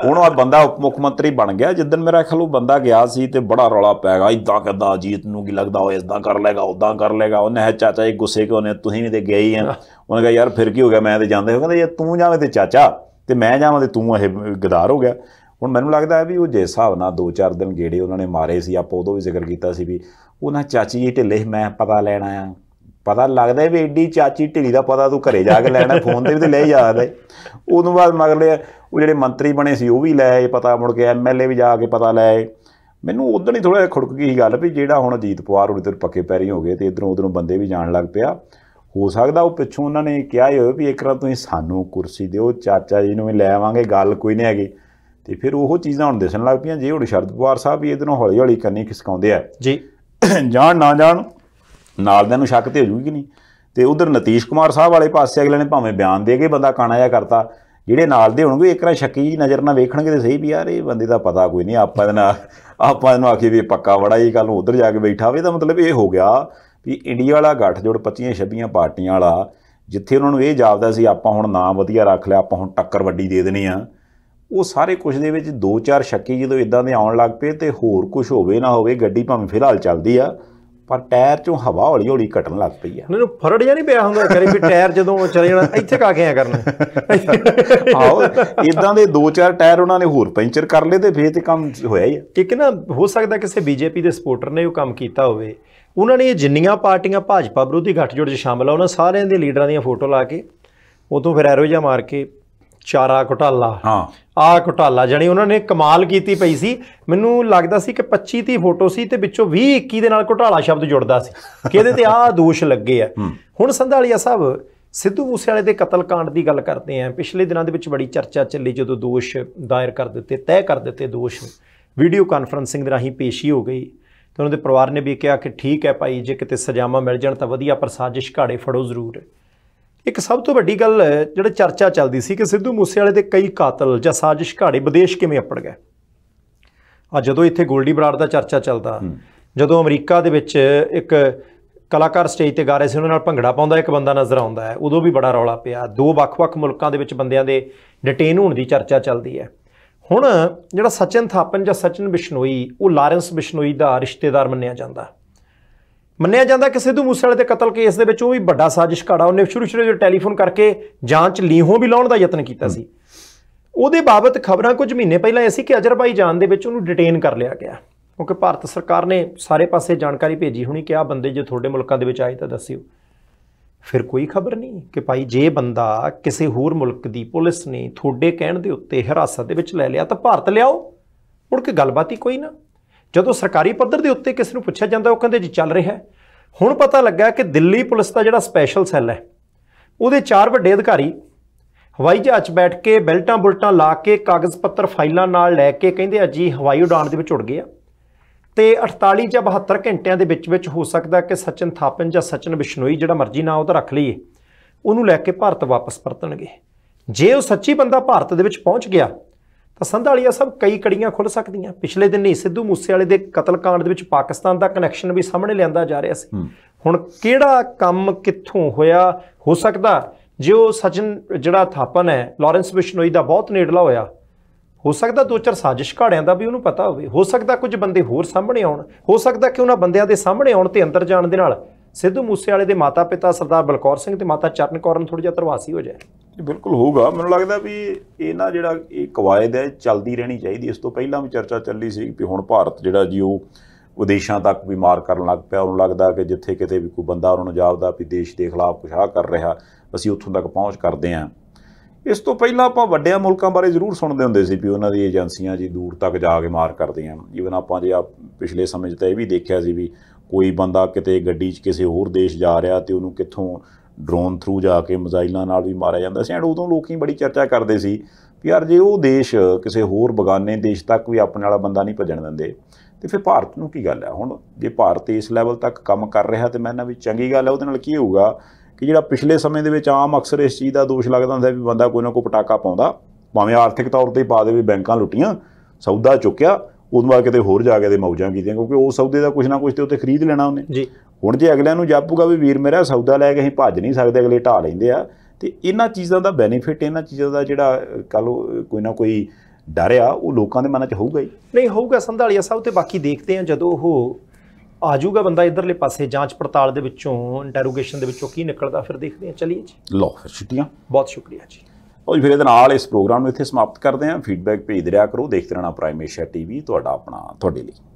ਹੁਣ ਦਾ ਬੰਦਾ ਉਪ ਮੁੱਖ ਮੰਤਰੀ ਬਣ ਗਿਆ ਜਿੱਦਣ ਮੇਰਾ ਖਿਆਲ ਉਹ ਬੰਦਾ ਗਿਆ ਸੀ ਤੇ ਬੜਾ ਰੌਲਾ ਪੈ ਗਿਆ ਇਦਾਂ ਕਰਦਾ ਅਜੀਤ ਨੂੰ ਕੀ ਲੱਗਦਾ ਉਹ ਇਦਾਂ ਕਰ ਲੇਗਾ ਉਦਾਂ ਕਰ ਲੇਗਾ ਉਹਨੇ ਹੈ ਚਾਚਾ ਇਹ ਗੁੱਸੇ ਕਿਉਂ ਨੇ ਤੁਸੀਂ ਵੀ ਤੇ ਗਏ ਹੀ ਆ ਉਹਨੇ ਕਿਹਾ ਯਾਰ ਫਿਰ ਕੀ ਹੋ ਗਿਆ ਮੈਂ ਤੇ ਜਾਂਦੇ ਹੋ ਕਹਿੰਦਾ ਜੇ ਤੂੰ ਜਾਵੇਂ ਤੇ ਚਾਚਾ ਤੇ ਮੈਂ ਜਾਵਾਂ ਤੇ ਤੂੰ ਇਹ ਗਦਾਰ ਹੋ ਗਿਆ ਹੁਣ ਮੈਨੂੰ ਲੱਗਦਾ ਹੈ ਵੀ ਉਹ ਜੇ ਹਿਸਾਬ ਨਾਲ 2-4 ਦਿਨ ਗੇੜੇ ਉਹਨਾਂ ਨੇ ਮਾਰੇ ਸੀ ਆਪ ਉਦੋਂ ਵੀ ਜ਼ਿਕਰ ਕੀਤਾ ਸੀ ਵੀ ਉਹਨਾਂ ਚਾਚੀ ਜੀ ਢਿੱਲੇ ਮੈਂ ਪਤਾ ਲੈਣਾ ਆ ਪਤਾ ਲੱਗਦਾ ਵੀ ਐਡੀ ਚਾਚੀ ਢਿੱਲੀ ਦਾ ਪਤਾ ਤੂੰ ਘਰੇ ਜਾ ਕੇ ਲੈਣਾ ਫੋਨ ਤੇ ਵੀ ਤੇ ਲੈ ਜਾਦਾ ਹੈ ਉਦੋਂ ਬਾਅਦ ਮਗਲੇ ਉਹ ਜਿਹੜੇ ਮੰਤਰੀ ਬਣੇ ਸੀ ਉਹ ਵੀ ਲੈ ਆਏ ਪਤਾ ਮੁੜ ਕੇ ਐਮਐਲਏ ਵੀ ਜਾ ਕੇ ਪਤਾ ਲੈ ਆਏ ਮੈਨੂੰ ਉਦੋਂ ਹੀ ਥੋੜਾ ਖੜਕ ਗਈ ਗੱਲ ਵੀ ਜਿਹੜਾ ਹੁਣ ਅਜੀਤ ਪਵਾਰ ਉਹਦੇ ਤੇ ਪੱਕੇ ਪੈਰੀ ਹੋ ਗਏ ਤੇ ਇਧਰੋਂ ਉਧਰੋਂ ਬੰਦੇ ਵੀ ਜਾਣ ਲੱਗ ਪਿਆ ਹੋ ਸਕਦਾ ਉਹ ਪਿੱਛੋਂ ਉਹਨਾਂ ਨੇ ਕਿਹਾ ਹੀ ਹੋਵੇ ਵੀ ਇੱਕ ਵਾਰ ਤੁਸੀਂ ਸਾਨੂੰ ਕੁਰਸੀ ਦਿਓ ਚਾਚਾ ਜੀ ਨੂੰ ਵੀ ਲੈ ਆਵਾਂਗੇ ਗੱਲ ਕੋਈ ਨਹੀਂ ਹੈਗੀ ਤੇ ਫਿਰ ਉਹ ਚੀਜ਼ਾਂ ਹੁਣ ਦਿਸਣ ਲੱਗ ਪਈਆਂ ਜੇ ਉਹ ਸ਼ਰਦ ਪਵਾਰ ਸਾਹਿਬ ਵੀ ਇਹਦੇ ਨਾਲ ਹੌਲੀ ਹੌਲੀ ਕੰਨੀ ਖਿਸਕਾਉਂਦੇ ਆ ਜੀ *coughs* ਜਾਣ ਨਾ ਜਾਣ ਨਾਲ ਦੇ ਨੂੰ ਸ਼ੱਕ ਤੇ ਹੋ ਜੂਗੀ ਨਹੀਂ ਤੇ ਉਧਰ ਨਤੀਸ਼ ਕੁਮਾਰ ਸਾਹਿਬ ਵਾਲੇ ਪਾਸੇ ਅਗਲੇ ਨੇ ਭਾਵੇਂ ਬਿਆਨ ਦੇ ਕੇ ਬੰਦਾ ਕਾਣਾ ਜਾਂ ਕਰਤਾ ਜਿਹੜੇ ਨਾਲ ਦੇ ਹੋਣਗੇ ਇੱਕ ਨਾ ਸ਼ੱਕੀ ਨਜ਼ਰ ਨਾਲ ਵੇਖਣਗੇ ਤੇ ਸਹੀ ਵੀ ਯਾਰ ਇਹ ਬੰਦੇ ਦਾ ਪਤਾ ਕੋਈ ਨਹੀਂ ਆਪਾਂ ਦੇ ਨਾਲ ਆਪਾਂ ਨੂੰ ਆਖੀ ਵੀ ਪੱਕਾ ਵੜਾ ਹੀ ਗੱਲ ਨੂੰ ਉਧਰ ਜਾ ਕੇ ਬੈਠਾ ਵੇ ਤਾਂ ਮਤਲਬ ਇਹ ਹੋ ਗਿਆ ਵੀ ਇੰਡੀਆ ਵਾਲਾ ਗੱਠਜੋੜ 25 ਛੱਬੀਆਂ ਪਾਰਟੀਆਂ ਵਾਲਾ ਜਿੱਥੇ ਉਹਨਾਂ ਨੂੰ ਇਹ ਜਾਪਦਾ ਸੀ ਆਪਾਂ ਹੁਣ ਨਾਮ ਵਧੀਆ ਰੱਖ ਲਿਆ ਆਪਾਂ ਹੁਣ ਟੱਕਰ ਵੱਡੀ ਦੇ ਦੇਣੀ ਆ ਉਹ ਸਾਰੇ ਕੁਝ ਦੇ ਵਿੱਚ ਦੋ ਚਾਰ ਛੱਕੇ ਜਦੋਂ ਇਦਾਂ ਦੇ ਆਉਣ ਲੱਗ ਪਏ ਤੇ ਹੋਰ ਕੁਝ ਹੋਵੇ ਨਾ ਹੋਵੇ ਗੱਡੀ ਭਾਵੇਂ ਫਿਲਹਾਲ ਚੱਲਦੀ ਆ ਪਰ ਟਾਇਰ ਚੋਂ ਹਵਾ ਹੌਲੀ ਹੌਲੀ ਘਟਣ ਲੱਗ ਪਈ ਆ ਮੈਨੂੰ ਫਰੜ ਜਾਂ ਨਹੀਂ ਪਿਆ ਹੁੰਦਾ ਕਰੇ ਵੀ ਟਾਇਰ ਜਦੋਂ ਚਲੇ ਜਾਣਾ ਇੱਥੇ ਕਾ ਕੇ ਆ ਕਰਨਾ *laughs* ਆਓ ਇਦਾਂ ਦੇ ਦੋ ਚਾਰ ਟਾਇਰ ਉਹਨਾਂ ਨੇ ਹੋਰ ਪੈਂਚਰ ਕਰ ਲਏ ਤੇ ਫੇਰ ਤੇ ਕੰਮ ਹੋਇਆ ਹੀ ਕਿ ਨਾ ਹੋ ਸਕਦਾ ਕਿਸੇ ਬੀਜੇਪੀ ਦੇ ਸਪੋਰਟਰ ਨੇ ਉਹ ਕੰਮ ਕੀਤਾ ਹੋਵੇ ਉਹਨਾਂ ਨੇ ਇਹ ਜਿੰਨੀਆਂ ਪਾਰਟੀਆਂ ਭਾਜਪਾ ਵਿਰੋਧੀ ਗੱਠਜੋੜ 'ਚ ਸ਼ਾਮਲ ਆ ਉਹਨਾਂ ਸਾਰਿਆਂ ਦੇ ਲੀਡਰਾਂ ਦੀਆਂ ਫੋਟੋ ਲਾ ਕੇ ਉਦੋਂ ਫਿਰ ਐਰੋ ਜਾ ਮਾਰ ਕੇ ਚਾਰਾ ਘੁਟਾਲਾ ਹਾਂ ਆ ਘੁਟਾਲਾ ਜਣੀ ਉਹਨਾਂ ਨੇ ਕਮਾਲ ਕੀਤੀ ਪਈ ਸੀ ਮੈਨੂੰ ਲੱਗਦਾ ਸੀ ਕਿ 25 30 ਫੋਟੋ ਸੀ ਤੇ ਵਿੱਚੋਂ 20 21 ਦੇ ਨਾਲ ਘੁਟਾਲਾ ਸ਼ਬਦ ਜੁੜਦਾ ਸੀ ਕਿਹਦੇ ਤੇ ਆ ਦੋਸ਼ ਲੱਗੇ ਆ ਹੁਣ ਸੰਧਾਲੀਆ ਸਾਹਿਬ ਸਿੱਧੂ ਮੂਸੇ ਵਾਲੇ ਦੇ ਕਤਲकांड ਦੀ ਗੱਲ ਕਰਦੇ ਆ ਪਿਛਲੇ ਦਿਨਾਂ ਦੇ ਵਿੱਚ ਬੜੀ ਚਰਚਾ ਚੱਲੀ ਜਦੋਂ ਦੋਸ਼ ਦਾਇਰ ਕਰ ਦਿੱਤੇ ਤੈਅ ਕਰ ਦਿੱਤੇ ਦੋਸ਼ ਵੀਡੀਓ ਕਾਨਫਰੰਸਿੰਗ ਦੇ ਰਾਹੀਂ ਪੇਸ਼ੀ ਹੋ ਗਈ ਤੇ ਉਹਨਾਂ ਦੇ ਪਰਿਵਾਰ ਨੇ ਵੀ ਕਿਹਾ ਕਿ ਠੀਕ ਹੈ ਭਾਈ ਜੇ ਕਿਤੇ ਸਜ਼ਾਵਾਂ ਮਿਲ ਜਾਣ ਤਾਂ ਵਧੀਆ ਪਰ ਸਾਜ਼ਿਸ਼ ਘਾੜੇ ਫੜੋ ਜ਼ਰੂਰ ਇੱਕ ਸਭ ਤੋਂ ਵੱਡੀ ਗੱਲ ਜਿਹੜਾ ਚਰਚਾ ਚੱਲਦੀ ਸੀ ਕਿ ਸਿੱਧੂ ਮੂਸੇਵਾਲੇ ਦੇ ਕਈ ਕਾਤਲ ਜਾਂ ਸਾਜ਼ਿਸ਼ ਘਾੜੇ ਵਿਦੇਸ਼ ਕਿਵੇਂ ਅਪੜ ਗਏ ਆ ਜਦੋਂ ਇੱਥੇ ਗੋਲਡੀ ਬਰਾੜ ਦਾ ਚਰਚਾ ਚੱਲਦਾ ਜਦੋਂ ਅਮਰੀਕਾ ਦੇ ਵਿੱਚ ਇੱਕ ਕਲਾਕਾਰ ਸਟੇਜ ਤੇ ਗਾ ਰਹੇ ਸੀ ਉਹਨਾਂ ਨਾਲ ਭੰਗੜਾ ਪਾਉਂਦਾ ਇੱਕ ਬੰਦਾ ਨਜ਼ਰ ਆਉਂਦਾ ਹੈ ਉਦੋਂ ਵੀ ਬੜਾ ਰੌਲਾ ਪਿਆ ਦੋ ਵੱਖ-ਵੱਖ ਮੁਲਕਾਂ ਦੇ ਵਿੱਚ ਬੰਦਿਆਂ ਦੇ ਡਿਟੇਨ ਹੋਣ ਦੀ ਚਰਚਾ ਚੱਲਦੀ ਹੈ ਹੁਣ ਜਿਹੜਾ ਸਚਨ ਥਾਪਨ ਜਾਂ ਸਚਨ ਬਿਸ਼ਨੋਈ ਉਹ ਲਾਰੈਂਸ ਬਿਸ਼ਨੋਈ ਦਾ ਰਿਸ਼ਤੇਦਾਰ ਮੰਨਿਆ ਜਾਂਦਾ ਮੰਨਿਆ ਜਾਂਦਾ ਕਿ ਸਿੱਧੂ ਮੂਸੇ ਵਾਲੇ ਦੇ ਕਤਲ ਕੇਸ ਦੇ ਵਿੱਚ ਉਹ ਵੀ ਵੱਡਾ ਸਾਜ਼ਿਸ਼ ਘੜਾ ਉਹਨੇ ਸ਼ੁਰੂ ਸ਼ੁਰੂ ਜੋ ਟੈਲੀਫੋਨ ਕਰਕੇ ਜਾਂਚ ਲੀਹੋਂ ਵੀ ਲਾਉਣ ਦਾ ਯਤਨ ਕੀਤਾ ਸੀ ਉਹਦੇ ਬਾਬਤ ਖਬਰਾਂ ਕੁਝ ਮਹੀਨੇ ਪਹਿਲਾਂ ਐਸੀ ਕਿ ਅਜ਼ਰਬਾਈਜਾਨ ਦੇ ਵਿੱਚ ਉਹਨੂੰ ਡਿਟੇਨ ਕਰ ਲਿਆ ਗਿਆ ਕਿਉਂਕਿ ਭਾਰਤ ਸਰਕਾਰ ਨੇ ਸਾਰੇ ਪਾਸੇ ਜਾਣਕਾਰੀ ਭੇਜੀ ਹੋਣੀ ਕਿ ਆ ਬੰਦੇ ਜੇ ਤੁਹਾਡੇ ਮੁਲਕਾਂ ਦੇ ਵਿੱਚ ਆਏ ਤਾਂ ਦੱਸਿਓ ਫਿਰ ਕੋਈ ਖਬਰ ਨਹੀਂ ਕਿ ਭਾਈ ਜੇ ਬੰਦਾ ਕਿਸੇ ਹੋਰ ਮੁਲਕ ਦੀ ਪੁਲਿਸ ਨੇ ਤੁਹਾਡੇ ਕਹਿਣ ਦੇ ਉੱਤੇ ਹਿਰਾਸਤ ਦੇ ਵਿੱਚ ਲੈ ਲਿਆ ਤਾਂ ਭਾਰਤ ਲਿਆਓ ਮੁੜ ਕੇ ਗੱਲਬਾਤ ਹੀ ਕੋਈ ਨਾ ਜਦੋਂ ਸਰਕਾਰੀ ਪੱਧਰ ਦੇ ਉੱਤੇ ਕਿਸੇ ਨੂੰ ਪੁੱਛਿਆ ਜਾਂਦਾ ਉਹ ਕਹਿੰਦੇ ਜੀ ਚੱਲ ਰਿਹਾ ਹੈ ਹੁਣ ਪਤਾ ਲੱਗਾ ਕਿ ਦਿੱਲੀ ਪੁਲਿਸ ਦਾ ਜਿਹੜਾ ਸਪੈਸ਼ਲ ਸੈੱਲ ਹੈ ਉਹਦੇ ਚਾਰ ਵੱਡੇ ਅਧਿਕਾਰੀ ਹਵਾਈ ਜਹਾਜ਼ 'ਚ ਬੈਠ ਕੇ ਬੈਲਟਾਂ ਬੁਲਟਾਂ ਲਾ ਕੇ ਕਾਗਜ਼ ਪੱਤਰ ਫਾਈਲਾਂ ਨਾਲ ਲੈ ਕੇ ਕਹਿੰਦੇ ਅਜੀ ਹਵਾਈ ਉਡਾਣ ਦੇ ਵਿੱਚ ਉੱਡ ਗਏ ਆ ਤੇ 48 ਜਾਂ 72 ਘੰਟਿਆਂ ਦੇ ਵਿੱਚ ਵਿੱਚ ਹੋ ਸਕਦਾ ਕਿ ਸਚਨ ਥਾਪਨ ਜਾਂ ਸਚਨ ਵਿਸ਼ਨੋਈ ਜਿਹੜਾ ਮਰਜ਼ੀ ਨਾ ਉਹਦਾ ਰੱਖ ਲਈਏ ਉਹਨੂੰ ਲੈ ਕੇ ਭਾਰਤ ਵਾਪਸ ਪਰਤਣਗੇ ਜੇ ਉਹ ਸੱਚੀ ਬੰਦਾ ਭਾਰਤ ਦੇ ਵਿੱਚ ਪਹੁੰਚ ਗਿਆ ਤਾਂ ਸੰਧਾਲੀਆ ਸਭ ਕਈ ਕੜੀਆਂ ਖੁੱਲ ਸਕਦੀਆਂ ਪਿਛਲੇ ਦਿਨ ਹੀ ਸਿੱਧੂ ਵਾਲੇ ਦੇ ਕਤਲकांड ਦੇ ਵਿੱਚ ਪਾਕਿਸਤਾਨ ਦਾ ਕਨੈਕਸ਼ਨ ਵੀ ਸਾਹਮਣੇ ਲਿਆਂਦਾ ਜਾ ਰਿਹਾ ਸੀ ਹੁਣ ਕਿਹੜਾ ਕੰਮ ਕਿੱਥੋਂ ਹੋਇਆ ਹੋ ਸਕਦਾ ਜੇ ਉਹ ਸਚਨ ਜਿਹੜਾ ਥਾਪਨ ਹੈ ਲਾਰੈਂਸ ਬਿਸ਼ਨੋਈ ਦਾ ਬਹੁਤ ਨੇੜਲਾ ਹੋਇਆ ਹੋ ਸਕਦਾ ਦੋ ਚਾਰ ਸਾਜ਼ਿਸ਼ ਘਾੜਿਆਂ ਦਾ ਵੀ ਉਹਨੂੰ ਪਤਾ ਹੋਵੇ ਹੋ ਸਕਦਾ ਕੁਝ ਬੰਦੇ ਹੋਰ ਸਾਹਮਣੇ ਆਉਣ ਹੋ ਸਕਦਾ ਕਿ ਉਹਨਾਂ ਬੰਦਿਆਂ ਦੇ ਸਾਹਮਣੇ ਆਉਣ ਤੇ ਅੰਦਰ ਜਾਣ ਦੇ ਨਾਲ ਸਿੱਧੂ ਮੂਸੇ ਵਾਲੇ ਦੇ ਮਾਤਾ-ਪਿਤਾ ਸਰਦਾਰ ਬਲਕੌਰ ਸਿੰਘ ਤੇ ਮਾਤਾ ਚਰਨ ਕੌਰ ਨੂੰ ਥੋੜਾ ਜਿਹਾ ਤਰਵਾਸੀ ਹੋ ਜਾਏ ਬਿਲਕੁਲ ਹੋਊਗਾ ਮੈਨੂੰ ਲੱਗਦਾ ਵੀ ਇਹ ਨਾ ਜਿਹੜਾ ਇਹ ਕਵਾਇਦ ਹੈ ਚੱਲਦੀ ਰਹਿਣੀ ਚਾਹੀਦੀ ਇਸ ਤੋਂ ਪਹਿਲਾਂ ਵੀ ਚਰਚਾ ਚੱਲੀ ਸੀ ਕਿ ਹੁਣ ਭਾਰਤ ਜਿਹੜਾ ਜੀ ਉਹ ਵਿਦੇਸ਼ਾਂ ਤੱਕ ਵੀ ਮਾਰ ਕਰਨ ਲੱਗ ਪਿਆ ਉਹਨੂੰ ਲੱਗਦਾ ਕਿ ਜਿੱਥੇ ਕਿਤੇ ਵੀ ਕੋਈ ਬੰਦਾ ਉਹਨਾਂ ਨੂੰ ਜਾਪਦਾ ਵੀ ਦੇਸ਼ ਦੇ ਖਿਲਾਫ ਕੁਝ ਆ ਕਰ ਰਿਹਾ ਅਸੀਂ ਉੱਥੋਂ ਤੱਕ ਪਹੁੰਚ ਕਰਦੇ ਹਾਂ ਇਸ ਤੋਂ ਪਹਿਲਾਂ ਆਪਾਂ ਵੱਡਿਆਂ ਮੁਲਕਾਂ ਬਾਰੇ ਜ਼ਰੂਰ ਸੁਣਦੇ ਹੁੰਦੇ ਸੀ ਵੀ ਉਹਨਾਂ ਦੀ ਏਜੰਸੀਆਂ ਜੀ ਦੂਰ ਤੱਕ ਜਾ ਕੇ ਮਾਰ ਕਰਦੀਆਂ ਈਵਨ ਆਪਾਂ ਜੇ ਆ ਪਿਛਲੇ ਸਮੇਂ 'ਚ ਤਾਂ ਇਹ ਵੀ ਦੇਖਿਆ ਸੀ ਵੀ ਕੋਈ ਬੰਦਾ ਕਿਤੇ ਗੱਡੀ 'ਚ ਕਿਸੇ ਹੋਰ ਦੇਸ਼ ਜਾ ਰਿਹਾ ਤੇ ਉਹਨੂੰ ਕਿੱਥੋਂ ਡਰੋਨ ਥਰੂ ਜਾ ਕੇ ਮਜ਼ਾਈਲਾਂ ਨਾਲ ਵੀ ਮਾਰਿਆ ਜਾਂਦਾ ਸੀ ਐਂਡ ਉਦੋਂ ਲੋਕੀ ਬੜੀ ਚਰਚਾ ਕਰਦੇ ਸੀ ਵੀ ਯਾਰ ਜੇ ਉਹ ਦੇਸ਼ ਕਿਸੇ ਹੋਰ ਬਗਾਨੇ ਦੇਸ਼ ਤੱਕ ਵੀ ਆਪਣੇ ਵਾਲਾ ਬੰਦਾ ਨਹੀਂ ਭਜਣ ਦਿੰਦੇ ਤੇ ਫਿਰ ਭਾਰਤ ਨੂੰ ਕੀ ਗੱਲ ਹੈ ਹੁਣ ਜੇ ਭਾਰਤ ਇਸ ਲੈਵਲ ਤੱਕ ਕੰਮ ਕਰ ਰਿਹਾ ਤੇ ਮੈਂ ਵੀ ਚੰਗੀ ਗੱਲ ਹੈ ਉਹਦੇ ਨਾਲ ਕੀ ਹੋਊਗਾ ਕਿ ਜਿਹੜਾ ਪਿਛਲੇ ਸਮੇਂ ਦੇ ਵਿੱਚ ਆਮ ਅਕਸਰ ਇਸ ਚੀਜ਼ ਦਾ ਦੋਸ਼ ਲੱਗਦਾ ਹੁੰਦਾ ਵੀ ਬੰਦਾ ਕੋਈ ਨਾ ਕੋਈ ਪਟਾਕਾ ਪਾਉਂਦਾ ਭਾਵੇਂ ਆਰਥਿਕ ਤੌਰ ਤੇ ਪਾ ਦੇਵੇ ਬੈਂਕਾਂ ਲੁੱਟੀਆਂ ਸੌਦਾ ਚੁੱਕਿਆ ਉਦੋਂ ਬਾਅਦ ਕਿਤੇ ਹੋਰ ਜਾ ਕੇ ਦੇ ਮੌਜਾਂ ਕੀਤੀਆਂ ਕਿਉਂਕਿ ਉਹ ਸੌਦੇ ਦਾ ਕੁਝ ਨਾ ਕੁਝ ਤੇ ਉੱਤੇ ਖਰੀਦ ਲੈਣਾ ਉਹਨੇ ਜੀ ਹੁਣ ਜੇ ਅਗਲਿਆਂ ਨੂੰ ਜਾਪੂਗਾ ਵੀ ਵੀਰ ਮੇਰਾ ਸੌਦਾ ਲੈ ਕੇ ਅਸੀਂ ਭੱਜ ਨਹੀਂ ਸਕਦੇ ਅਗਲੇ ਢਾ ਲੈਂਦੇ ਆ ਤੇ ਇਹਨਾਂ ਚੀਜ਼ਾਂ ਦਾ ਬੈਨੀਫਿਟ ਇਹਨਾਂ ਚੀਜ਼ਾਂ ਦਾ ਜਿਹੜਾ ਕੱਲ ਕੋਈ ਨਾ ਕੋਈ ਡਰ ਆ ਉਹ ਲੋਕਾਂ ਦੇ ਮਨਾਂ 'ਚ ਹੋਊਗਾ ਹੀ ਨਹੀਂ ਹੋਊਗਾ ਸੰਧਾਲੀਆ ਸਾਹਿਬ ਤੇ ਬਾਕੀ ਦੇਖਦੇ ਆ ਜਦੋਂ ਉਹ ਆਜੂਗਾ ਬੰਦਾ ਇਧਰਲੇ ਪਾਸੇ ਜਾਂਚ ਪੜਤਾਲ ਦੇ ਵਿੱਚੋਂ ਇੰਟਰੋਗੇਸ਼ਨ ਦੇ ਵਿੱਚੋਂ ਕੀ ਨਿਕਲਦਾ ਫਿਰ ਦੇਖਦੇ ਆ ਚਲਿਏ ਜੀ ਲਓ ਫਿਰ ਛੁੱਟੀਆਂ ਬਹੁਤ ਸ਼ੁਕਰੀਆ ਜੀ ਲਓ ਫਿਰ ਇਹਦੇ ਨਾਲ ਇਸ ਪ੍ਰੋਗਰਾਮ ਨੂੰ ਇੱਥੇ ਸਮਾਪਤ ਕਰਦੇ ਹਾਂ ਫੀਡਬੈਕ ਭੇਜ ਰਿਹਾ ਕਰੋ ਦੇਖਦੇ ਰਹਿਣਾ ਪ੍ਰਾਈਮੇਸ਼ੀਆ ਟੀਵੀ ਤੁਹਾਡਾ ਆਪਣਾ ਤੁਹਾਡੇ ਲਈ